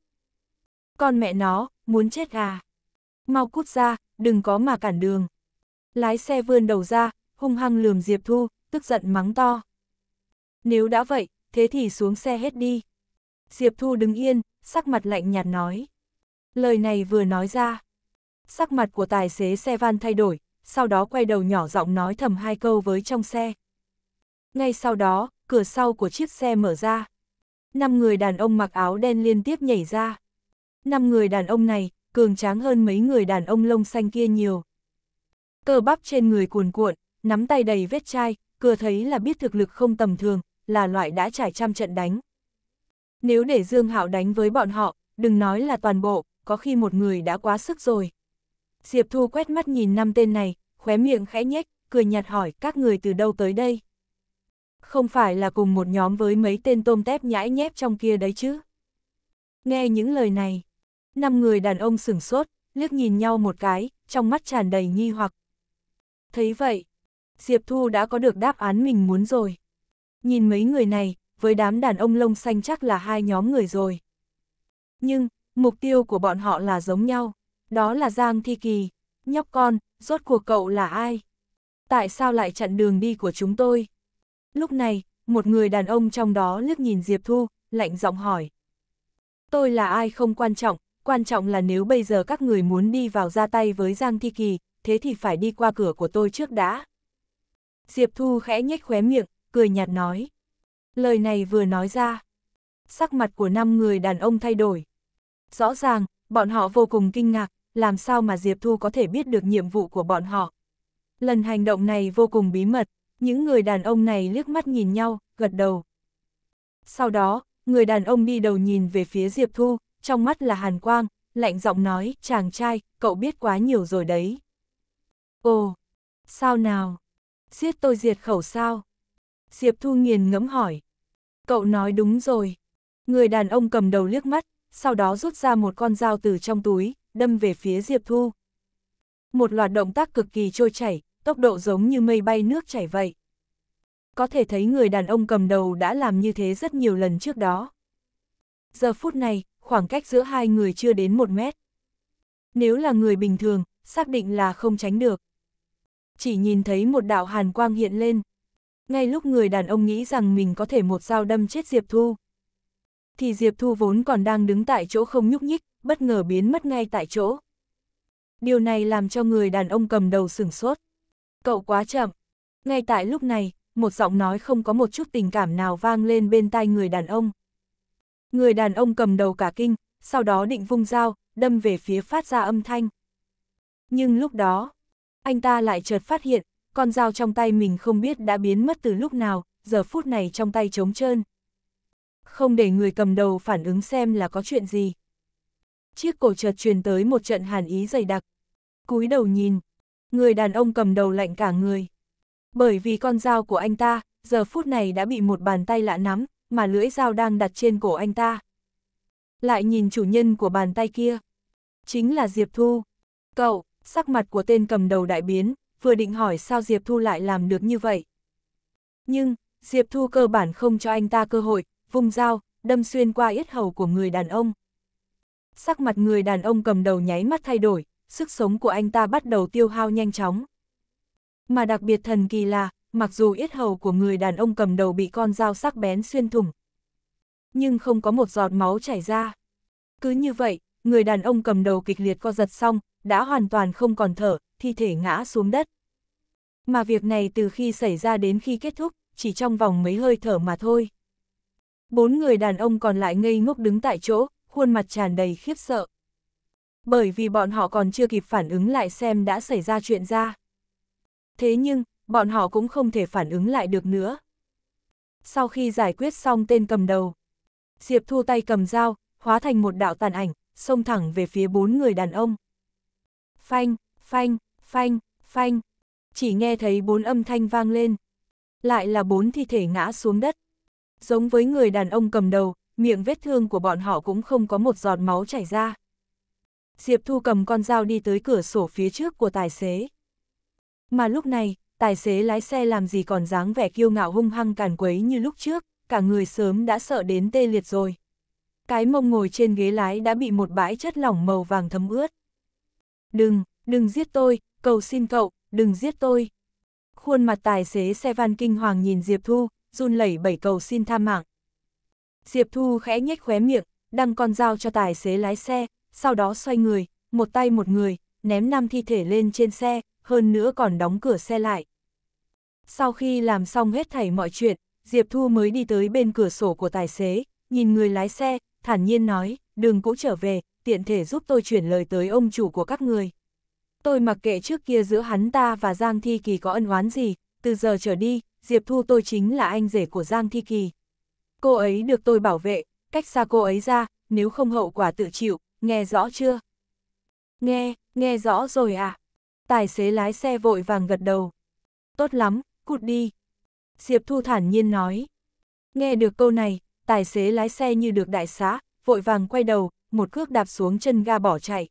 Con mẹ nó, muốn chết à? mau cút ra, đừng có mà cản đường. Lái xe vươn đầu ra, hung hăng lườm Diệp Thu, tức giận mắng to. Nếu đã vậy, thế thì xuống xe hết đi. Diệp Thu đứng yên, sắc mặt lạnh nhạt nói. Lời này vừa nói ra. Sắc mặt của tài xế xe van thay đổi, sau đó quay đầu nhỏ giọng nói thầm hai câu với trong xe. Ngay sau đó, cửa sau của chiếc xe mở ra. Năm người đàn ông mặc áo đen liên tiếp nhảy ra. Năm người đàn ông này, cường tráng hơn mấy người đàn ông lông xanh kia nhiều. Cơ bắp trên người cuồn cuộn, nắm tay đầy vết chai, cưa thấy là biết thực lực không tầm thường, là loại đã trải trăm trận đánh. Nếu để Dương Hạo đánh với bọn họ, đừng nói là toàn bộ, có khi một người đã quá sức rồi. Diệp Thu quét mắt nhìn năm tên này, khóe miệng khẽ nhếch, cười nhạt hỏi các người từ đâu tới đây. Không phải là cùng một nhóm với mấy tên tôm tép nhãi nhép trong kia đấy chứ. Nghe những lời này, Năm người đàn ông sửng sốt, liếc nhìn nhau một cái, trong mắt tràn đầy nghi hoặc. Thấy vậy, Diệp Thu đã có được đáp án mình muốn rồi. Nhìn mấy người này, với đám đàn ông lông xanh chắc là hai nhóm người rồi. Nhưng, mục tiêu của bọn họ là giống nhau, đó là Giang Thi Kỳ. Nhóc con, rốt cuộc cậu là ai? Tại sao lại chặn đường đi của chúng tôi? Lúc này, một người đàn ông trong đó liếc nhìn Diệp Thu, lạnh giọng hỏi. Tôi là ai không quan trọng, quan trọng là nếu bây giờ các người muốn đi vào ra tay với Giang Thi Kỳ, thế thì phải đi qua cửa của tôi trước đã. Diệp Thu khẽ nhếch khóe miệng, cười nhạt nói. Lời này vừa nói ra, sắc mặt của năm người đàn ông thay đổi. Rõ ràng, bọn họ vô cùng kinh ngạc, làm sao mà Diệp Thu có thể biết được nhiệm vụ của bọn họ. Lần hành động này vô cùng bí mật, những người đàn ông này liếc mắt nhìn nhau, gật đầu. Sau đó, người đàn ông đi đầu nhìn về phía Diệp Thu, trong mắt là hàn quang, lạnh giọng nói, chàng trai, cậu biết quá nhiều rồi đấy. Ồ, sao nào? Giết tôi diệt khẩu sao? Diệp Thu Nghiền ngẫm hỏi. Cậu nói đúng rồi. Người đàn ông cầm đầu liếc mắt, sau đó rút ra một con dao từ trong túi, đâm về phía Diệp Thu. Một loạt động tác cực kỳ trôi chảy, tốc độ giống như mây bay nước chảy vậy. Có thể thấy người đàn ông cầm đầu đã làm như thế rất nhiều lần trước đó. Giờ phút này, khoảng cách giữa hai người chưa đến một mét. Nếu là người bình thường, xác định là không tránh được. Chỉ nhìn thấy một đạo hàn quang hiện lên. Ngay lúc người đàn ông nghĩ rằng mình có thể một dao đâm chết Diệp Thu. Thì Diệp Thu vốn còn đang đứng tại chỗ không nhúc nhích, bất ngờ biến mất ngay tại chỗ. Điều này làm cho người đàn ông cầm đầu sửng sốt. Cậu quá chậm. Ngay tại lúc này, một giọng nói không có một chút tình cảm nào vang lên bên tai người đàn ông. Người đàn ông cầm đầu cả kinh, sau đó định vung dao, đâm về phía phát ra âm thanh. Nhưng lúc đó, anh ta lại chợt phát hiện, con dao trong tay mình không biết đã biến mất từ lúc nào, giờ phút này trong tay trống trơn. Không để người cầm đầu phản ứng xem là có chuyện gì. Chiếc cổ chợt truyền tới một trận hàn ý dày đặc. Cúi đầu nhìn, người đàn ông cầm đầu lạnh cả người. Bởi vì con dao của anh ta, giờ phút này đã bị một bàn tay lạ nắm, mà lưỡi dao đang đặt trên cổ anh ta. Lại nhìn chủ nhân của bàn tay kia. Chính là Diệp Thu. Cậu, sắc mặt của tên cầm đầu đại biến, vừa định hỏi sao Diệp Thu lại làm được như vậy. Nhưng, Diệp Thu cơ bản không cho anh ta cơ hội, vùng dao, đâm xuyên qua yết hầu của người đàn ông. Sắc mặt người đàn ông cầm đầu nháy mắt thay đổi, sức sống của anh ta bắt đầu tiêu hao nhanh chóng. Mà đặc biệt thần kỳ là, mặc dù yết hầu của người đàn ông cầm đầu bị con dao sắc bén xuyên thủng. Nhưng không có một giọt máu chảy ra. Cứ như vậy, người đàn ông cầm đầu kịch liệt co giật xong, đã hoàn toàn không còn thở, thi thể ngã xuống đất. Mà việc này từ khi xảy ra đến khi kết thúc, chỉ trong vòng mấy hơi thở mà thôi. Bốn người đàn ông còn lại ngây ngốc đứng tại chỗ, khuôn mặt tràn đầy khiếp sợ. Bởi vì bọn họ còn chưa kịp phản ứng lại xem đã xảy ra chuyện ra. Thế nhưng, bọn họ cũng không thể phản ứng lại được nữa. Sau khi giải quyết xong tên cầm đầu, Diệp Thu tay cầm dao, hóa thành một đạo tàn ảnh, xông thẳng về phía bốn người đàn ông. Phanh, phanh, phanh, phanh, chỉ nghe thấy bốn âm thanh vang lên. Lại là bốn thi thể ngã xuống đất. Giống với người đàn ông cầm đầu, miệng vết thương của bọn họ cũng không có một giọt máu chảy ra. Diệp Thu cầm con dao đi tới cửa sổ phía trước của tài xế. Mà lúc này, tài xế lái xe làm gì còn dáng vẻ kiêu ngạo hung hăng càn quấy như lúc trước, cả người sớm đã sợ đến tê liệt rồi. Cái mông ngồi trên ghế lái đã bị một bãi chất lỏng màu vàng thấm ướt. Đừng, đừng giết tôi, cầu xin cậu, đừng giết tôi. Khuôn mặt tài xế xe van kinh hoàng nhìn Diệp Thu, run lẩy bẩy cầu xin tha mạng. Diệp Thu khẽ nhếch khóe miệng, đăng con dao cho tài xế lái xe, sau đó xoay người, một tay một người, ném năm thi thể lên trên xe, hơn nữa còn đóng cửa xe lại. Sau khi làm xong hết thảy mọi chuyện, Diệp Thu mới đi tới bên cửa sổ của tài xế, nhìn người lái xe, thản nhiên nói, đường cũ trở về, tiện thể giúp tôi chuyển lời tới ông chủ của các người. Tôi mặc kệ trước kia giữa hắn ta và Giang Thi Kỳ có ân oán gì, từ giờ trở đi, Diệp Thu tôi chính là anh rể của Giang Thi Kỳ. Cô ấy được tôi bảo vệ, cách xa cô ấy ra, nếu không hậu quả tự chịu, nghe rõ chưa? Nghe, nghe rõ rồi à? Tài xế lái xe vội vàng gật đầu. Tốt lắm, cút đi. Diệp Thu thản nhiên nói. Nghe được câu này, tài xế lái xe như được đại xá, vội vàng quay đầu, một cước đạp xuống chân ga bỏ chạy.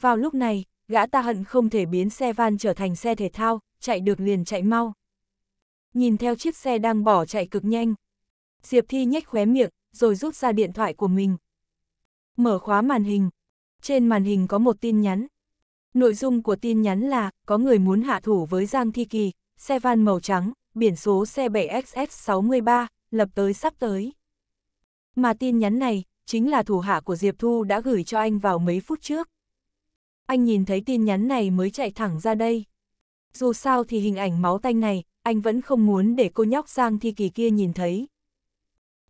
Vào lúc này, gã ta hận không thể biến xe van trở thành xe thể thao, chạy được liền chạy mau. Nhìn theo chiếc xe đang bỏ chạy cực nhanh. Diệp Thi nhếch khóe miệng, rồi rút ra điện thoại của mình. Mở khóa màn hình, trên màn hình có một tin nhắn. Nội dung của tin nhắn là, có người muốn hạ thủ với Giang Thi Kỳ, xe van màu trắng, biển số xe 7XS63, lập tới sắp tới. Mà tin nhắn này, chính là thủ hạ của Diệp Thu đã gửi cho anh vào mấy phút trước. Anh nhìn thấy tin nhắn này mới chạy thẳng ra đây. Dù sao thì hình ảnh máu tanh này, anh vẫn không muốn để cô nhóc Giang Thi Kỳ kia nhìn thấy.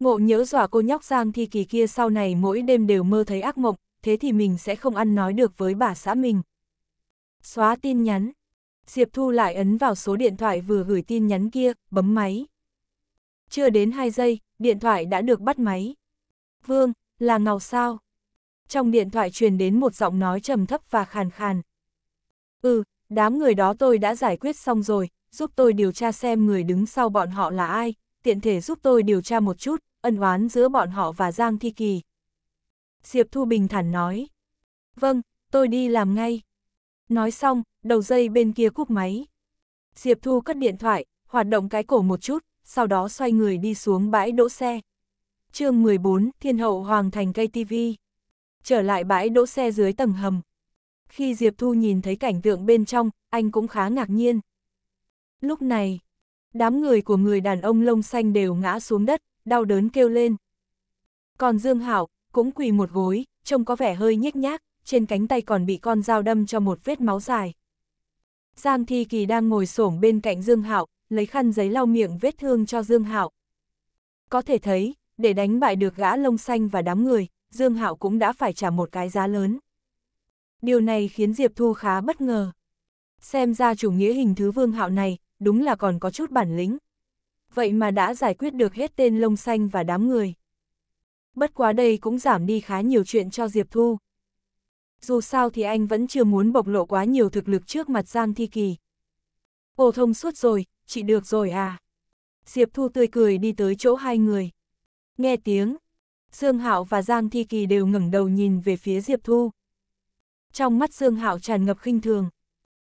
Ngộ nhớ dọa cô nhóc Giang Thi Kỳ kia sau này mỗi đêm đều mơ thấy ác mộng, thế thì mình sẽ không ăn nói được với bà xã mình. Xóa tin nhắn. Diệp Thu lại ấn vào số điện thoại vừa gửi tin nhắn kia, bấm máy. Chưa đến 2 giây, điện thoại đã được bắt máy. Vương, là Ngọc sao? Trong điện thoại truyền đến một giọng nói trầm thấp và khàn khàn. Ừ, đám người đó tôi đã giải quyết xong rồi, giúp tôi điều tra xem người đứng sau bọn họ là ai, tiện thể giúp tôi điều tra một chút, ân oán giữa bọn họ và Giang Thi Kỳ, Diệp Thu Bình thản nói. Vâng, tôi đi làm ngay. Nói xong, đầu dây bên kia cúp máy. Diệp Thu cất điện thoại, hoạt động cái cổ một chút, sau đó xoay người đi xuống bãi đỗ xe. chương 14, Thiên Hậu Hoàng Thành cây KTV. Trở lại bãi đỗ xe dưới tầng hầm. Khi Diệp Thu nhìn thấy cảnh tượng bên trong, anh cũng khá ngạc nhiên. Lúc này, đám người của người đàn ông lông xanh đều ngã xuống đất, đau đớn kêu lên. Còn Dương Hảo, cũng quỳ một gối, trông có vẻ hơi nhếch nhác, trên cánh tay còn bị con dao đâm cho một vết máu dài. Giang Thi Kỳ đang ngồi xổm bên cạnh Dương Hạo, lấy khăn giấy lau miệng vết thương cho Dương Hạo. Có thể thấy, để đánh bại được gã lông xanh và đám người, Dương Hạo cũng đã phải trả một cái giá lớn. Điều này khiến Diệp Thu khá bất ngờ. Xem ra chủ nghĩa hình thứ Vương Hạo này, đúng là còn có chút bản lĩnh. Vậy mà đã giải quyết được hết tên lông xanh và đám người. Bất quá đây cũng giảm đi khá nhiều chuyện cho Diệp Thu. Dù sao thì anh vẫn chưa muốn bộc lộ quá nhiều thực lực trước mặt Giang Thi Kỳ. Ồ thông suốt rồi, chị được rồi à. Diệp Thu tươi cười đi tới chỗ hai người. Nghe tiếng, Dương Hạo và Giang Thi Kỳ đều ngẩng đầu nhìn về phía Diệp Thu. Trong mắt Dương Hạo tràn ngập khinh thường.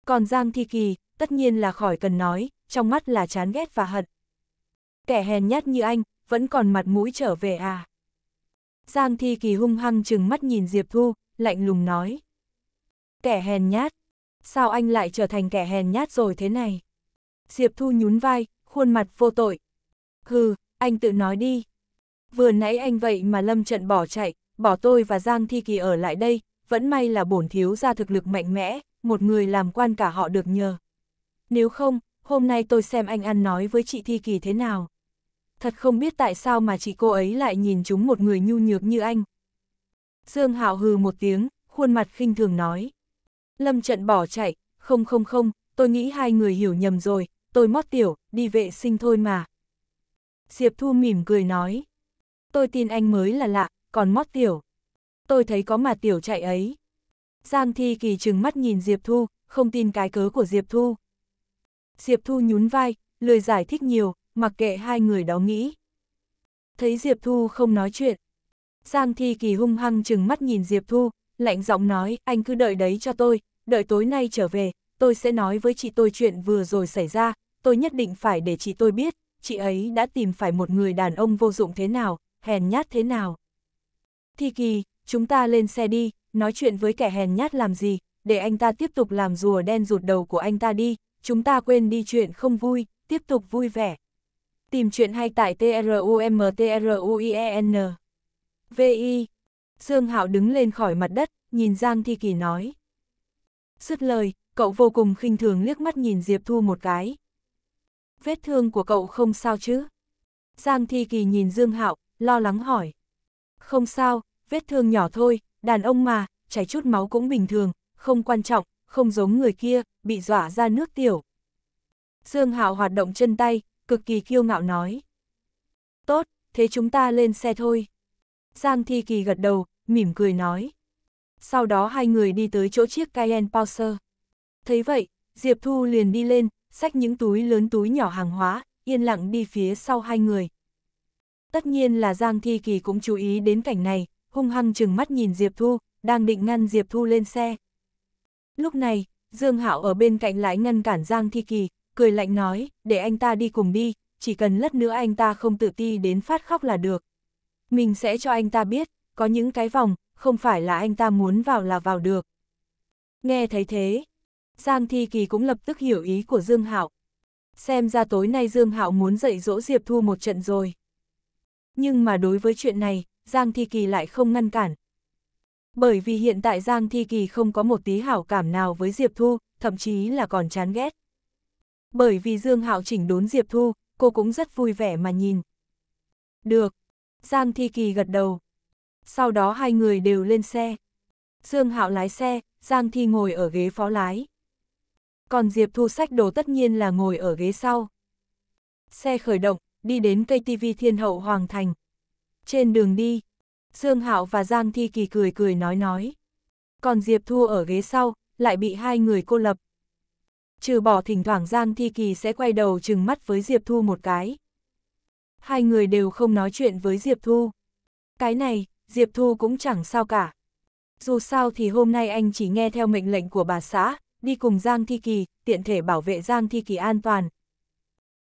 Còn Giang Thi Kỳ, tất nhiên là khỏi cần nói, trong mắt là chán ghét và hận. Kẻ hèn nhát như anh, vẫn còn mặt mũi trở về à. Giang Thi Kỳ hung hăng chừng mắt nhìn Diệp Thu, lạnh lùng nói. Kẻ hèn nhát, sao anh lại trở thành kẻ hèn nhát rồi thế này? Diệp Thu nhún vai, khuôn mặt vô tội. Hừ, anh tự nói đi. Vừa nãy anh vậy mà lâm trận bỏ chạy, bỏ tôi và Giang Thi Kỳ ở lại đây, vẫn may là bổn thiếu ra thực lực mạnh mẽ, một người làm quan cả họ được nhờ. Nếu không, hôm nay tôi xem anh ăn nói với chị Thi Kỳ thế nào thật không biết tại sao mà chỉ cô ấy lại nhìn chúng một người nhu nhược như anh. Dương Hạo hừ một tiếng, khuôn mặt khinh thường nói. Lâm trận bỏ chạy, không không không, tôi nghĩ hai người hiểu nhầm rồi, tôi mót tiểu, đi vệ sinh thôi mà. Diệp Thu mỉm cười nói. Tôi tin anh mới là lạ, còn mót tiểu. Tôi thấy có mà tiểu chạy ấy. Giang Thi Kỳ trừng mắt nhìn Diệp Thu, không tin cái cớ của Diệp Thu. Diệp Thu nhún vai, lười giải thích nhiều, mặc kệ hai người đó nghĩ. Thấy Diệp Thu không nói chuyện. Giang Thi Kỳ hung hăng chừng mắt nhìn Diệp Thu, lạnh giọng nói, anh cứ đợi đấy cho tôi, đợi tối nay trở về, tôi sẽ nói với chị tôi chuyện vừa rồi xảy ra, tôi nhất định phải để chị tôi biết, chị ấy đã tìm phải một người đàn ông vô dụng thế nào, hèn nhát thế nào. Thi Kỳ, chúng ta lên xe đi, nói chuyện với kẻ hèn nhát làm gì, để anh ta tiếp tục làm rùa đen rụt đầu của anh ta đi, chúng ta quên đi chuyện không vui, tiếp tục vui vẻ. Tìm chuyện hay tại TRUMTRUIEN. VI. Dương Hạo đứng lên khỏi mặt đất, nhìn Giang Thi Kỳ nói. sứt lời, cậu vô cùng khinh thường liếc mắt nhìn Diệp Thu một cái. Vết thương của cậu không sao chứ? Giang Thi Kỳ nhìn Dương Hạo, lo lắng hỏi. Không sao, vết thương nhỏ thôi, đàn ông mà, chảy chút máu cũng bình thường, không quan trọng, không giống người kia, bị dọa ra nước tiểu. Dương Hạo hoạt động chân tay, cực kỳ kiêu ngạo nói. Tốt, thế chúng ta lên xe thôi. Giang Thi Kỳ gật đầu, mỉm cười nói. Sau đó hai người đi tới chỗ chiếc Cayenne Porsche. Thấy vậy, Diệp Thu liền đi lên, xách những túi lớn túi nhỏ hàng hóa, yên lặng đi phía sau hai người. Tất nhiên là Giang Thi Kỳ cũng chú ý đến cảnh này, hung hăng chừng mắt nhìn Diệp Thu, đang định ngăn Diệp Thu lên xe. Lúc này, Dương Hạo ở bên cạnh lại ngăn cản Giang Thi Kỳ, cười lạnh nói, để anh ta đi cùng đi, chỉ cần lát nữa anh ta không tự ti đến phát khóc là được. Mình sẽ cho anh ta biết, có những cái vòng, không phải là anh ta muốn vào là vào được. Nghe thấy thế, Giang Thi Kỳ cũng lập tức hiểu ý của Dương Hạo. Xem ra tối nay Dương Hạo muốn dạy dỗ Diệp Thu một trận rồi. Nhưng mà đối với chuyện này, Giang Thi Kỳ lại không ngăn cản. Bởi vì hiện tại Giang Thi Kỳ không có một tí hảo cảm nào với Diệp Thu, thậm chí là còn chán ghét. Bởi vì Dương Hạo chỉnh đốn Diệp Thu, cô cũng rất vui vẻ mà nhìn. Được. Giang Thi Kỳ gật đầu. Sau đó hai người đều lên xe. Dương Hạo lái xe, Giang Thi ngồi ở ghế phó lái. Còn Diệp Thu sách đồ tất nhiên là ngồi ở ghế sau. Xe khởi động, đi đến cây TV Thiên Hậu Hoàng Thành. Trên đường đi, Dương Hạo và Giang Thi Kỳ cười cười nói nói. Còn Diệp Thu ở ghế sau, lại bị hai người cô lập trừ bỏ thỉnh thoảng Giang Thi Kỳ sẽ quay đầu chừng mắt với Diệp Thu một cái. Hai người đều không nói chuyện với Diệp Thu. Cái này, Diệp Thu cũng chẳng sao cả. Dù sao thì hôm nay anh chỉ nghe theo mệnh lệnh của bà xã, đi cùng Giang Thi Kỳ, tiện thể bảo vệ Giang Thi Kỳ an toàn.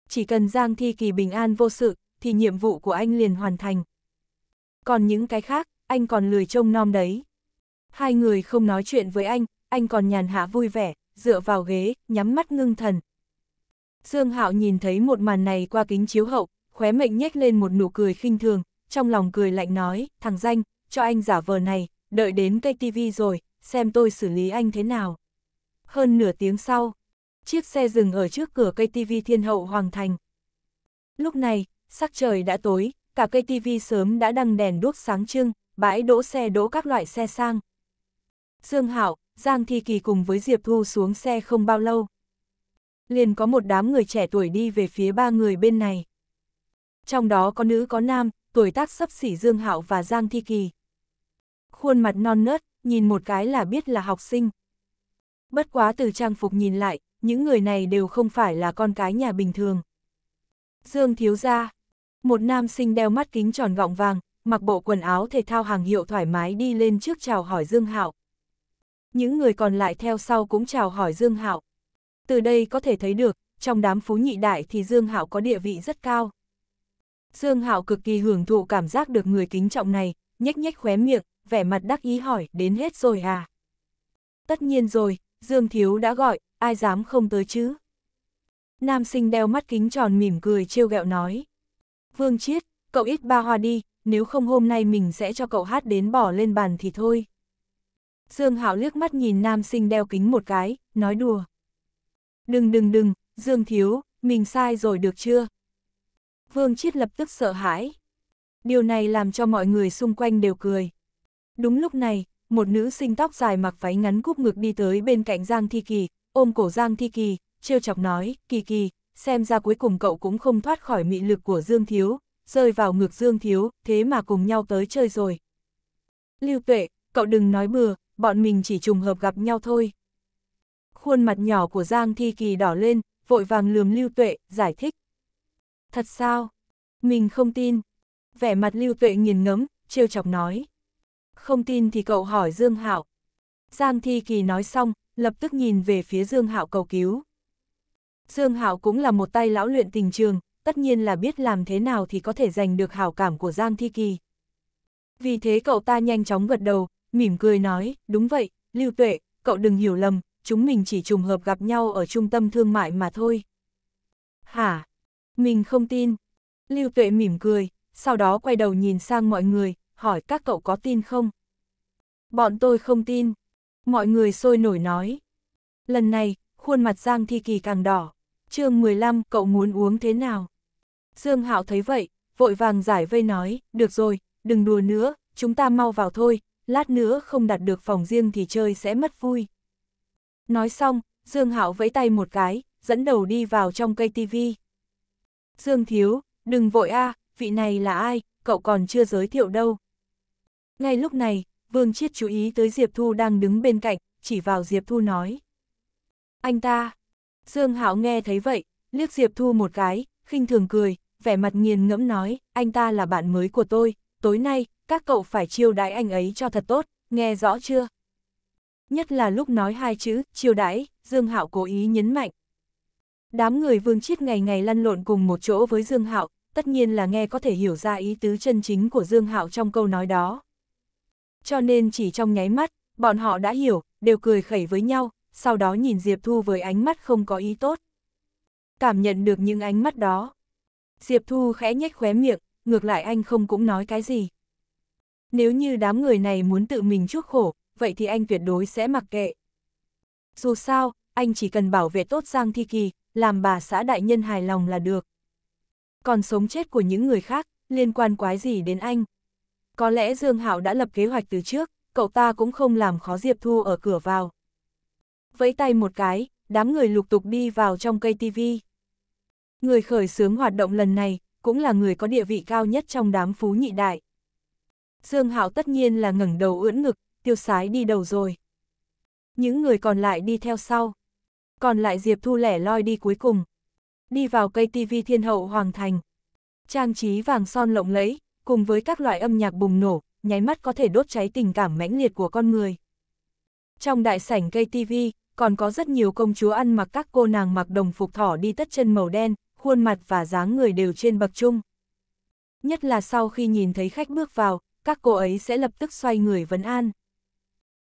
Chỉ cần Giang Thi Kỳ bình an vô sự, thì nhiệm vụ của anh liền hoàn thành. Còn những cái khác, anh còn lười trông nom đấy. Hai người không nói chuyện với anh, anh còn nhàn hạ vui vẻ, dựa vào ghế, nhắm mắt ngưng thần. Dương Hạo nhìn thấy một màn này qua kính chiếu hậu, khóe mệnh nhếch lên một nụ cười khinh thường, trong lòng cười lạnh nói, thằng danh, cho anh giả vờ này, đợi đến cây tv rồi, xem tôi xử lý anh thế nào. Hơn nửa tiếng sau, chiếc xe dừng ở trước cửa cây tv thiên hậu Hoàng Thành. Lúc này, sắc trời đã tối, cả cây tv sớm đã đăng đèn đuốc sáng trưng, bãi đỗ xe đỗ các loại xe sang. Dương Hạo, Giang Thi Kỳ cùng với Diệp Thu xuống xe không bao lâu. Liền có một đám người trẻ tuổi đi về phía ba người bên này. Trong đó có nữ có nam, tuổi tác sắp xỉ Dương Hạo và Giang Thi Kỳ. Khuôn mặt non nớt, nhìn một cái là biết là học sinh. Bất quá từ trang phục nhìn lại, những người này đều không phải là con cái nhà bình thường. Dương Thiếu Gia, một nam sinh đeo mắt kính tròn gọng vàng, mặc bộ quần áo thể thao hàng hiệu thoải mái đi lên trước chào hỏi Dương Hạo những người còn lại theo sau cũng chào hỏi Dương Hạo. Từ đây có thể thấy được, trong đám phú nhị đại thì Dương Hạo có địa vị rất cao. Dương Hạo cực kỳ hưởng thụ cảm giác được người kính trọng này, nhếch nhếch khóe miệng, vẻ mặt đắc ý hỏi, đến hết rồi à? Tất nhiên rồi, Dương Thiếu đã gọi, ai dám không tới chứ? Nam sinh đeo mắt kính tròn mỉm cười trêu ghẹo nói. Vương Chiết, cậu ít ba hoa đi, nếu không hôm nay mình sẽ cho cậu hát đến bỏ lên bàn thì thôi. Dương Hạo liếc mắt nhìn nam sinh đeo kính một cái, nói đùa. Đừng đừng đừng, Dương Thiếu, mình sai rồi được chưa? Vương Chiết lập tức sợ hãi. Điều này làm cho mọi người xung quanh đều cười. Đúng lúc này, một nữ sinh tóc dài mặc váy ngắn cúp ngực đi tới bên cạnh Giang Thi Kỳ, ôm cổ Giang Thi Kỳ, trêu chọc nói, Kỳ Kỳ, xem ra cuối cùng cậu cũng không thoát khỏi mị lực của Dương Thiếu, rơi vào ngực Dương Thiếu, thế mà cùng nhau tới chơi rồi. Lưu Tuệ, cậu đừng nói bừa, bọn mình chỉ trùng hợp gặp nhau thôi. Khuôn mặt nhỏ của Giang Thi Kỳ đỏ lên, vội vàng lườm Lưu Tuệ, giải thích. Thật sao? Mình không tin. Vẻ mặt Lưu Tuệ nghiền ngấm, trêu chọc nói. Không tin thì cậu hỏi Dương Hạo. Giang Thi Kỳ nói xong, lập tức nhìn về phía Dương Hạo cầu cứu. Dương Hạo cũng là một tay lão luyện tình trường, tất nhiên là biết làm thế nào thì có thể giành được hảo cảm của Giang Thi Kỳ. Vì thế cậu ta nhanh chóng gật đầu, mỉm cười nói, đúng vậy, Lưu Tuệ, cậu đừng hiểu lầm, chúng mình chỉ trùng hợp gặp nhau ở trung tâm thương mại mà thôi. Hả? Mình không tin. Lưu Tuệ mỉm cười, sau đó quay đầu nhìn sang mọi người, hỏi các cậu có tin không? Bọn tôi không tin. Mọi người sôi nổi nói. Lần này, khuôn mặt Giang Thi Kỳ càng đỏ. chương 15, cậu muốn uống thế nào? Dương Hạo thấy vậy, vội vàng giải vây nói, được rồi, đừng đùa nữa, chúng ta mau vào thôi, lát nữa không đặt được phòng riêng thì chơi sẽ mất vui. Nói xong, Dương Hạo vẫy tay một cái, dẫn đầu đi vào trong cây tivi. Dương Thiếu, đừng vội a, à, vị này là ai, cậu còn chưa giới thiệu đâu. Ngay lúc này, Vương Chiết chú ý tới Diệp Thu đang đứng bên cạnh, chỉ vào Diệp Thu nói. Anh ta, Dương Hạo nghe thấy vậy, liếc Diệp Thu một cái, khinh thường cười, vẻ mặt nghiền ngẫm nói, anh ta là bạn mới của tôi, tối nay, các cậu phải chiêu đãi anh ấy cho thật tốt, nghe rõ chưa? Nhất là lúc nói hai chữ, chiêu đãi, Dương Hạo cố ý nhấn mạnh. Đám người Vương Chiết ngày ngày lăn lộn cùng một chỗ với Dương Hạo, tất nhiên là nghe có thể hiểu ra ý tứ chân chính của Dương Hạo trong câu nói đó. Cho nên chỉ trong nháy mắt, bọn họ đã hiểu, đều cười khẩy với nhau, sau đó nhìn Diệp Thu với ánh mắt không có ý tốt. Cảm nhận được những ánh mắt đó. Diệp Thu khẽ nhếch khóe miệng, ngược lại anh không cũng nói cái gì. Nếu như đám người này muốn tự mình chuốc khổ, vậy thì anh tuyệt đối sẽ mặc kệ. Dù sao, anh chỉ cần bảo vệ tốt Giang Thi Kỳ, làm bà xã đại nhân hài lòng là được. Còn sống chết của những người khác, liên quan quái gì đến anh? Có lẽ Dương Hạo đã lập kế hoạch từ trước, cậu ta cũng không làm khó Diệp Thu ở cửa vào. Vẫy tay một cái, đám người lục tục đi vào trong cây TV. Người khởi xướng hoạt động lần này cũng là người có địa vị cao nhất trong đám phú nhị đại. Dương Hạo tất nhiên là ngẩng đầu ưỡn ngực, tiêu sái đi đầu rồi. Những người còn lại đi theo sau. Còn lại Diệp Thu lẻ loi đi cuối cùng. Đi vào cây TV Thiên Hậu Hoàng Thành. Trang trí vàng son lộng lẫy, cùng với các loại âm nhạc bùng nổ, nháy mắt có thể đốt cháy tình cảm mãnh liệt của con người. Trong đại sảnh cây TV, còn có rất nhiều công chúa ăn mặc các cô nàng mặc đồng phục thỏ đi tất chân màu đen, khuôn mặt và dáng người đều trên bậc trung. Nhất là sau khi nhìn thấy khách bước vào, các cô ấy sẽ lập tức xoay người vấn an.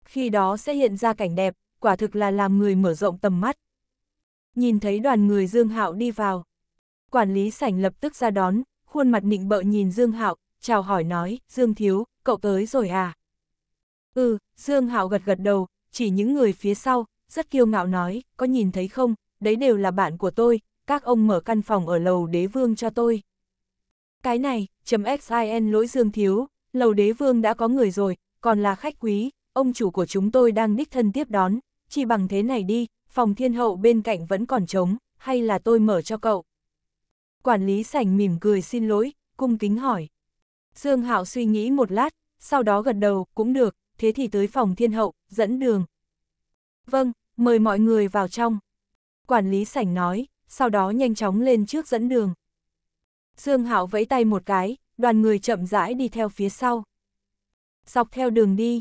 Khi đó sẽ hiện ra cảnh đẹp, quả thực là làm người mở rộng tầm mắt. Nhìn thấy đoàn người Dương Hạo đi vào. Quản lý sảnh lập tức ra đón, khuôn mặt nịnh bợ nhìn Dương Hạo, chào hỏi nói, Dương Thiếu, cậu tới rồi à? Ừ, Dương Hạo gật gật đầu, chỉ những người phía sau, rất kiêu ngạo nói, có nhìn thấy không, đấy đều là bạn của tôi, các ông mở căn phòng ở lầu đế vương cho tôi. Cái này, chấm xin lỗi Dương Thiếu, lầu đế vương đã có người rồi, còn là khách quý, ông chủ của chúng tôi đang đích thân tiếp đón, chỉ bằng thế này đi, phòng thiên hậu bên cạnh vẫn còn trống, hay là tôi mở cho cậu. Quản lý sảnh mỉm cười xin lỗi, cung kính hỏi. Dương Hạo suy nghĩ một lát, sau đó gật đầu, cũng được, thế thì tới phòng thiên hậu, dẫn đường. Vâng, mời mọi người vào trong. Quản lý sảnh nói, sau đó nhanh chóng lên trước dẫn đường. Dương Hạo vẫy tay một cái, đoàn người chậm rãi đi theo phía sau. Dọc theo đường đi,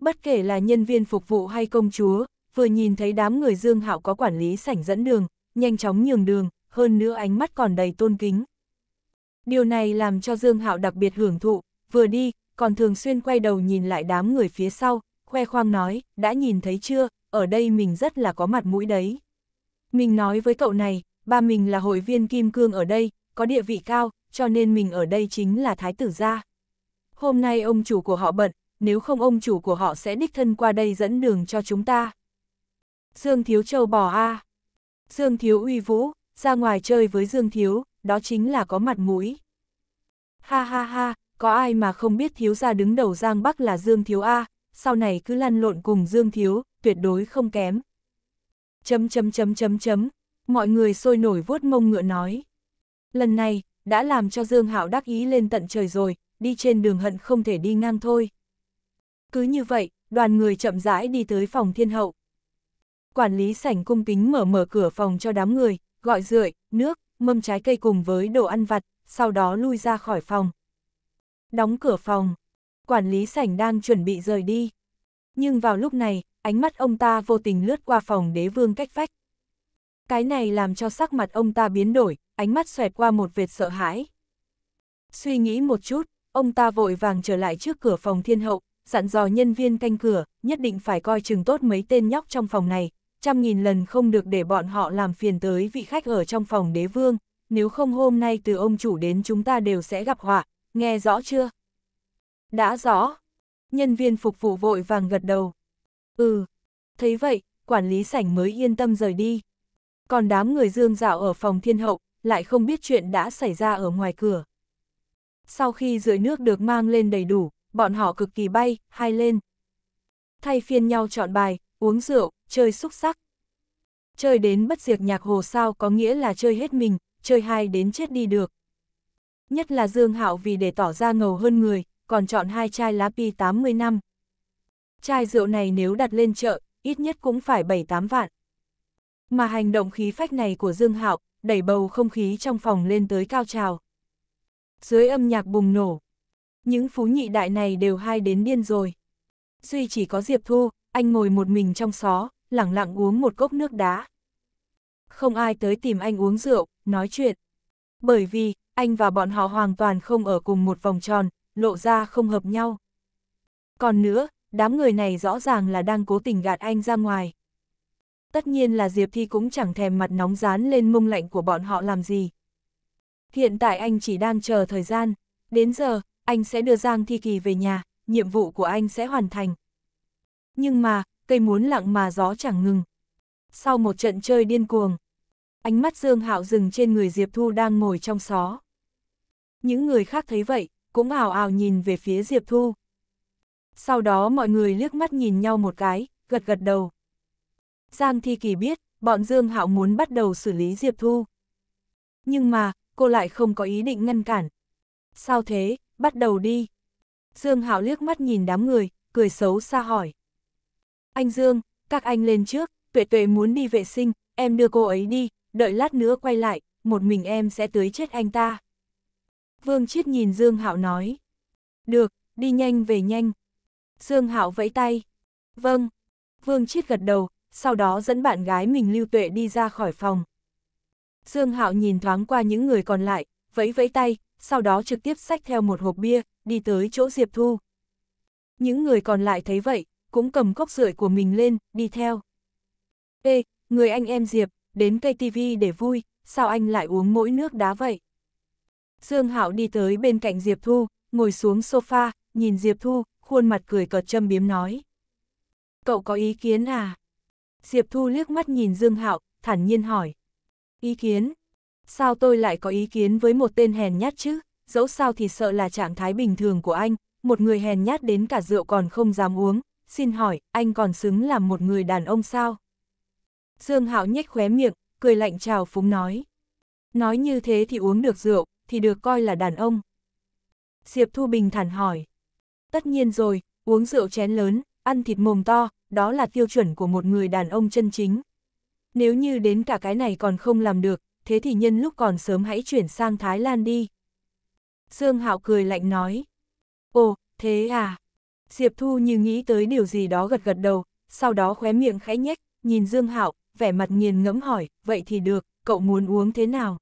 bất kể là nhân viên phục vụ hay công chúa, vừa nhìn thấy đám người Dương Hạo có quản lý sảnh dẫn đường, nhanh chóng nhường đường, hơn nữa ánh mắt còn đầy tôn kính. Điều này làm cho Dương Hạo đặc biệt hưởng thụ, vừa đi, còn thường xuyên quay đầu nhìn lại đám người phía sau, khoe khoang nói, đã nhìn thấy chưa, ở đây mình rất là có mặt mũi đấy. Mình nói với cậu này, ba mình là hội viên kim cương ở đây, có địa vị cao, cho nên mình ở đây chính là thái tử gia. Hôm nay ông chủ của họ bận, nếu không ông chủ của họ sẽ đích thân qua đây dẫn đường cho chúng ta. Dương Thiếu Châu bò a. Dương Thiếu uy vũ, ra ngoài chơi với Dương Thiếu, đó chính là có mặt mũi. Ha ha ha, có ai mà không biết thiếu gia đứng đầu Giang Bắc là Dương Thiếu A, sau này cứ lăn lộn cùng Dương Thiếu, tuyệt đối không kém. Chấm chấm chấm chấm chấm, mọi người sôi nổi vuốt mông ngựa nói. Lần này, đã làm cho Dương Hạo đắc ý lên tận trời rồi, đi trên đường hận không thể đi ngang thôi. Cứ như vậy, đoàn người chậm rãi đi tới phòng thiên hậu. Quản lý sảnh cung kính mở mở cửa phòng cho đám người, gọi rượi, nước, mâm trái cây cùng với đồ ăn vặt, sau đó lui ra khỏi phòng. Đóng cửa phòng, quản lý sảnh đang chuẩn bị rời đi. Nhưng vào lúc này, ánh mắt ông ta vô tình lướt qua phòng đế vương cách vách. Cái này làm cho sắc mặt ông ta biến đổi, ánh mắt xoẹt qua một vệt sợ hãi. Suy nghĩ một chút, ông ta vội vàng trở lại trước cửa phòng thiên hậu, dặn dò nhân viên canh cửa, nhất định phải coi chừng tốt mấy tên nhóc trong phòng này, trăm nghìn lần không được để bọn họ làm phiền tới vị khách ở trong phòng đế vương, nếu không hôm nay từ ông chủ đến chúng ta đều sẽ gặp họa, nghe rõ chưa? Đã rõ. Nhân viên phục vụ vội vàng gật đầu. Ừ. Thấy vậy, quản lý sảnh mới yên tâm rời đi. Còn đám người dương dạo ở phòng thiên hậu, lại không biết chuyện đã xảy ra ở ngoài cửa. Sau khi rưỡi nước được mang lên đầy đủ, bọn họ cực kỳ bay, hay lên. Thay phiên nhau chọn bài, uống rượu, chơi xúc sắc. Chơi đến bất diệt nhạc hồ sao có nghĩa là chơi hết mình, chơi hai đến chết đi được. Nhất là Dương Hạo vì để tỏ ra ngầu hơn người, còn chọn hai chai lá pi 80 năm. Chai rượu này nếu đặt lên chợ, ít nhất cũng phải 7-8 vạn. Mà hành động khí phách này của Dương Hạo đẩy bầu không khí trong phòng lên tới cao trào. Dưới âm nhạc bùng nổ, những phú nhị đại này đều hai đến điên rồi. Duy chỉ có Diệp Thu, anh ngồi một mình trong xó, lẳng lặng uống một cốc nước đá. Không ai tới tìm anh uống rượu, nói chuyện. Bởi vì, anh và bọn họ hoàn toàn không ở cùng một vòng tròn, lộ ra không hợp nhau. Còn nữa, đám người này rõ ràng là đang cố tình gạt anh ra ngoài tất nhiên là Diệp Thi cũng chẳng thèm mặt nóng dán lên mông lạnh của bọn họ làm gì. Hiện tại anh chỉ đang chờ thời gian, đến giờ, anh sẽ đưa Giang Thi Kỳ về nhà, nhiệm vụ của anh sẽ hoàn thành. Nhưng mà, cây muốn lặng mà gió chẳng ngừng. Sau một trận chơi điên cuồng, ánh mắt Dương Hạo dừng trên người Diệp Thu đang ngồi trong xó. Những người khác thấy vậy, cũng ảo ảo nhìn về phía Diệp Thu. Sau đó mọi người liếc mắt nhìn nhau một cái, gật gật đầu. Giang Thi Kỳ biết, bọn Dương Hạo muốn bắt đầu xử lý Diệp Thu. Nhưng mà, cô lại không có ý định ngăn cản. Sao thế, bắt đầu đi. Dương Hạo liếc mắt nhìn đám người, cười xấu xa hỏi. Anh Dương, các anh lên trước, tuệ tuệ muốn đi vệ sinh, em đưa cô ấy đi, đợi lát nữa quay lại, một mình em sẽ tưới chết anh ta. Vương Chiết nhìn Dương Hạo nói. Được, đi nhanh về nhanh. Dương Hạo vẫy tay. Vâng. Vương Chiết gật đầu, sau đó dẫn bạn gái mình Lưu Tuệ đi ra khỏi phòng. Dương Hạo nhìn thoáng qua những người còn lại, vẫy vẫy tay, sau đó trực tiếp xách theo một hộp bia, đi tới chỗ Diệp Thu. Những người còn lại thấy vậy, cũng cầm cốc rưỡi của mình lên, đi theo. Ê, người anh em Diệp, đến cây KTV để vui, sao anh lại uống mỗi nước đá vậy? Dương Hạo đi tới bên cạnh Diệp Thu, ngồi xuống sofa, nhìn Diệp Thu, khuôn mặt cười cợt châm biếm nói. Cậu có ý kiến à? Diệp Thu liếc mắt nhìn Dương Hạo, thản nhiên hỏi. Ý kiến? Sao tôi lại có ý kiến với một tên hèn nhát chứ? Dẫu sao thì sợ là trạng thái bình thường của anh, một người hèn nhát đến cả rượu còn không dám uống. Xin hỏi, anh còn xứng làm một người đàn ông sao? Dương Hạo nhếch khóe miệng, cười lạnh chào phúng nói. Nói như thế thì uống được rượu, thì được coi là đàn ông. Diệp Thu Bình thản hỏi. Tất nhiên rồi, uống rượu chén lớn, ăn thịt mồm to, đó là tiêu chuẩn của một người đàn ông chân chính. Nếu như đến cả cái này còn không làm được, thế thì nhân lúc còn sớm hãy chuyển sang Thái Lan đi. Dương Hạo cười lạnh nói. Ồ, thế à? Diệp Thu như nghĩ tới điều gì đó gật gật đầu, sau đó khóe miệng khẽ nhếch, nhìn Dương Hạo, vẻ mặt nghiền ngẫm hỏi, vậy thì được, cậu muốn uống thế nào?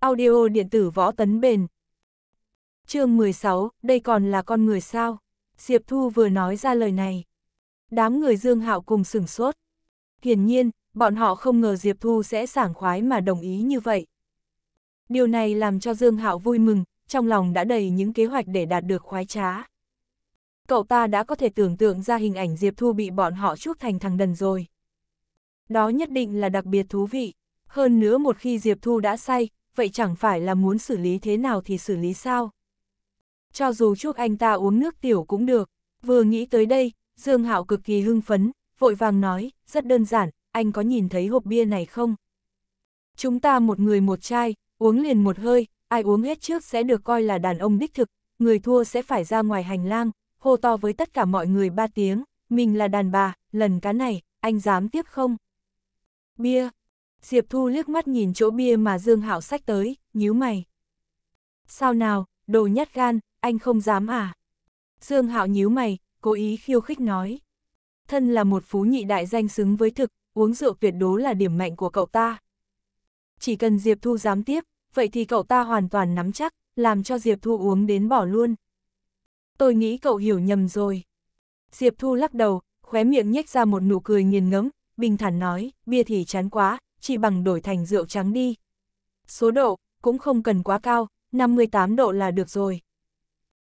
Audio điện tử võ tấn bền. Chương 16, đây còn là con người sao? Diệp Thu vừa nói ra lời này đám người Dương Hạo cùng sửng sốt. Hiển nhiên, bọn họ không ngờ Diệp Thu sẽ sảng khoái mà đồng ý như vậy. Điều này làm cho Dương Hạo vui mừng, trong lòng đã đầy những kế hoạch để đạt được khoái trá. Cậu ta đã có thể tưởng tượng ra hình ảnh Diệp Thu bị bọn họ chuốc thành thằng đần rồi. Đó nhất định là đặc biệt thú vị. Hơn nữa một khi Diệp Thu đã say, vậy chẳng phải là muốn xử lý thế nào thì xử lý sao? Cho dù chuốc anh ta uống nước tiểu cũng được. Vừa nghĩ tới đây, Dương Hạo cực kỳ hưng phấn, vội vàng nói, rất đơn giản, anh có nhìn thấy hộp bia này không? Chúng ta một người một chai, uống liền một hơi, ai uống hết trước sẽ được coi là đàn ông đích thực, người thua sẽ phải ra ngoài hành lang, hô to với tất cả mọi người ba tiếng, mình là đàn bà, lần cá này, anh dám tiếp không? Bia. Diệp Thu liếc mắt nhìn chỗ bia mà Dương Hạo sách tới, nhíu mày. Sao nào, đồ nhát gan, anh không dám à? Dương Hạo nhíu mày, cố ý khiêu khích nói. Thân là một phú nhị đại danh xứng với thực, uống rượu tuyệt đố là điểm mạnh của cậu ta. Chỉ cần Diệp Thu dám tiếp, vậy thì cậu ta hoàn toàn nắm chắc, làm cho Diệp Thu uống đến bỏ luôn. Tôi nghĩ cậu hiểu nhầm rồi. Diệp Thu lắc đầu, khóe miệng nhếch ra một nụ cười nghiền ngẫm, bình thản nói, bia thì chán quá, chỉ bằng đổi thành rượu trắng đi. Số độ, cũng không cần quá cao, 58 độ là được rồi.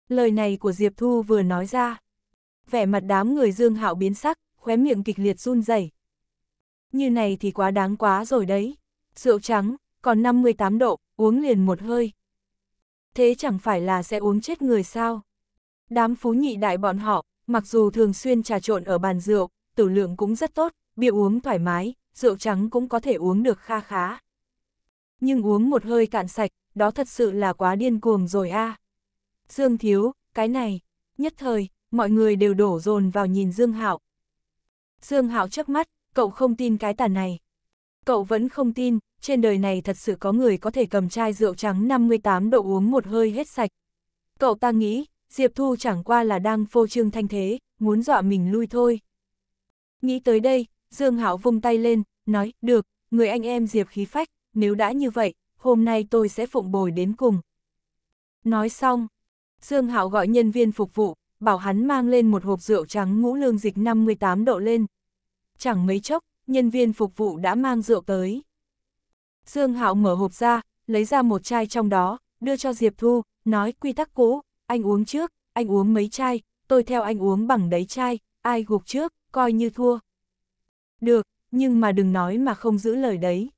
Lời này của Diệp Thu vừa nói ra, vẻ mặt đám người Dương Hạo biến sắc, khóe miệng kịch liệt run rẩy. Như này thì quá đáng quá rồi đấy. Rượu trắng, còn 58 độ, uống liền một hơi. Thế chẳng phải là sẽ uống chết người sao? Đám phú nhị đại bọn họ, mặc dù thường xuyên trà trộn ở bàn rượu, tử lượng cũng rất tốt, bia uống thoải mái, rượu trắng cũng có thể uống được kha khá. Nhưng uống một hơi cạn sạch, đó thật sự là quá điên cuồng rồi a. À. Dương Thiếu, cái này, nhất thời, mọi người đều đổ dồn vào nhìn Dương Hạo. Dương Hạo chớp mắt, cậu không tin cái tàn này. Cậu vẫn không tin, trên đời này thật sự có người có thể cầm chai rượu trắng 58 độ uống một hơi hết sạch. Cậu ta nghĩ, Diệp Thu chẳng qua là đang phô trương thanh thế, muốn dọa mình lui thôi. Nghĩ tới đây, Dương Hạo vung tay lên, nói, được, người anh em Diệp khí phách, nếu đã như vậy, hôm nay tôi sẽ phụng bồi đến cùng. Nói xong, Dương Hạo gọi nhân viên phục vụ, bảo hắn mang lên một hộp rượu trắng ngũ lương dịch 58 độ lên. Chẳng mấy chốc, nhân viên phục vụ đã mang rượu tới. Dương Hạo mở hộp ra, lấy ra một chai trong đó, đưa cho Diệp Thu, nói quy tắc cũ, anh uống trước, anh uống mấy chai, tôi theo anh uống bằng đấy chai, ai gục trước, coi như thua. Được, nhưng mà đừng nói mà không giữ lời đấy.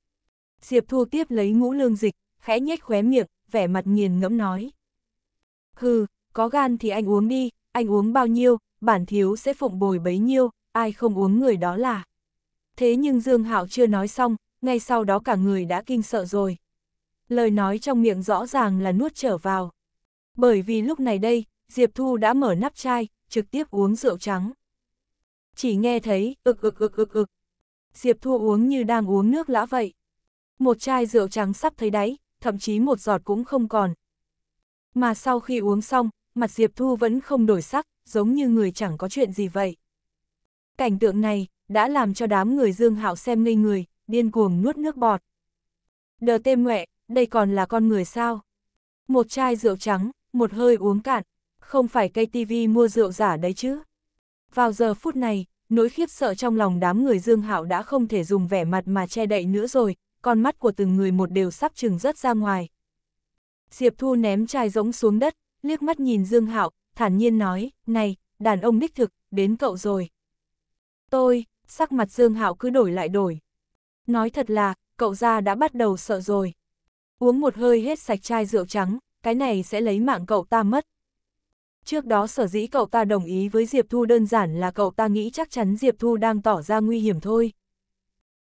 Diệp Thu tiếp lấy ngũ lương dịch, khẽ nhếch khóe miệng, vẻ mặt nghiền ngẫm nói. Hừ, có gan thì anh uống đi, anh uống bao nhiêu, bản thiếu sẽ phụng bồi bấy nhiêu, ai không uống người đó là. Thế nhưng Dương Hạo chưa nói xong, ngay sau đó cả người đã kinh sợ rồi. Lời nói trong miệng rõ ràng là nuốt trở vào. Bởi vì lúc này đây, Diệp Thu đã mở nắp chai, trực tiếp uống rượu trắng. Chỉ nghe thấy, ực ực ực ực ực. Diệp Thu uống như đang uống nước lã vậy. Một chai rượu trắng sắp thấy đáy, thậm chí một giọt cũng không còn. Mà sau khi uống xong, mặt Diệp Thu vẫn không đổi sắc, giống như người chẳng có chuyện gì vậy. Cảnh tượng này, đã làm cho đám người Dương Hạo xem ngây người, điên cuồng nuốt nước bọt. Đờ tê mẹ, đây còn là con người sao? Một chai rượu trắng, một hơi uống cạn, không phải cây tivi mua rượu giả đấy chứ. Vào giờ phút này, nỗi khiếp sợ trong lòng đám người Dương Hạo đã không thể dùng vẻ mặt mà che đậy nữa rồi, con mắt của từng người một đều sắp chừng rất ra ngoài. Diệp Thu ném chai giống xuống đất, liếc mắt nhìn Dương Hạo, thản nhiên nói, này, đàn ông đích thực, đến cậu rồi. Tôi, sắc mặt Dương Hạo cứ đổi lại đổi. Nói thật là, cậu ra đã bắt đầu sợ rồi. Uống một hơi hết sạch chai rượu trắng, cái này sẽ lấy mạng cậu ta mất. Trước đó sở dĩ cậu ta đồng ý với Diệp Thu đơn giản là cậu ta nghĩ chắc chắn Diệp Thu đang tỏ ra nguy hiểm thôi.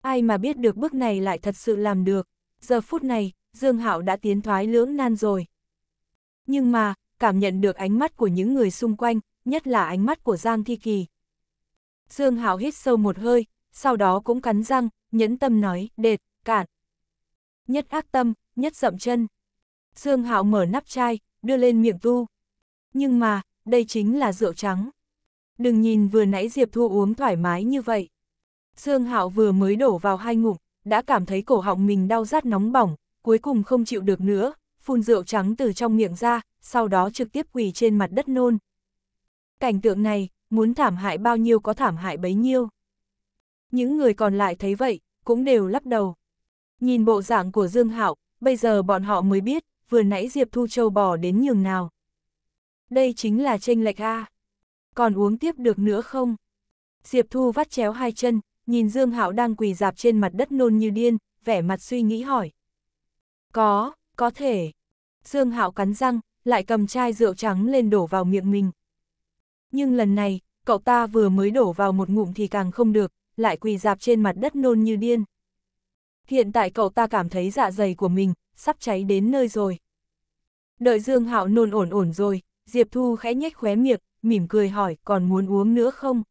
Ai mà biết được bước này lại thật sự làm được. Giờ phút này, Dương Hạo đã tiến thoái lưỡng nan rồi. Nhưng mà, cảm nhận được ánh mắt của những người xung quanh, nhất là ánh mắt của Giang Thi Kỳ. Dương Hạo hít sâu một hơi, sau đó cũng cắn răng, nhẫn tâm nói, đệt, cạn. Nhất ác tâm, nhất dậm chân. Dương Hạo mở nắp chai, đưa lên miệng tu. Nhưng mà, đây chính là rượu trắng. Đừng nhìn vừa nãy Diệp Thu uống thoải mái như vậy. Dương Hạo vừa mới đổ vào hai ngụm, đã cảm thấy cổ họng mình đau rát nóng bỏng, cuối cùng không chịu được nữa, phun rượu trắng từ trong miệng ra, sau đó trực tiếp quỳ trên mặt đất nôn. Cảnh tượng này, muốn thảm hại bao nhiêu có thảm hại bấy nhiêu. Những người còn lại thấy vậy, cũng đều lắc đầu. Nhìn bộ dạng của Dương Hạo, bây giờ bọn họ mới biết, vừa nãy Diệp Thu Châu bò đến nhường nào. Đây chính là tranh lệch A. Còn uống tiếp được nữa không? Diệp Thu vắt chéo hai chân, nhìn Dương Hạo đang quỳ dạp trên mặt đất nôn như điên, vẻ mặt suy nghĩ hỏi. Có, có thể. Dương Hạo cắn răng, lại cầm chai rượu trắng lên đổ vào miệng mình. Nhưng lần này, cậu ta vừa mới đổ vào một ngụm thì càng không được, lại quỳ dạp trên mặt đất nôn như điên. Hiện tại cậu ta cảm thấy dạ dày của mình, sắp cháy đến nơi rồi. Đợi Dương Hạo nôn ổn ổn rồi, Diệp Thu khẽ nhếch khóe miệng, mỉm cười hỏi còn muốn uống nữa không?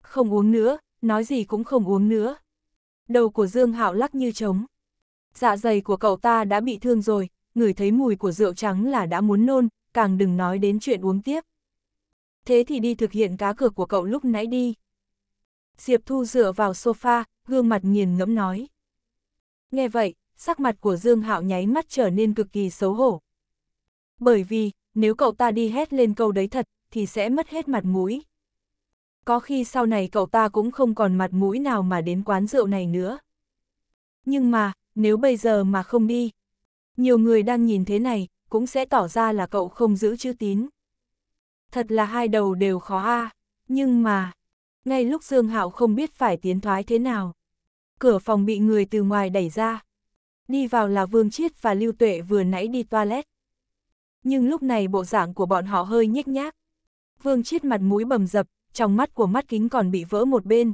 Không uống nữa, nói gì cũng không uống nữa. Đầu của Dương Hạo lắc như trống. Dạ dày của cậu ta đã bị thương rồi, người thấy mùi của rượu trắng là đã muốn nôn, càng đừng nói đến chuyện uống tiếp. Thế thì đi thực hiện cá cược của cậu lúc nãy đi. Diệp Thu dựa vào sofa, gương mặt nghiền ngẫm nói. Nghe vậy, sắc mặt của Dương Hạo nháy mắt trở nên cực kỳ xấu hổ. Bởi vì, nếu cậu ta đi hét lên câu đấy thật, thì sẽ mất hết mặt mũi. Có khi sau này cậu ta cũng không còn mặt mũi nào mà đến quán rượu này nữa. Nhưng mà, nếu bây giờ mà không đi, nhiều người đang nhìn thế này, cũng sẽ tỏ ra là cậu không giữ chữ tín. Thật là hai đầu đều khó a nhưng mà, ngay lúc Dương Hạo không biết phải tiến thoái thế nào. Cửa phòng bị người từ ngoài đẩy ra. Đi vào là Vương Chiết và Lưu Tuệ vừa nãy đi toilet. Nhưng lúc này bộ dạng của bọn họ hơi nhếch nhác. Vương Chiết mặt mũi bầm dập, trong mắt của mắt kính còn bị vỡ một bên.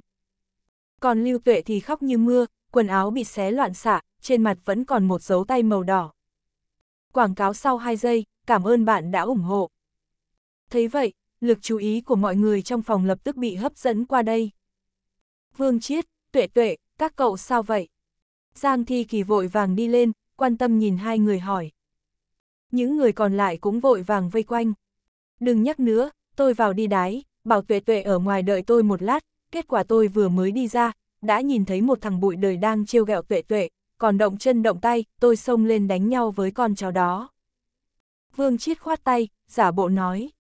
Còn Lưu Tuệ thì khóc như mưa, quần áo bị xé loạn xạ, trên mặt vẫn còn một dấu tay màu đỏ quảng cáo sau 2 giây, cảm ơn bạn đã ủng hộ. Thấy vậy, lực chú ý của mọi người trong phòng lập tức bị hấp dẫn qua đây. Vương Chiết, Tuệ Tuệ, các cậu sao vậy? Giang Thi Kỳ vội vàng đi lên, quan tâm nhìn hai người hỏi. Những người còn lại cũng vội vàng vây quanh. Đừng nhắc nữa, tôi vào đi đái, bảo Tuệ Tuệ ở ngoài đợi tôi một lát, kết quả tôi vừa mới đi ra, đã nhìn thấy một thằng bụi đời đang trêu ghẹo Tuệ Tuệ, còn động chân động tay, tôi xông lên đánh nhau với con cháu đó. Vương Chiết khoát tay, giả bộ nói.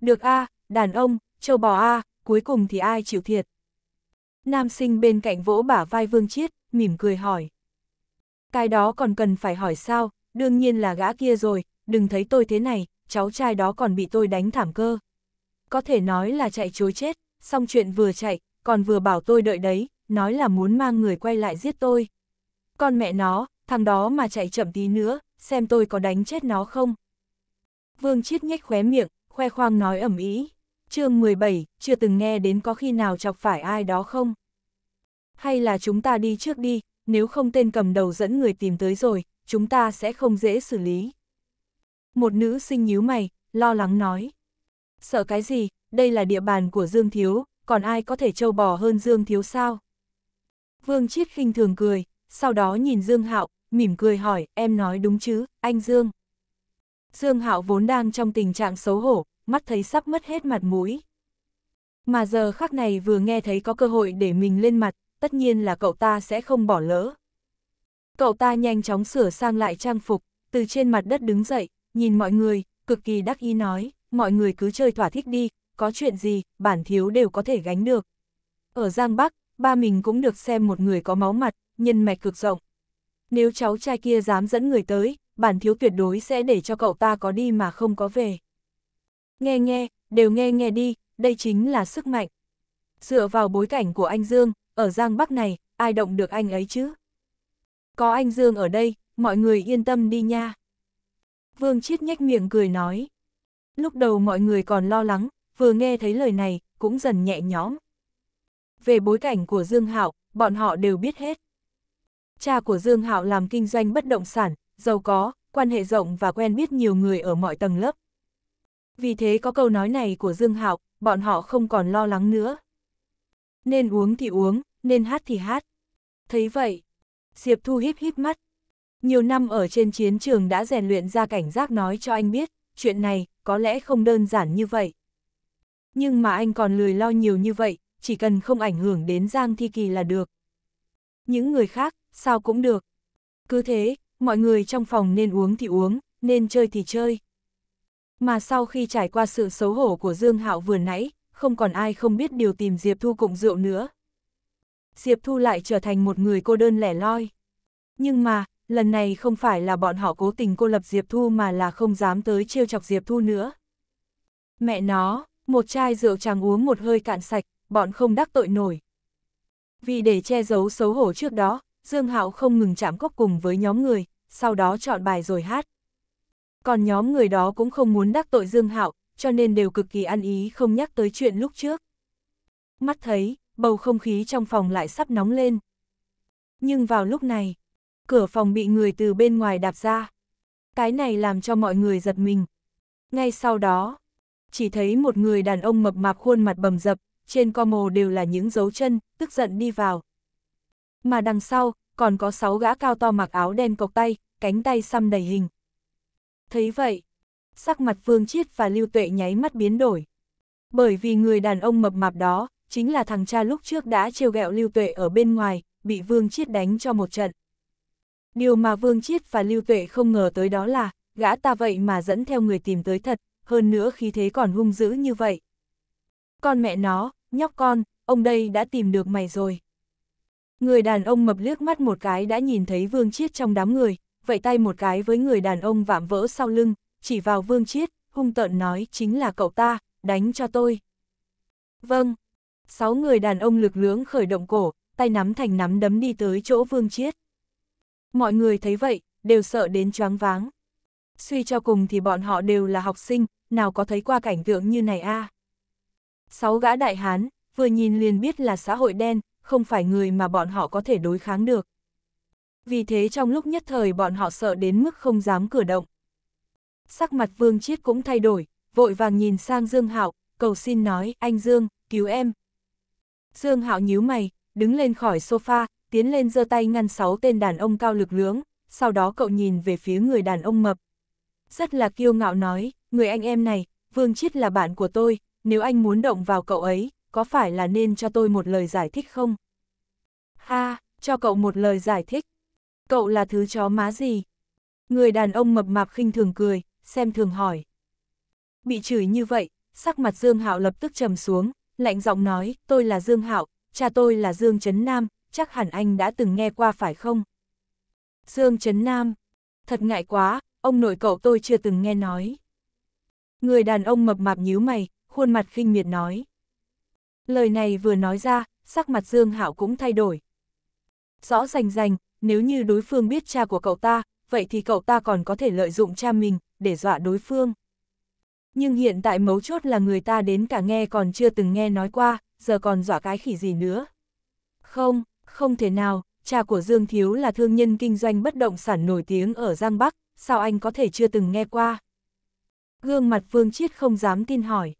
Được a, đàn ông, châu bò a, cuối cùng thì ai chịu thiệt. Nam sinh bên cạnh vỗ bả vai Vương Chiết, mỉm cười hỏi. Cái đó còn cần phải hỏi sao, đương nhiên là gã kia rồi, đừng thấy tôi thế này, cháu trai đó còn bị tôi đánh thảm cơ. Có thể nói là chạy chối chết, xong chuyện vừa chạy, còn vừa bảo tôi đợi đấy, nói là muốn mang người quay lại giết tôi con mẹ nó, thằng đó mà chạy chậm tí nữa, xem tôi có đánh chết nó không. Vương Chiết nhếch khóe miệng, khoe khoang nói ẩm ý. chương 17, chưa từng nghe đến có khi nào chọc phải ai đó không? Hay là chúng ta đi trước đi, nếu không tên cầm đầu dẫn người tìm tới rồi, chúng ta sẽ không dễ xử lý. Một nữ sinh nhíu mày, lo lắng nói. Sợ cái gì, đây là địa bàn của Dương Thiếu, còn ai có thể trâu bò hơn Dương Thiếu sao? Vương Chiết khinh thường cười, sau đó nhìn Dương Hạo, mỉm cười hỏi, em nói đúng chứ, anh Dương. Dương Hạo vốn đang trong tình trạng xấu hổ, mắt thấy sắp mất hết mặt mũi. Mà giờ khắc này vừa nghe thấy có cơ hội để mình lên mặt, tất nhiên là cậu ta sẽ không bỏ lỡ. Cậu ta nhanh chóng sửa sang lại trang phục, từ trên mặt đất đứng dậy, nhìn mọi người, cực kỳ đắc ý nói, mọi người cứ chơi thỏa thích đi, có chuyện gì, bản thiếu đều có thể gánh được. Ở Giang Bắc, ba mình cũng được xem một người có máu mặt, nhân mạch cực rộng. Nếu cháu trai kia dám dẫn người tới, bản thiếu tuyệt đối sẽ để cho cậu ta có đi mà không có về. Nghe nghe, đều nghe nghe đi, đây chính là sức mạnh. Dựa vào bối cảnh của anh Dương, ở Giang Bắc này, ai động được anh ấy chứ? Có anh Dương ở đây, mọi người yên tâm đi nha. Vương Chiết nhếch miệng cười nói. Lúc đầu mọi người còn lo lắng, vừa nghe thấy lời này, cũng dần nhẹ nhõm về bối cảnh của Dương Hạo, bọn họ đều biết hết. Cha của Dương Hạo làm kinh doanh bất động sản, giàu có, quan hệ rộng và quen biết nhiều người ở mọi tầng lớp. Vì thế có câu nói này của Dương Hạo, bọn họ không còn lo lắng nữa. Nên uống thì uống, nên hát thì hát. Thấy vậy, Diệp Thu híp híp mắt. Nhiều năm ở trên chiến trường đã rèn luyện ra cảnh giác nói cho anh biết, chuyện này có lẽ không đơn giản như vậy. Nhưng mà anh còn lười lo nhiều như vậy, chỉ cần không ảnh hưởng đến Giang Thi Kỳ là được. Những người khác, sao cũng được. Cứ thế, mọi người trong phòng nên uống thì uống, nên chơi thì chơi. Mà sau khi trải qua sự xấu hổ của Dương Hạo vừa nãy, không còn ai không biết điều tìm Diệp Thu cụng rượu nữa. Diệp Thu lại trở thành một người cô đơn lẻ loi. Nhưng mà, lần này không phải là bọn họ cố tình cô lập Diệp Thu mà là không dám tới trêu chọc Diệp Thu nữa. Mẹ nó, một chai rượu chàng uống một hơi cạn sạch, bọn không đắc tội nổi. Vì để che giấu xấu hổ trước đó, Dương Hạo không ngừng chạm cốc cùng với nhóm người, sau đó chọn bài rồi hát. Còn nhóm người đó cũng không muốn đắc tội Dương Hạo, cho nên đều cực kỳ ăn ý không nhắc tới chuyện lúc trước. Mắt thấy, bầu không khí trong phòng lại sắp nóng lên. Nhưng vào lúc này, cửa phòng bị người từ bên ngoài đạp ra. Cái này làm cho mọi người giật mình. Ngay sau đó, chỉ thấy một người đàn ông mập mạp khuôn mặt bầm dập, trên co mồ đều là những dấu chân, tức giận đi vào. Mà đằng sau, còn có sáu gã cao to mặc áo đen cộc tay, cánh tay xăm đầy hình. Thấy vậy, sắc mặt Vương Chiết và Lưu Tuệ nháy mắt biến đổi. Bởi vì người đàn ông mập mạp đó, chính là thằng cha lúc trước đã trêu ghẹo Lưu Tuệ ở bên ngoài, bị Vương Chiết đánh cho một trận. Điều mà Vương Chiết và Lưu Tuệ không ngờ tới đó là, gã ta vậy mà dẫn theo người tìm tới thật, hơn nữa khí thế còn hung dữ như vậy con mẹ nó, nhóc con, ông đây đã tìm được mày rồi. Người đàn ông mập liếc mắt một cái đã nhìn thấy Vương Chiết trong đám người, vẫy tay một cái với người đàn ông vạm vỡ sau lưng, chỉ vào Vương Chiết, hung tợn nói chính là cậu ta, đánh cho tôi. Vâng. Sáu người đàn ông lực lưỡng khởi động cổ, tay nắm thành nắm đấm đi tới chỗ Vương Chiết. Mọi người thấy vậy, đều sợ đến choáng váng. Suy cho cùng thì bọn họ đều là học sinh, nào có thấy qua cảnh tượng như này a à? Sáu gã đại hán, vừa nhìn liền biết là xã hội đen, không phải người mà bọn họ có thể đối kháng được. Vì thế trong lúc nhất thời bọn họ sợ đến mức không dám cử động. Sắc mặt Vương Chiết cũng thay đổi, vội vàng nhìn sang Dương Hạo, cầu xin nói, anh Dương, cứu em. Dương Hạo nhíu mày, đứng lên khỏi sofa, tiến lên giơ tay ngăn sáu tên đàn ông cao lực lưỡng, sau đó cậu nhìn về phía người đàn ông mập. Rất là kiêu ngạo nói, người anh em này, Vương Chiết là bạn của tôi, nếu anh muốn động vào cậu ấy, có phải là nên cho tôi một lời giải thích không? Ha, cho cậu một lời giải thích. Cậu là thứ chó má gì? Người đàn ông mập mạp khinh thường cười, xem thường hỏi. Bị chửi như vậy, sắc mặt Dương Hạo lập tức trầm xuống, lạnh giọng nói, tôi là Dương Hạo, cha tôi là Dương Trấn Nam, chắc hẳn anh đã từng nghe qua phải không? Dương Trấn Nam, thật ngại quá, ông nội cậu tôi chưa từng nghe nói. Người đàn ông mập mạp nhíu mày, khuôn mặt khinh miệt nói. Lời này vừa nói ra, sắc mặt Dương Hạo cũng thay đổi. Rõ rành rành, nếu như đối phương biết cha của cậu ta, vậy thì cậu ta còn có thể lợi dụng cha mình, để dọa đối phương. Nhưng hiện tại mấu chốt là người ta đến cả nghe còn chưa từng nghe nói qua, giờ còn dọa cái khỉ gì nữa. Không, không thể nào, cha của Dương Thiếu là thương nhân kinh doanh bất động sản nổi tiếng ở Giang Bắc, sao anh có thể chưa từng nghe qua? Gương mặt Phương Chiết không dám tin hỏi.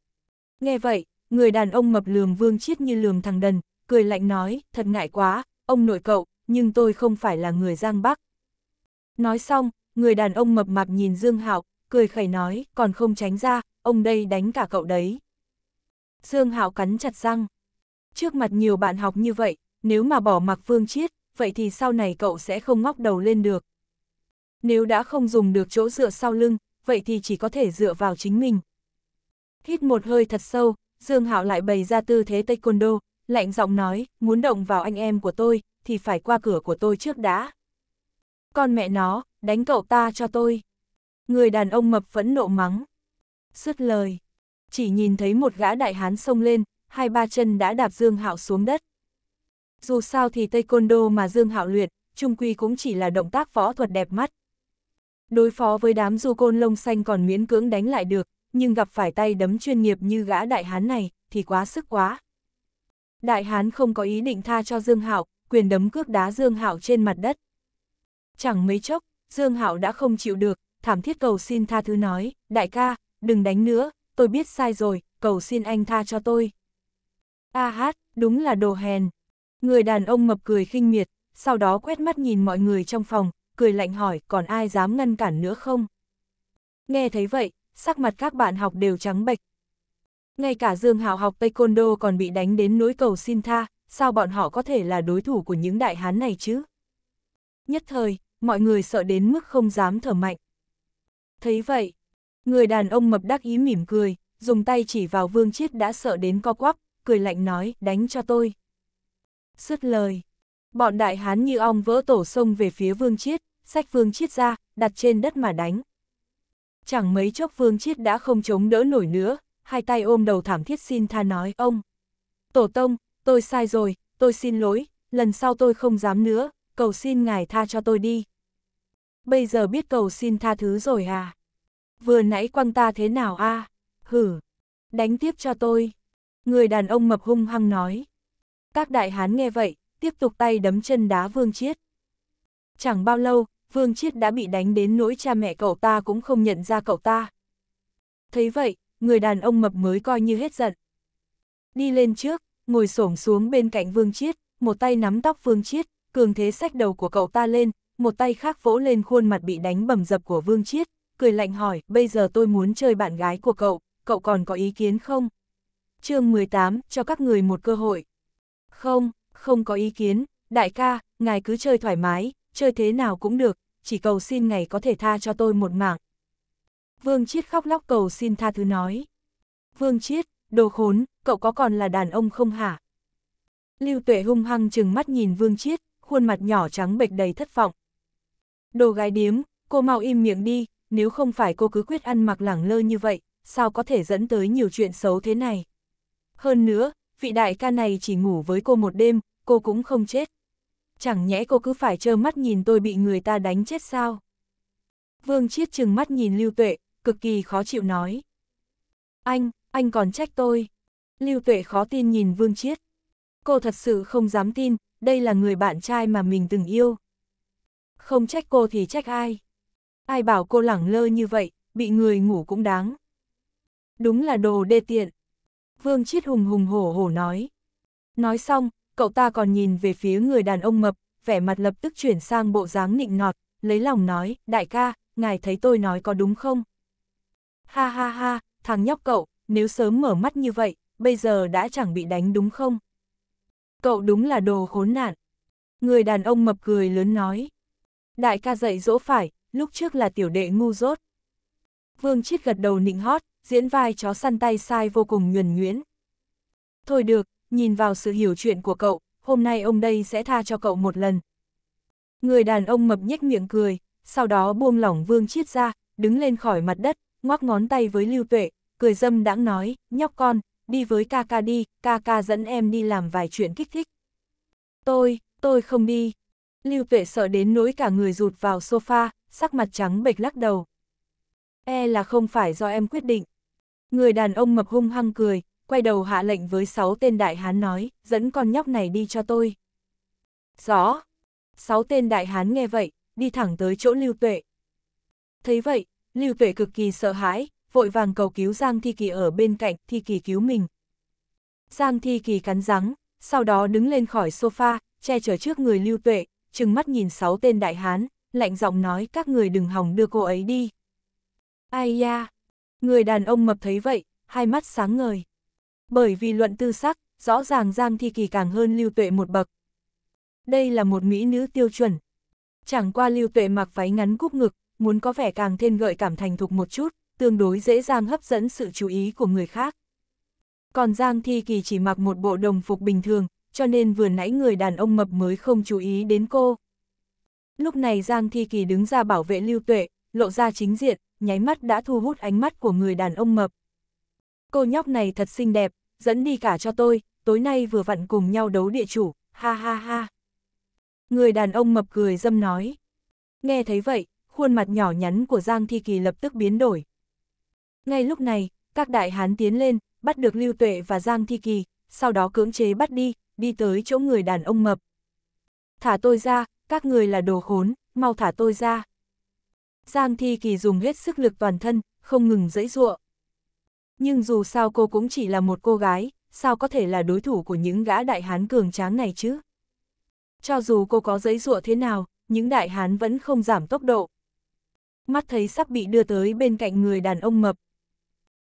Nghe vậy, người đàn ông mập lườm vương chiết như lườm thằng đần, cười lạnh nói, thật ngại quá, ông nội cậu, nhưng tôi không phải là người Giang Bắc. Nói xong, người đàn ông mập mạp nhìn Dương Hạo, cười khẩy nói, còn không tránh ra, ông đây đánh cả cậu đấy. Dương Hạo cắn chặt răng. Trước mặt nhiều bạn học như vậy, nếu mà bỏ mặc Vương Chiết, vậy thì sau này cậu sẽ không ngóc đầu lên được. Nếu đã không dùng được chỗ dựa sau lưng, vậy thì chỉ có thể dựa vào chính mình, Hít một hơi thật sâu, Dương Hạo lại bày ra tư thế taekwondo, lạnh giọng nói, muốn động vào anh em của tôi, thì phải qua cửa của tôi trước đã. Con mẹ nó, đánh cậu ta cho tôi. Người đàn ông mập phẫn nộ mắng. Sứt lời, chỉ nhìn thấy một gã đại hán xông lên, hai ba chân đã đạp Dương Hạo xuống đất. Dù sao thì taekwondo mà Dương Hạo luyện, trung quy cũng chỉ là động tác võ thuật đẹp mắt. Đối phó với đám du côn lông xanh còn miễn cưỡng đánh lại được, nhưng gặp phải tay đấm chuyên nghiệp như gã đại hán này, thì quá sức quá. Đại hán không có ý định tha cho Dương Hạo, quyền đấm cước đá Dương Hạo trên mặt đất. Chẳng mấy chốc, Dương Hạo đã không chịu được, thảm thiết cầu xin tha thứ nói, đại ca, đừng đánh nữa, tôi biết sai rồi, cầu xin anh tha cho tôi. A hát, đúng là đồ hèn. Người đàn ông mập cười khinh miệt, sau đó quét mắt nhìn mọi người trong phòng, cười lạnh hỏi còn ai dám ngăn cản nữa không? Nghe thấy vậy, sắc mặt các bạn học đều trắng bệch. Ngay cả Dương Hạo học Taekwondo còn bị đánh đến nỗi cầu xin tha, sao bọn họ có thể là đối thủ của những đại hán này chứ? Nhất thời, mọi người sợ đến mức không dám thở mạnh. Thấy vậy, người đàn ông mập đắc ý mỉm cười, dùng tay chỉ vào Vương Chiết đã sợ đến co quắp, cười lạnh nói, đánh cho tôi. Sứt lời, bọn đại hán như ong vỡ tổ sông về phía Vương Chiết, sách Vương Chiết ra, đặt trên đất mà đánh chẳng mấy chốc Vương Chiết đã không chống đỡ nổi nữa, hai tay ôm đầu thảm thiết xin tha nói ông. Tổ tông, tôi sai rồi, tôi xin lỗi, lần sau tôi không dám nữa, cầu xin ngài tha cho tôi đi. Bây giờ biết cầu xin tha thứ rồi à? Vừa nãy quăng ta thế nào a? À? Hử, đánh tiếp cho tôi. Người đàn ông mập hung hăng nói. Các đại hán nghe vậy, tiếp tục tay đấm chân đá vương chiết. Chẳng bao lâu, Vương Chiết đã bị đánh đến nỗi cha mẹ cậu ta cũng không nhận ra cậu ta. Thấy vậy, người đàn ông mập mới coi như hết giận. Đi lên trước, ngồi xổm xuống bên cạnh Vương Chiết, một tay nắm tóc Vương Chiết, cường thế sách đầu của cậu ta lên, một tay khác vỗ lên khuôn mặt bị đánh bầm dập của Vương Chiết, cười lạnh hỏi, bây giờ tôi muốn chơi bạn gái của cậu, cậu còn có ý kiến không? chương 18, cho các người một cơ hội. Không, không có ý kiến, đại ca, ngài cứ chơi thoải mái, chơi thế nào cũng được, chỉ cầu xin ngày có thể tha cho tôi một mạng. Vương Chiết khóc lóc cầu xin tha thứ nói. Vương Chiết, đồ khốn, cậu có còn là đàn ông không hả? Lưu Tuệ hung hăng chừng mắt nhìn Vương Chiết, khuôn mặt nhỏ trắng bệch đầy thất vọng. Đồ gái điếm, cô mau im miệng đi, nếu không phải cô cứ quyết ăn mặc lẳng lơ như vậy, sao có thể dẫn tới nhiều chuyện xấu thế này? Hơn nữa, vị đại ca này chỉ ngủ với cô một đêm, cô cũng không chết chẳng nhẽ cô cứ phải trơ mắt nhìn tôi bị người ta đánh chết sao? Vương Chiết trừng mắt nhìn Lưu Tuệ, cực kỳ khó chịu nói. Anh, anh còn trách tôi. Lưu Tuệ khó tin nhìn Vương Chiết. Cô thật sự không dám tin, đây là người bạn trai mà mình từng yêu. Không trách cô thì trách ai? Ai bảo cô lẳng lơ như vậy, bị người ngủ cũng đáng. Đúng là đồ đê tiện. Vương Chiết hùng hùng hổ hổ nói. Nói xong, cậu ta còn nhìn về phía người đàn ông mập, vẻ mặt lập tức chuyển sang bộ dáng nịnh nọt, lấy lòng nói, đại ca, ngài thấy tôi nói có đúng không? Ha ha ha, thằng nhóc cậu, nếu sớm mở mắt như vậy, bây giờ đã chẳng bị đánh đúng không? Cậu đúng là đồ khốn nạn. Người đàn ông mập cười lớn nói. Đại ca dạy dỗ phải, lúc trước là tiểu đệ ngu dốt. Vương Chiết gật đầu nịnh hót, diễn vai chó săn tay sai vô cùng nhuần nhuyễn. Thôi được, nhìn vào sự hiểu chuyện của cậu, hôm nay ông đây sẽ tha cho cậu một lần. Người đàn ông mập nhếch miệng cười, sau đó buông lỏng Vương Chiết ra, đứng lên khỏi mặt đất, ngoắc ngón tay với Lưu Tuệ, cười dâm đãng nói, nhóc con, đi với ca ca đi, ca ca dẫn em đi làm vài chuyện kích thích. Tôi, tôi không đi. Lưu Tuệ sợ đến nỗi cả người rụt vào sofa, sắc mặt trắng bệch lắc đầu. E là không phải do em quyết định. Người đàn ông mập hung hăng cười, quay đầu hạ lệnh với sáu tên đại hán nói, dẫn con nhóc này đi cho tôi. Rõ. Sáu tên đại hán nghe vậy, đi thẳng tới chỗ Lưu Tuệ. Thấy vậy, Lưu Tuệ cực kỳ sợ hãi, vội vàng cầu cứu Giang Thi Kỳ ở bên cạnh, Thi Kỳ cứu mình. Giang Thi Kỳ cắn rắn, sau đó đứng lên khỏi sofa, che chở trước người Lưu Tuệ, trừng mắt nhìn sáu tên đại hán, lạnh giọng nói các người đừng hòng đưa cô ấy đi. Ai da! Người đàn ông mập thấy vậy, hai mắt sáng ngời. Bởi vì luận tư sắc, rõ ràng Giang Thi Kỳ càng hơn lưu tuệ một bậc. Đây là một mỹ nữ tiêu chuẩn. Chẳng qua lưu tuệ mặc váy ngắn cúp ngực, muốn có vẻ càng thêm gợi cảm thành thục một chút, tương đối dễ dàng hấp dẫn sự chú ý của người khác. Còn Giang Thi Kỳ chỉ mặc một bộ đồng phục bình thường, cho nên vừa nãy người đàn ông mập mới không chú ý đến cô. Lúc này Giang Thi Kỳ đứng ra bảo vệ lưu tuệ, lộ ra chính diện, nháy mắt đã thu hút ánh mắt của người đàn ông mập. Cô nhóc này thật xinh đẹp, dẫn đi cả cho tôi, tối nay vừa vặn cùng nhau đấu địa chủ, ha ha ha. Người đàn ông mập cười dâm nói. Nghe thấy vậy, khuôn mặt nhỏ nhắn của Giang Thi Kỳ lập tức biến đổi. Ngay lúc này, các đại hán tiến lên, bắt được Lưu Tuệ và Giang Thi Kỳ, sau đó cưỡng chế bắt đi, đi tới chỗ người đàn ông mập. Thả tôi ra, các người là đồ khốn, mau thả tôi ra. Giang Thi Kỳ dùng hết sức lực toàn thân, không ngừng dẫy ruộng. Nhưng dù sao cô cũng chỉ là một cô gái, sao có thể là đối thủ của những gã đại hán cường tráng này chứ? Cho dù cô có giấy dụa thế nào, những đại hán vẫn không giảm tốc độ. Mắt thấy sắp bị đưa tới bên cạnh người đàn ông mập.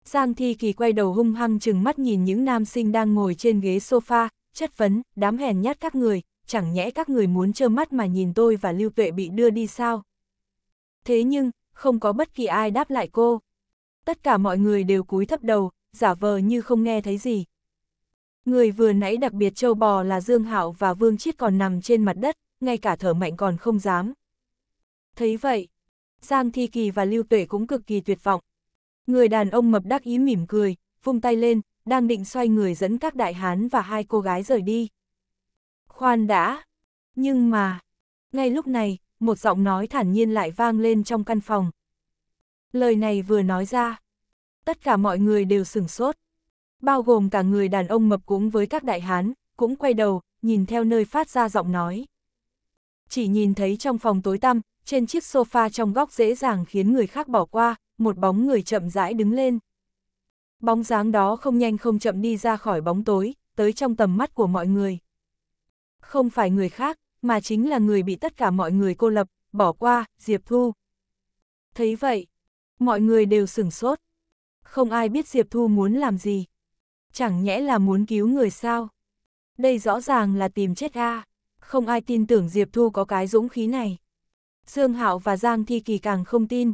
Giang Thi Kỳ quay đầu hung hăng chừng mắt nhìn những nam sinh đang ngồi trên ghế sofa, chất vấn, đám hèn nhát các người, chẳng nhẽ các người muốn trơ mắt mà nhìn tôi và Lưu Tuệ bị đưa đi sao? Thế nhưng, không có bất kỳ ai đáp lại cô tất cả mọi người đều cúi thấp đầu, giả vờ như không nghe thấy gì. Người vừa nãy đặc biệt châu bò là Dương Hạo và Vương Chiết còn nằm trên mặt đất, ngay cả thở mạnh còn không dám. Thấy vậy, Giang Thi Kỳ và Lưu Tuệ cũng cực kỳ tuyệt vọng. Người đàn ông mập đắc ý mỉm cười, vung tay lên, đang định xoay người dẫn các đại hán và hai cô gái rời đi. Khoan đã, nhưng mà, ngay lúc này, một giọng nói thản nhiên lại vang lên trong căn phòng. Lời này vừa nói ra, tất cả mọi người đều sửng sốt. Bao gồm cả người đàn ông mập cũng với các đại hán, cũng quay đầu, nhìn theo nơi phát ra giọng nói. Chỉ nhìn thấy trong phòng tối tăm, trên chiếc sofa trong góc dễ dàng khiến người khác bỏ qua, một bóng người chậm rãi đứng lên. Bóng dáng đó không nhanh không chậm đi ra khỏi bóng tối, tới trong tầm mắt của mọi người. Không phải người khác, mà chính là người bị tất cả mọi người cô lập, bỏ qua, Diệp Thu. Thấy vậy, Mọi người đều sửng sốt. Không ai biết Diệp Thu muốn làm gì. Chẳng nhẽ là muốn cứu người sao? Đây rõ ràng là tìm chết a Không ai tin tưởng Diệp Thu có cái dũng khí này. Dương Hạo và Giang Thi Kỳ càng không tin.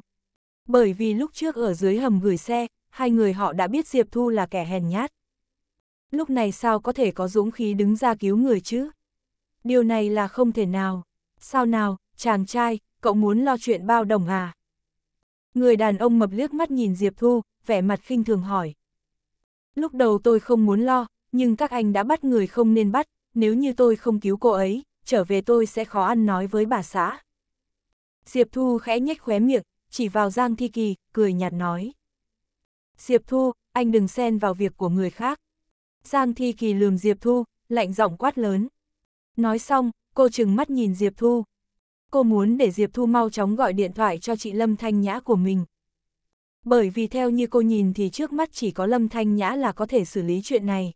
Bởi vì lúc trước ở dưới hầm gửi xe, hai người họ đã biết Diệp Thu là kẻ hèn nhát. Lúc này sao có thể có dũng khí đứng ra cứu người chứ? Điều này là không thể nào. Sao nào, chàng trai, cậu muốn lo chuyện bao đồng à? Người đàn ông mập liếc mắt nhìn Diệp Thu, vẻ mặt khinh thường hỏi. Lúc đầu tôi không muốn lo, nhưng các anh đã bắt người không nên bắt, nếu như tôi không cứu cô ấy, trở về tôi sẽ khó ăn nói với bà xã. Diệp Thu khẽ nhếch khóe miệng, chỉ vào Giang Thi Kỳ, cười nhạt nói. Diệp Thu, anh đừng xen vào việc của người khác. Giang Thi Kỳ lườm Diệp Thu, lạnh giọng quát lớn. Nói xong, cô chừng mắt nhìn Diệp Thu. Cô muốn để Diệp Thu mau chóng gọi điện thoại cho chị Lâm Thanh Nhã của mình. Bởi vì theo như cô nhìn thì trước mắt chỉ có Lâm Thanh Nhã là có thể xử lý chuyện này.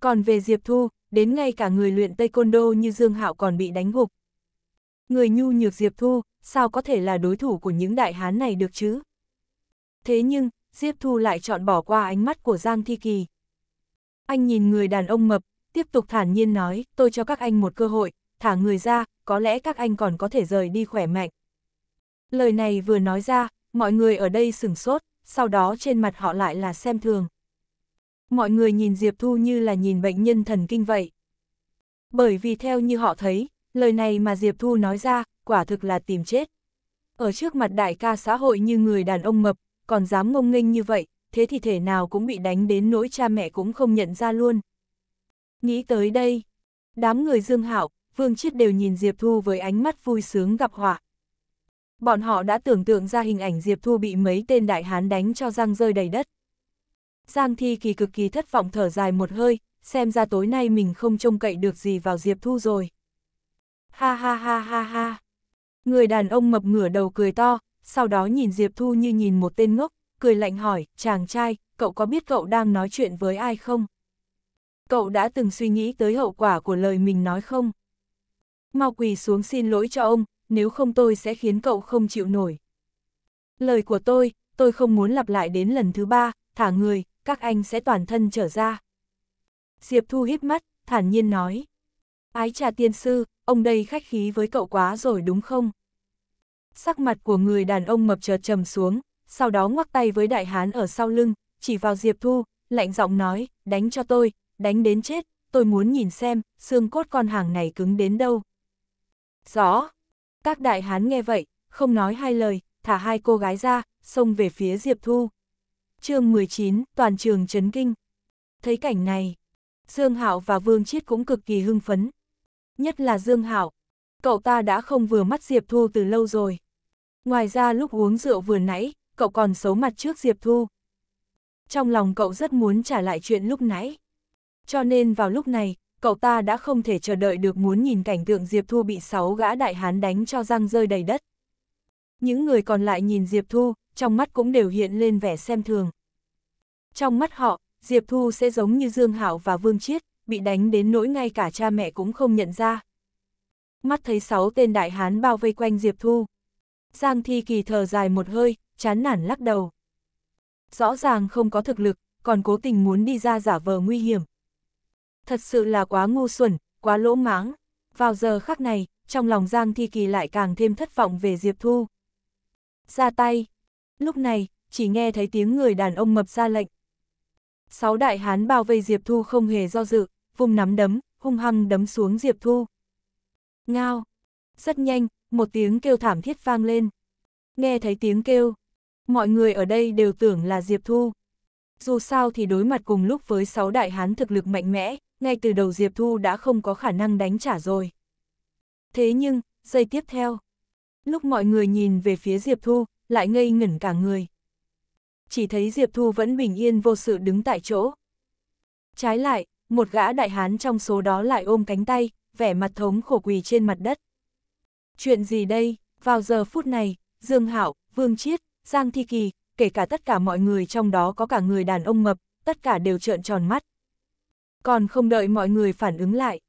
Còn về Diệp Thu, đến ngay cả người luyện Taekwondo như Dương Hạo còn bị đánh gục. Người nhu nhược Diệp Thu, sao có thể là đối thủ của những đại hán này được chứ? Thế nhưng, Diệp Thu lại chọn bỏ qua ánh mắt của Giang Thi Kỳ. Anh nhìn người đàn ông mập, tiếp tục thản nhiên nói, tôi cho các anh một cơ hội, thả người ra, có lẽ các anh còn có thể rời đi khỏe mạnh. Lời này vừa nói ra, mọi người ở đây sửng sốt, sau đó trên mặt họ lại là xem thường. Mọi người nhìn Diệp Thu như là nhìn bệnh nhân thần kinh vậy. Bởi vì theo như họ thấy, lời này mà Diệp Thu nói ra, quả thực là tìm chết. Ở trước mặt đại ca xã hội như người đàn ông mập, còn dám ngông nghênh như vậy, thế thì thể nào cũng bị đánh đến nỗi cha mẹ cũng không nhận ra luôn. Nghĩ tới đây, đám người Dương Hạo, Vương Chiết đều nhìn Diệp Thu với ánh mắt vui sướng gặp họa. Bọn họ đã tưởng tượng ra hình ảnh Diệp Thu bị mấy tên đại hán đánh cho răng rơi đầy đất. Giang Thi Kỳ cực kỳ thất vọng thở dài một hơi, xem ra tối nay mình không trông cậy được gì vào Diệp Thu rồi. Ha ha ha ha ha. Người đàn ông mập ngửa đầu cười to, sau đó nhìn Diệp Thu như nhìn một tên ngốc, cười lạnh hỏi, chàng trai, cậu có biết cậu đang nói chuyện với ai không? Cậu đã từng suy nghĩ tới hậu quả của lời mình nói không? mau quỳ xuống xin lỗi cho ông, nếu không tôi sẽ khiến cậu không chịu nổi. Lời của tôi, tôi không muốn lặp lại đến lần thứ ba, thả người, các anh sẽ toàn thân trở ra. Diệp Thu hít mắt, thản nhiên nói. Ái trà tiên sư, ông đây khách khí với cậu quá rồi đúng không? Sắc mặt của người đàn ông mập chợt trầm xuống, sau đó ngoắc tay với đại hán ở sau lưng, chỉ vào Diệp Thu, lạnh giọng nói, đánh cho tôi, đánh đến chết, tôi muốn nhìn xem, xương cốt con hàng này cứng đến đâu. Rõ. Các đại hán nghe vậy, không nói hai lời, thả hai cô gái ra, xông về phía Diệp Thu. chương 19, toàn trường chấn kinh. Thấy cảnh này, Dương Hạo và Vương Chiết cũng cực kỳ hưng phấn. Nhất là Dương Hạo, cậu ta đã không vừa mắt Diệp Thu từ lâu rồi. Ngoài ra lúc uống rượu vừa nãy, cậu còn xấu mặt trước Diệp Thu. Trong lòng cậu rất muốn trả lại chuyện lúc nãy. Cho nên vào lúc này, cậu ta đã không thể chờ đợi được muốn nhìn cảnh tượng Diệp Thu bị sáu gã đại hán đánh cho răng rơi đầy đất. Những người còn lại nhìn Diệp Thu, trong mắt cũng đều hiện lên vẻ xem thường. Trong mắt họ, Diệp Thu sẽ giống như Dương Hảo và Vương Chiết, bị đánh đến nỗi ngay cả cha mẹ cũng không nhận ra. Mắt thấy sáu tên đại hán bao vây quanh Diệp Thu. Giang Thi Kỳ thở dài một hơi, chán nản lắc đầu. Rõ ràng không có thực lực, còn cố tình muốn đi ra giả vờ nguy hiểm, Thật sự là quá ngu xuẩn, quá lỗ mãng. Vào giờ khắc này, trong lòng Giang Thi Kỳ lại càng thêm thất vọng về Diệp Thu. Ra tay. Lúc này, chỉ nghe thấy tiếng người đàn ông mập ra lệnh. Sáu đại hán bao vây Diệp Thu không hề do dự, vùng nắm đấm, hung hăng đấm xuống Diệp Thu. Ngao. Rất nhanh, một tiếng kêu thảm thiết vang lên. Nghe thấy tiếng kêu, mọi người ở đây đều tưởng là Diệp Thu. Dù sao thì đối mặt cùng lúc với sáu đại hán thực lực mạnh mẽ, ngay từ đầu Diệp Thu đã không có khả năng đánh trả rồi. Thế nhưng, giây tiếp theo, lúc mọi người nhìn về phía Diệp Thu, lại ngây ngẩn cả người. Chỉ thấy Diệp Thu vẫn bình yên vô sự đứng tại chỗ. Trái lại, một gã đại hán trong số đó lại ôm cánh tay, vẻ mặt thống khổ quỳ trên mặt đất. Chuyện gì đây, vào giờ phút này, Dương Hảo, Vương Chiết, Giang Thi Kỳ, kể cả tất cả mọi người trong đó có cả người đàn ông mập, tất cả đều trợn tròn mắt. Còn không đợi mọi người phản ứng lại.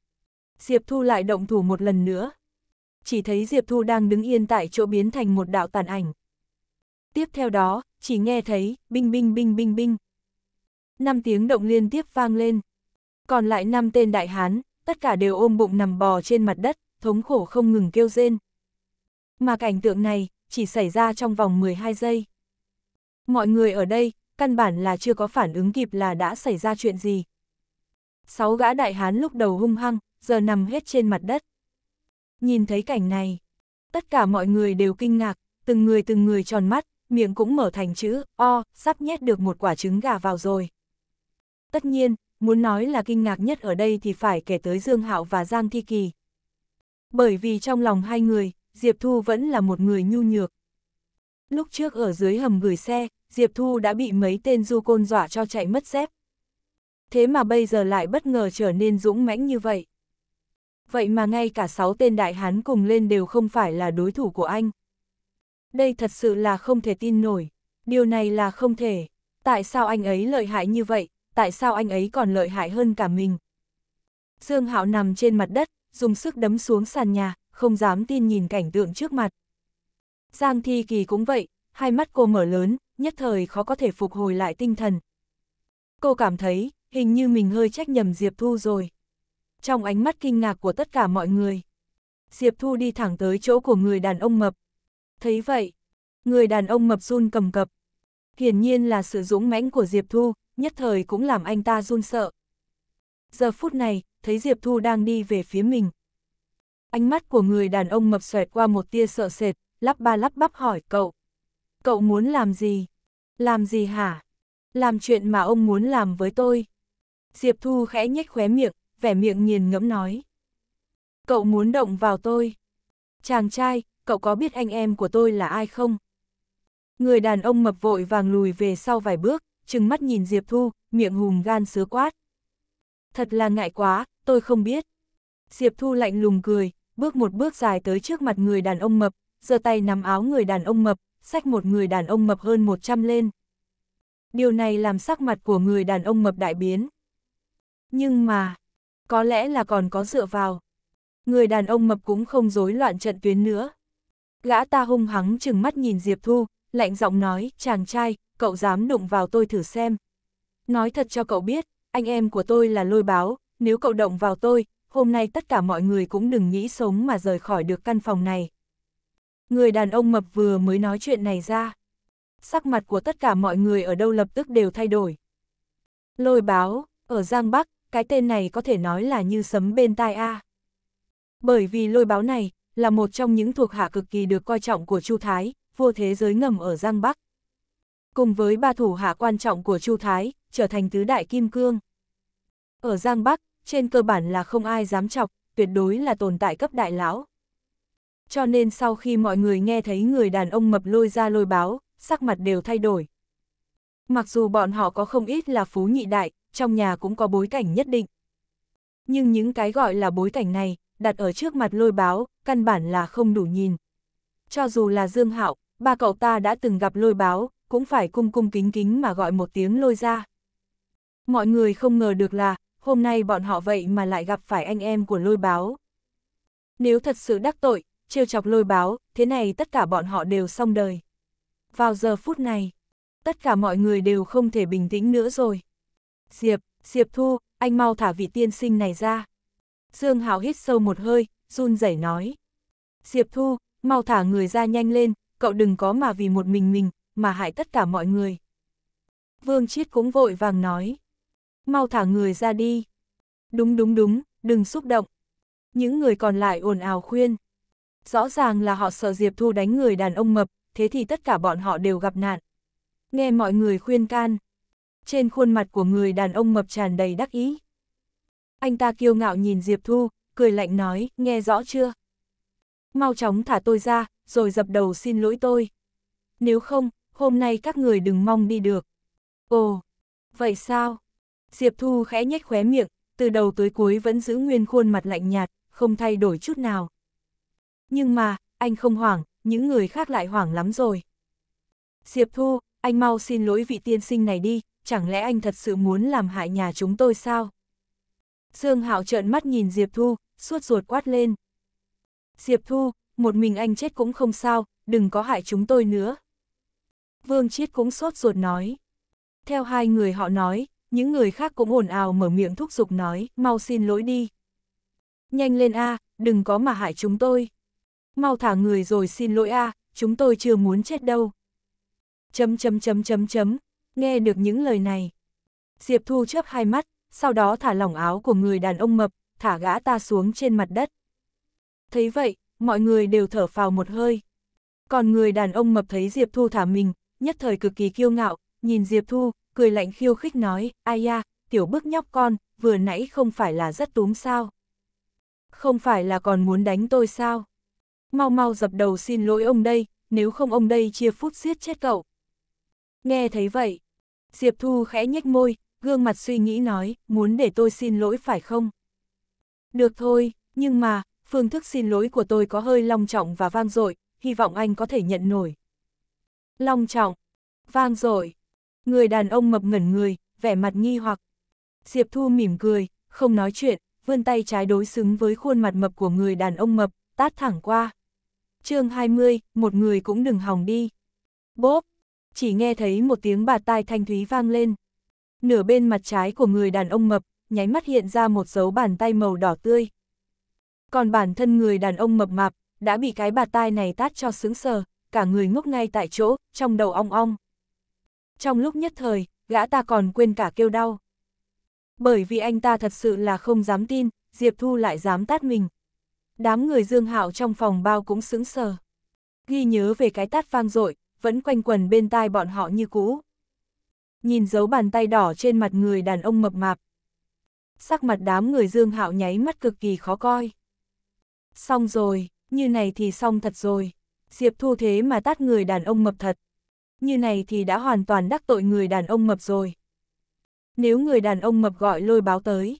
Diệp Thu lại động thủ một lần nữa. Chỉ thấy Diệp Thu đang đứng yên tại chỗ biến thành một đạo tàn ảnh. Tiếp theo đó, chỉ nghe thấy, binh binh binh binh binh. Năm tiếng động liên tiếp vang lên. Còn lại năm tên đại hán, tất cả đều ôm bụng nằm bò trên mặt đất, thống khổ không ngừng kêu rên. Mà cảnh tượng này, chỉ xảy ra trong vòng 12 giây. Mọi người ở đây, căn bản là chưa có phản ứng kịp là đã xảy ra chuyện gì, sáu gã đại hán lúc đầu hung hăng, giờ nằm hết trên mặt đất. Nhìn thấy cảnh này, tất cả mọi người đều kinh ngạc, từng người từng người tròn mắt, miệng cũng mở thành chữ O, sắp nhét được một quả trứng gà vào rồi. Tất nhiên, muốn nói là kinh ngạc nhất ở đây thì phải kể tới Dương Hạo và Giang Thi Kỳ. Bởi vì trong lòng hai người, Diệp Thu vẫn là một người nhu nhược. Lúc trước ở dưới hầm gửi xe, Diệp Thu đã bị mấy tên du côn dọa cho chạy mất dép thế mà bây giờ lại bất ngờ trở nên dũng mãnh như vậy. Vậy mà ngay cả sáu tên đại hán cùng lên đều không phải là đối thủ của anh. Đây thật sự là không thể tin nổi, điều này là không thể. Tại sao anh ấy lợi hại như vậy, tại sao anh ấy còn lợi hại hơn cả mình? Dương Hạo nằm trên mặt đất, dùng sức đấm xuống sàn nhà, không dám tin nhìn cảnh tượng trước mặt. Giang Thi Kỳ cũng vậy, hai mắt cô mở lớn, nhất thời khó có thể phục hồi lại tinh thần. Cô cảm thấy, hình như mình hơi trách nhầm Diệp Thu rồi. Trong ánh mắt kinh ngạc của tất cả mọi người, Diệp Thu đi thẳng tới chỗ của người đàn ông mập. Thấy vậy, người đàn ông mập run cầm cập. Hiển nhiên là sự dũng mãnh của Diệp Thu, nhất thời cũng làm anh ta run sợ. Giờ phút này, thấy Diệp Thu đang đi về phía mình. Ánh mắt của người đàn ông mập xoẹt qua một tia sợ sệt, lắp ba lắp bắp hỏi cậu. Cậu muốn làm gì? Làm gì hả? Làm chuyện mà ông muốn làm với tôi. Diệp Thu khẽ nhếch khóe miệng, vẻ miệng nghiền ngẫm nói. Cậu muốn động vào tôi. Chàng trai, cậu có biết anh em của tôi là ai không? Người đàn ông mập vội vàng lùi về sau vài bước, trừng mắt nhìn Diệp Thu, miệng hùm gan sứa quát. Thật là ngại quá, tôi không biết. Diệp Thu lạnh lùng cười, bước một bước dài tới trước mặt người đàn ông mập, giơ tay nắm áo người đàn ông mập, xách một người đàn ông mập hơn 100 lên. Điều này làm sắc mặt của người đàn ông mập đại biến. Nhưng mà, có lẽ là còn có dựa vào. Người đàn ông mập cũng không rối loạn trận tuyến nữa. Gã ta hung hắng chừng mắt nhìn Diệp Thu, lạnh giọng nói, chàng trai, cậu dám đụng vào tôi thử xem. Nói thật cho cậu biết, anh em của tôi là lôi báo, nếu cậu động vào tôi, hôm nay tất cả mọi người cũng đừng nghĩ sống mà rời khỏi được căn phòng này. Người đàn ông mập vừa mới nói chuyện này ra. Sắc mặt của tất cả mọi người ở đâu lập tức đều thay đổi. Lôi báo, ở Giang Bắc, cái tên này có thể nói là như sấm bên tai A. Bởi vì lôi báo này, là một trong những thuộc hạ cực kỳ được coi trọng của Chu Thái, vua thế giới ngầm ở Giang Bắc. Cùng với ba thủ hạ quan trọng của Chu Thái, trở thành tứ đại kim cương. Ở Giang Bắc, trên cơ bản là không ai dám chọc, tuyệt đối là tồn tại cấp đại lão. Cho nên sau khi mọi người nghe thấy người đàn ông mập lôi ra lôi báo, sắc mặt đều thay đổi. Mặc dù bọn họ có không ít là phú nhị đại, trong nhà cũng có bối cảnh nhất định. Nhưng những cái gọi là bối cảnh này, đặt ở trước mặt lôi báo, căn bản là không đủ nhìn. Cho dù là Dương Hạo, ba cậu ta đã từng gặp lôi báo, cũng phải cung cung kính kính mà gọi một tiếng lôi ra. Mọi người không ngờ được là, hôm nay bọn họ vậy mà lại gặp phải anh em của lôi báo. Nếu thật sự đắc tội, trêu chọc lôi báo, thế này tất cả bọn họ đều xong đời. Vào giờ phút này, tất cả mọi người đều không thể bình tĩnh nữa rồi. Diệp, Diệp Thu, anh mau thả vị tiên sinh này ra. Dương Hảo hít sâu một hơi, run rẩy nói. Diệp Thu, mau thả người ra nhanh lên, cậu đừng có mà vì một mình mình, mà hại tất cả mọi người. Vương Chiết cũng vội vàng nói. Mau thả người ra đi. Đúng đúng đúng, đừng xúc động. Những người còn lại ồn ào khuyên. Rõ ràng là họ sợ Diệp Thu đánh người đàn ông mập, thế thì tất cả bọn họ đều gặp nạn. Nghe mọi người khuyên can trên khuôn mặt của người đàn ông mập tràn đầy đắc ý. Anh ta kiêu ngạo nhìn Diệp Thu, cười lạnh nói, nghe rõ chưa? Mau chóng thả tôi ra, rồi dập đầu xin lỗi tôi. Nếu không, hôm nay các người đừng mong đi được. Ồ, vậy sao? Diệp Thu khẽ nhếch khóe miệng, từ đầu tới cuối vẫn giữ nguyên khuôn mặt lạnh nhạt, không thay đổi chút nào. Nhưng mà, anh không hoảng, những người khác lại hoảng lắm rồi. Diệp Thu, anh mau xin lỗi vị tiên sinh này đi, chẳng lẽ anh thật sự muốn làm hại nhà chúng tôi sao? Dương Hạo trợn mắt nhìn Diệp Thu, suốt ruột quát lên. Diệp Thu, một mình anh chết cũng không sao, đừng có hại chúng tôi nữa. Vương Chiết cũng sốt ruột nói. Theo hai người họ nói, những người khác cũng ồn ào mở miệng thúc giục nói, mau xin lỗi đi. Nhanh lên a, đừng có mà hại chúng tôi. Mau thả người rồi xin lỗi a, chúng tôi chưa muốn chết đâu. Chấm chấm chấm chấm chấm, Nghe được những lời này, Diệp Thu chớp hai mắt, sau đó thả lỏng áo của người đàn ông mập, thả gã ta xuống trên mặt đất. Thấy vậy, mọi người đều thở phào một hơi. Còn người đàn ông mập thấy Diệp Thu thả mình, nhất thời cực kỳ kiêu ngạo, nhìn Diệp Thu, cười lạnh khiêu khích nói, ai ya, tiểu bức nhóc con, vừa nãy không phải là rất túm sao. Không phải là còn muốn đánh tôi sao? Mau mau dập đầu xin lỗi ông đây, nếu không ông đây chia phút giết chết cậu. Nghe thấy vậy, Diệp Thu khẽ nhếch môi, gương mặt suy nghĩ nói, muốn để tôi xin lỗi phải không? Được thôi, nhưng mà, phương thức xin lỗi của tôi có hơi long trọng và vang dội, hy vọng anh có thể nhận nổi. Long trọng, vang dội. Người đàn ông mập ngẩn người, vẻ mặt nghi hoặc. Diệp Thu mỉm cười, không nói chuyện, vươn tay trái đối xứng với khuôn mặt mập của người đàn ông mập, tát thẳng qua. chương 20, một người cũng đừng hòng đi. Bốp, chỉ nghe thấy một tiếng bạt tai thanh thúy vang lên. Nửa bên mặt trái của người đàn ông mập, nháy mắt hiện ra một dấu bàn tay màu đỏ tươi. Còn bản thân người đàn ông mập mạp, đã bị cái bạt tai này tát cho sướng sờ, cả người ngốc ngay tại chỗ, trong đầu ong ong. Trong lúc nhất thời, gã ta còn quên cả kêu đau. Bởi vì anh ta thật sự là không dám tin, Diệp Thu lại dám tát mình. Đám người Dương Hạo trong phòng bao cũng sững sờ. Ghi nhớ về cái tát vang dội, vẫn quanh quần bên tai bọn họ như cũ. Nhìn dấu bàn tay đỏ trên mặt người đàn ông mập mạp. Sắc mặt đám người Dương Hạo nháy mắt cực kỳ khó coi. Xong rồi, như này thì xong thật rồi. Diệp Thu thế mà tát người đàn ông mập thật. Như này thì đã hoàn toàn đắc tội người đàn ông mập rồi. Nếu người đàn ông mập gọi lôi báo tới,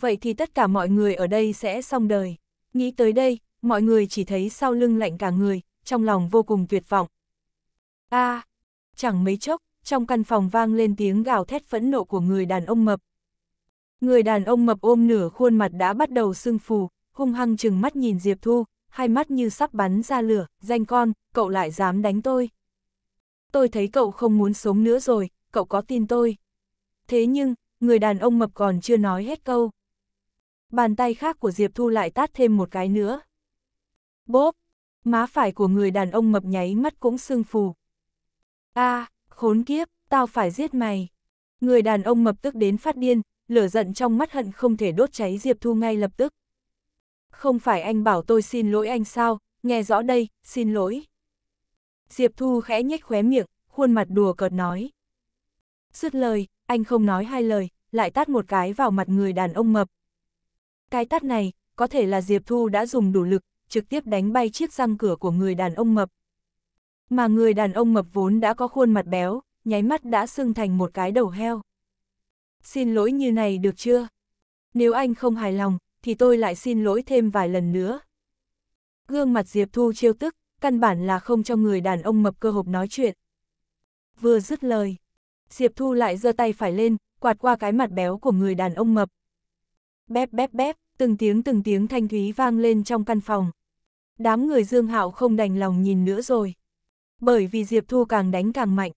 vậy thì tất cả mọi người ở đây sẽ xong đời. Nghĩ tới đây, mọi người chỉ thấy sau lưng lạnh cả người, trong lòng vô cùng tuyệt vọng a à, chẳng mấy chốc, trong căn phòng vang lên tiếng gào thét phẫn nộ của người đàn ông mập. Người đàn ông mập ôm nửa khuôn mặt đã bắt đầu sưng phù, hung hăng chừng mắt nhìn Diệp Thu, hai mắt như sắp bắn ra lửa, danh con, cậu lại dám đánh tôi. Tôi thấy cậu không muốn sống nữa rồi, cậu có tin tôi. Thế nhưng, người đàn ông mập còn chưa nói hết câu. Bàn tay khác của Diệp Thu lại tát thêm một cái nữa. Bốp, má phải của người đàn ông mập nháy mắt cũng sưng phù, a à, khốn kiếp, tao phải giết mày. Người đàn ông mập tức đến phát điên, lửa giận trong mắt hận không thể đốt cháy Diệp Thu ngay lập tức. Không phải anh bảo tôi xin lỗi anh sao, nghe rõ đây, xin lỗi. Diệp Thu khẽ nhếch khóe miệng, khuôn mặt đùa cợt nói. Dứt lời, anh không nói hai lời, lại tát một cái vào mặt người đàn ông mập. Cái tát này, có thể là Diệp Thu đã dùng đủ lực, trực tiếp đánh bay chiếc răng cửa của người đàn ông mập. Mà người đàn ông mập vốn đã có khuôn mặt béo, nháy mắt đã sưng thành một cái đầu heo. Xin lỗi như này được chưa? Nếu anh không hài lòng, thì tôi lại xin lỗi thêm vài lần nữa. Gương mặt Diệp Thu chiêu tức, căn bản là không cho người đàn ông mập cơ hộp nói chuyện. Vừa dứt lời, Diệp Thu lại giơ tay phải lên, quạt qua cái mặt béo của người đàn ông mập. Bép bép bép, từng tiếng từng tiếng thanh thúy vang lên trong căn phòng. Đám người Dương Hạo không đành lòng nhìn nữa rồi. Bởi vì Diệp Thu càng đánh càng mạnh.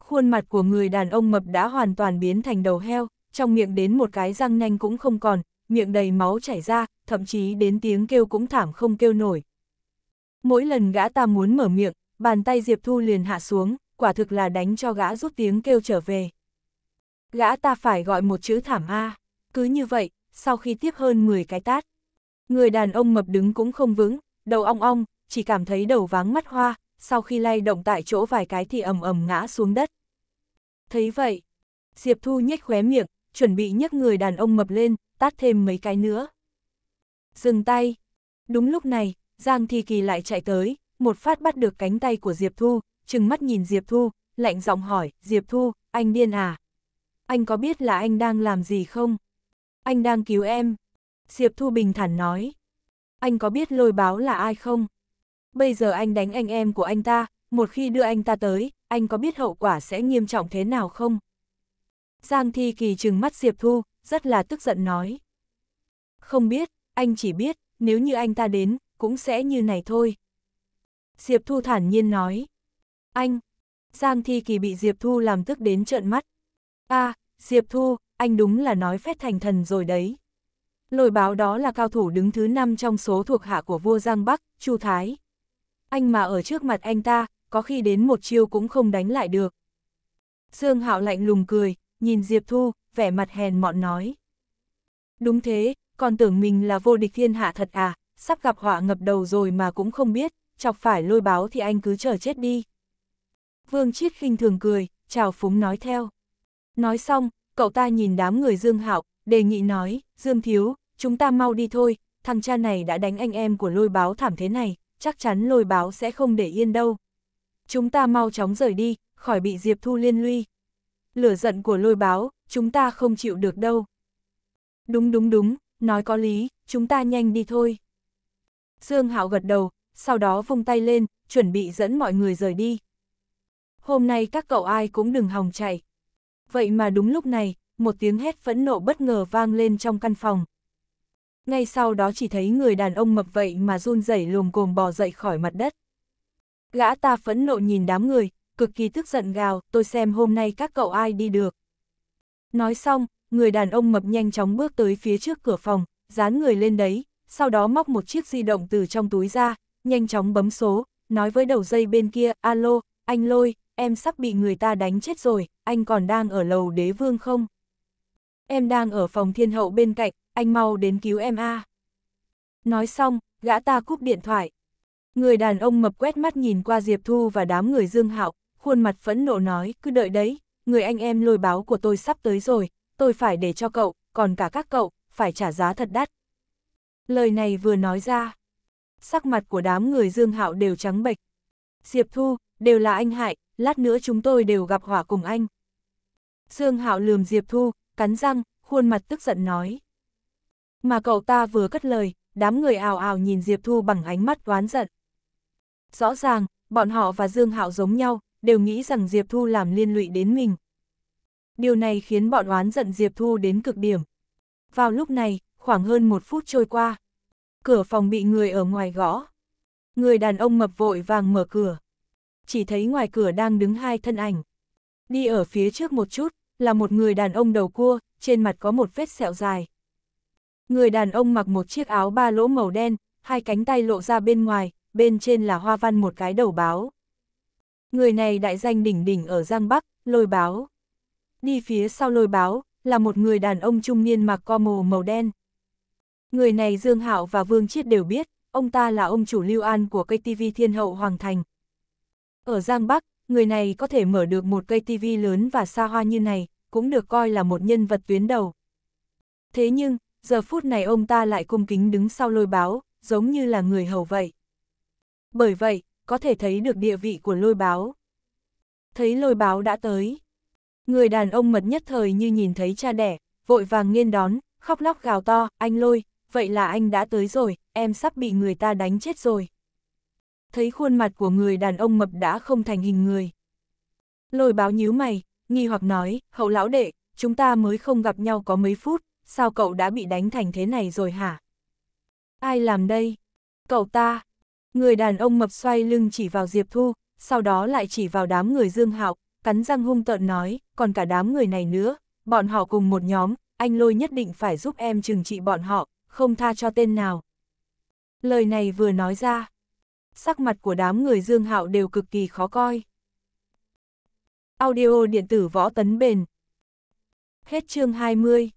Khuôn mặt của người đàn ông mập đã hoàn toàn biến thành đầu heo, trong miệng đến một cái răng nanh cũng không còn, miệng đầy máu chảy ra, thậm chí đến tiếng kêu cũng thảm không kêu nổi. Mỗi lần gã ta muốn mở miệng, bàn tay Diệp Thu liền hạ xuống, quả thực là đánh cho gã rút tiếng kêu trở về. Gã ta phải gọi một chữ thảm A, cứ như vậy, sau khi tiếp hơn 10 cái tát. Người đàn ông mập đứng cũng không vững, đầu ong ong, chỉ cảm thấy đầu váng mắt hoa, sau khi lay động tại chỗ vài cái thì ầm ầm ngã xuống đất. Thấy vậy, Diệp Thu nhếch khóe miệng, chuẩn bị nhấc người đàn ông mập lên, tát thêm mấy cái nữa. Dừng tay. Đúng lúc này, Giang Thi Kỳ lại chạy tới, một phát bắt được cánh tay của Diệp Thu, trừng mắt nhìn Diệp Thu, lạnh giọng hỏi, Diệp Thu, anh điên à? Anh có biết là anh đang làm gì không? Anh đang cứu em. Diệp Thu bình thản nói. Anh có biết lôi báo là ai không? bây giờ anh đánh anh em của anh ta, một khi đưa anh ta tới, anh có biết hậu quả sẽ nghiêm trọng thế nào không? Giang Thi Kỳ trừng mắt Diệp Thu, rất là tức giận nói. Không biết, anh chỉ biết, nếu như anh ta đến, cũng sẽ như này thôi. Diệp Thu thản nhiên nói. Anh! Giang Thi Kỳ bị Diệp Thu làm tức đến trợn mắt. a à, Diệp Thu, anh đúng là nói phép thành thần rồi đấy. Lôi báo đó là cao thủ đứng thứ 5 trong số thuộc hạ của vua Giang Bắc, Chu Thái anh mà ở trước mặt anh ta, có khi đến một chiêu cũng không đánh lại được. Dương Hạo lạnh lùng cười, nhìn Diệp Thu, vẻ mặt hèn mọn nói. Đúng thế, còn tưởng mình là vô địch thiên hạ thật à, sắp gặp họa ngập đầu rồi mà cũng không biết, chọc phải lôi báo thì anh cứ chờ chết đi. Vương Chiết khinh thường cười, chào phúng nói theo. Nói xong, cậu ta nhìn đám người Dương Hạo, đề nghị nói, Dương Thiếu, chúng ta mau đi thôi, thằng cha này đã đánh anh em của lôi báo thảm thế này, chắc chắn lôi báo sẽ không để yên đâu. Chúng ta mau chóng rời đi, khỏi bị Diệp Thu liên lụy. Lửa giận của lôi báo, chúng ta không chịu được đâu. Đúng đúng đúng, nói có lý, chúng ta nhanh đi thôi. Dương Hạo gật đầu, sau đó vung tay lên, chuẩn bị dẫn mọi người rời đi. Hôm nay các cậu ai cũng đừng hòng chạy. Vậy mà đúng lúc này, một tiếng hét phẫn nộ bất ngờ vang lên trong căn phòng, ngay sau đó chỉ thấy người đàn ông mập vậy mà run rẩy lồm cồm bò dậy khỏi mặt đất. Gã ta phẫn nộ nhìn đám người, cực kỳ tức giận gào, tôi xem hôm nay các cậu ai đi được. Nói xong, người đàn ông mập nhanh chóng bước tới phía trước cửa phòng, dán người lên đấy, sau đó móc một chiếc di động từ trong túi ra, nhanh chóng bấm số, nói với đầu dây bên kia, alo, anh lôi, em sắp bị người ta đánh chết rồi, anh còn đang ở lầu đế vương không? Em đang ở phòng thiên hậu bên cạnh, anh mau đến cứu em a. Nói xong, gã ta cúp điện thoại. Người đàn ông mập quét mắt nhìn qua Diệp Thu và đám người Dương Hạo, khuôn mặt phẫn nộ nói, cứ đợi đấy, người anh em lôi báo của tôi sắp tới rồi, tôi phải để cho cậu, còn cả các cậu, phải trả giá thật đắt. Lời này vừa nói ra, sắc mặt của đám người Dương Hạo đều trắng bệch. Diệp Thu, đều là anh hại, lát nữa chúng tôi đều gặp hỏa cùng anh. Dương Hạo lườm Diệp Thu, cắn răng, khuôn mặt tức giận nói, mà cậu ta vừa cất lời, đám người ào ào nhìn Diệp Thu bằng ánh mắt oán giận. Rõ ràng, bọn họ và Dương Hạo giống nhau, đều nghĩ rằng Diệp Thu làm liên lụy đến mình. Điều này khiến bọn oán giận Diệp Thu đến cực điểm. Vào lúc này, khoảng hơn một phút trôi qua, cửa phòng bị người ở ngoài gõ. Người đàn ông mập vội vàng mở cửa. Chỉ thấy ngoài cửa đang đứng hai thân ảnh. Đi ở phía trước một chút, là một người đàn ông đầu cua, trên mặt có một vết sẹo dài. Người đàn ông mặc một chiếc áo ba lỗ màu đen, hai cánh tay lộ ra bên ngoài, bên trên là hoa văn một cái đầu báo. Người này đại danh đỉnh đỉnh ở Giang Bắc, lôi báo. Đi phía sau lôi báo, là một người đàn ông trung niên mặc co mồ màu đen. Người này Dương Hạo và Vương Chiết đều biết, ông ta là ông chủ lưu an của cây TV Thiên Hậu Hoàng Thành. Ở Giang Bắc, người này có thể mở được một cây TV lớn và xa hoa như này, cũng được coi là một nhân vật tuyến đầu. Thế nhưng, giờ phút này ông ta lại cung kính đứng sau lôi báo, giống như là người hầu vậy. Bởi vậy, có thể thấy được địa vị của lôi báo. Thấy lôi báo đã tới. Người đàn ông mật nhất thời như nhìn thấy cha đẻ, vội vàng nghiên đón, khóc lóc gào to, anh lôi, vậy là anh đã tới rồi, em sắp bị người ta đánh chết rồi. Thấy khuôn mặt của người đàn ông mập đã không thành hình người. Lôi báo nhíu mày, nghi hoặc nói, hậu lão đệ, chúng ta mới không gặp nhau có mấy phút, sao cậu đã bị đánh thành thế này rồi hả? Ai làm đây? Cậu ta! Người đàn ông mập xoay lưng chỉ vào Diệp Thu, sau đó lại chỉ vào đám người Dương Hạo, cắn răng hung tợn nói, còn cả đám người này nữa, bọn họ cùng một nhóm, anh lôi nhất định phải giúp em trừng trị bọn họ, không tha cho tên nào. Lời này vừa nói ra, sắc mặt của đám người Dương Hạo đều cực kỳ khó coi. Audio điện tử võ tấn bền. Hết chương 20.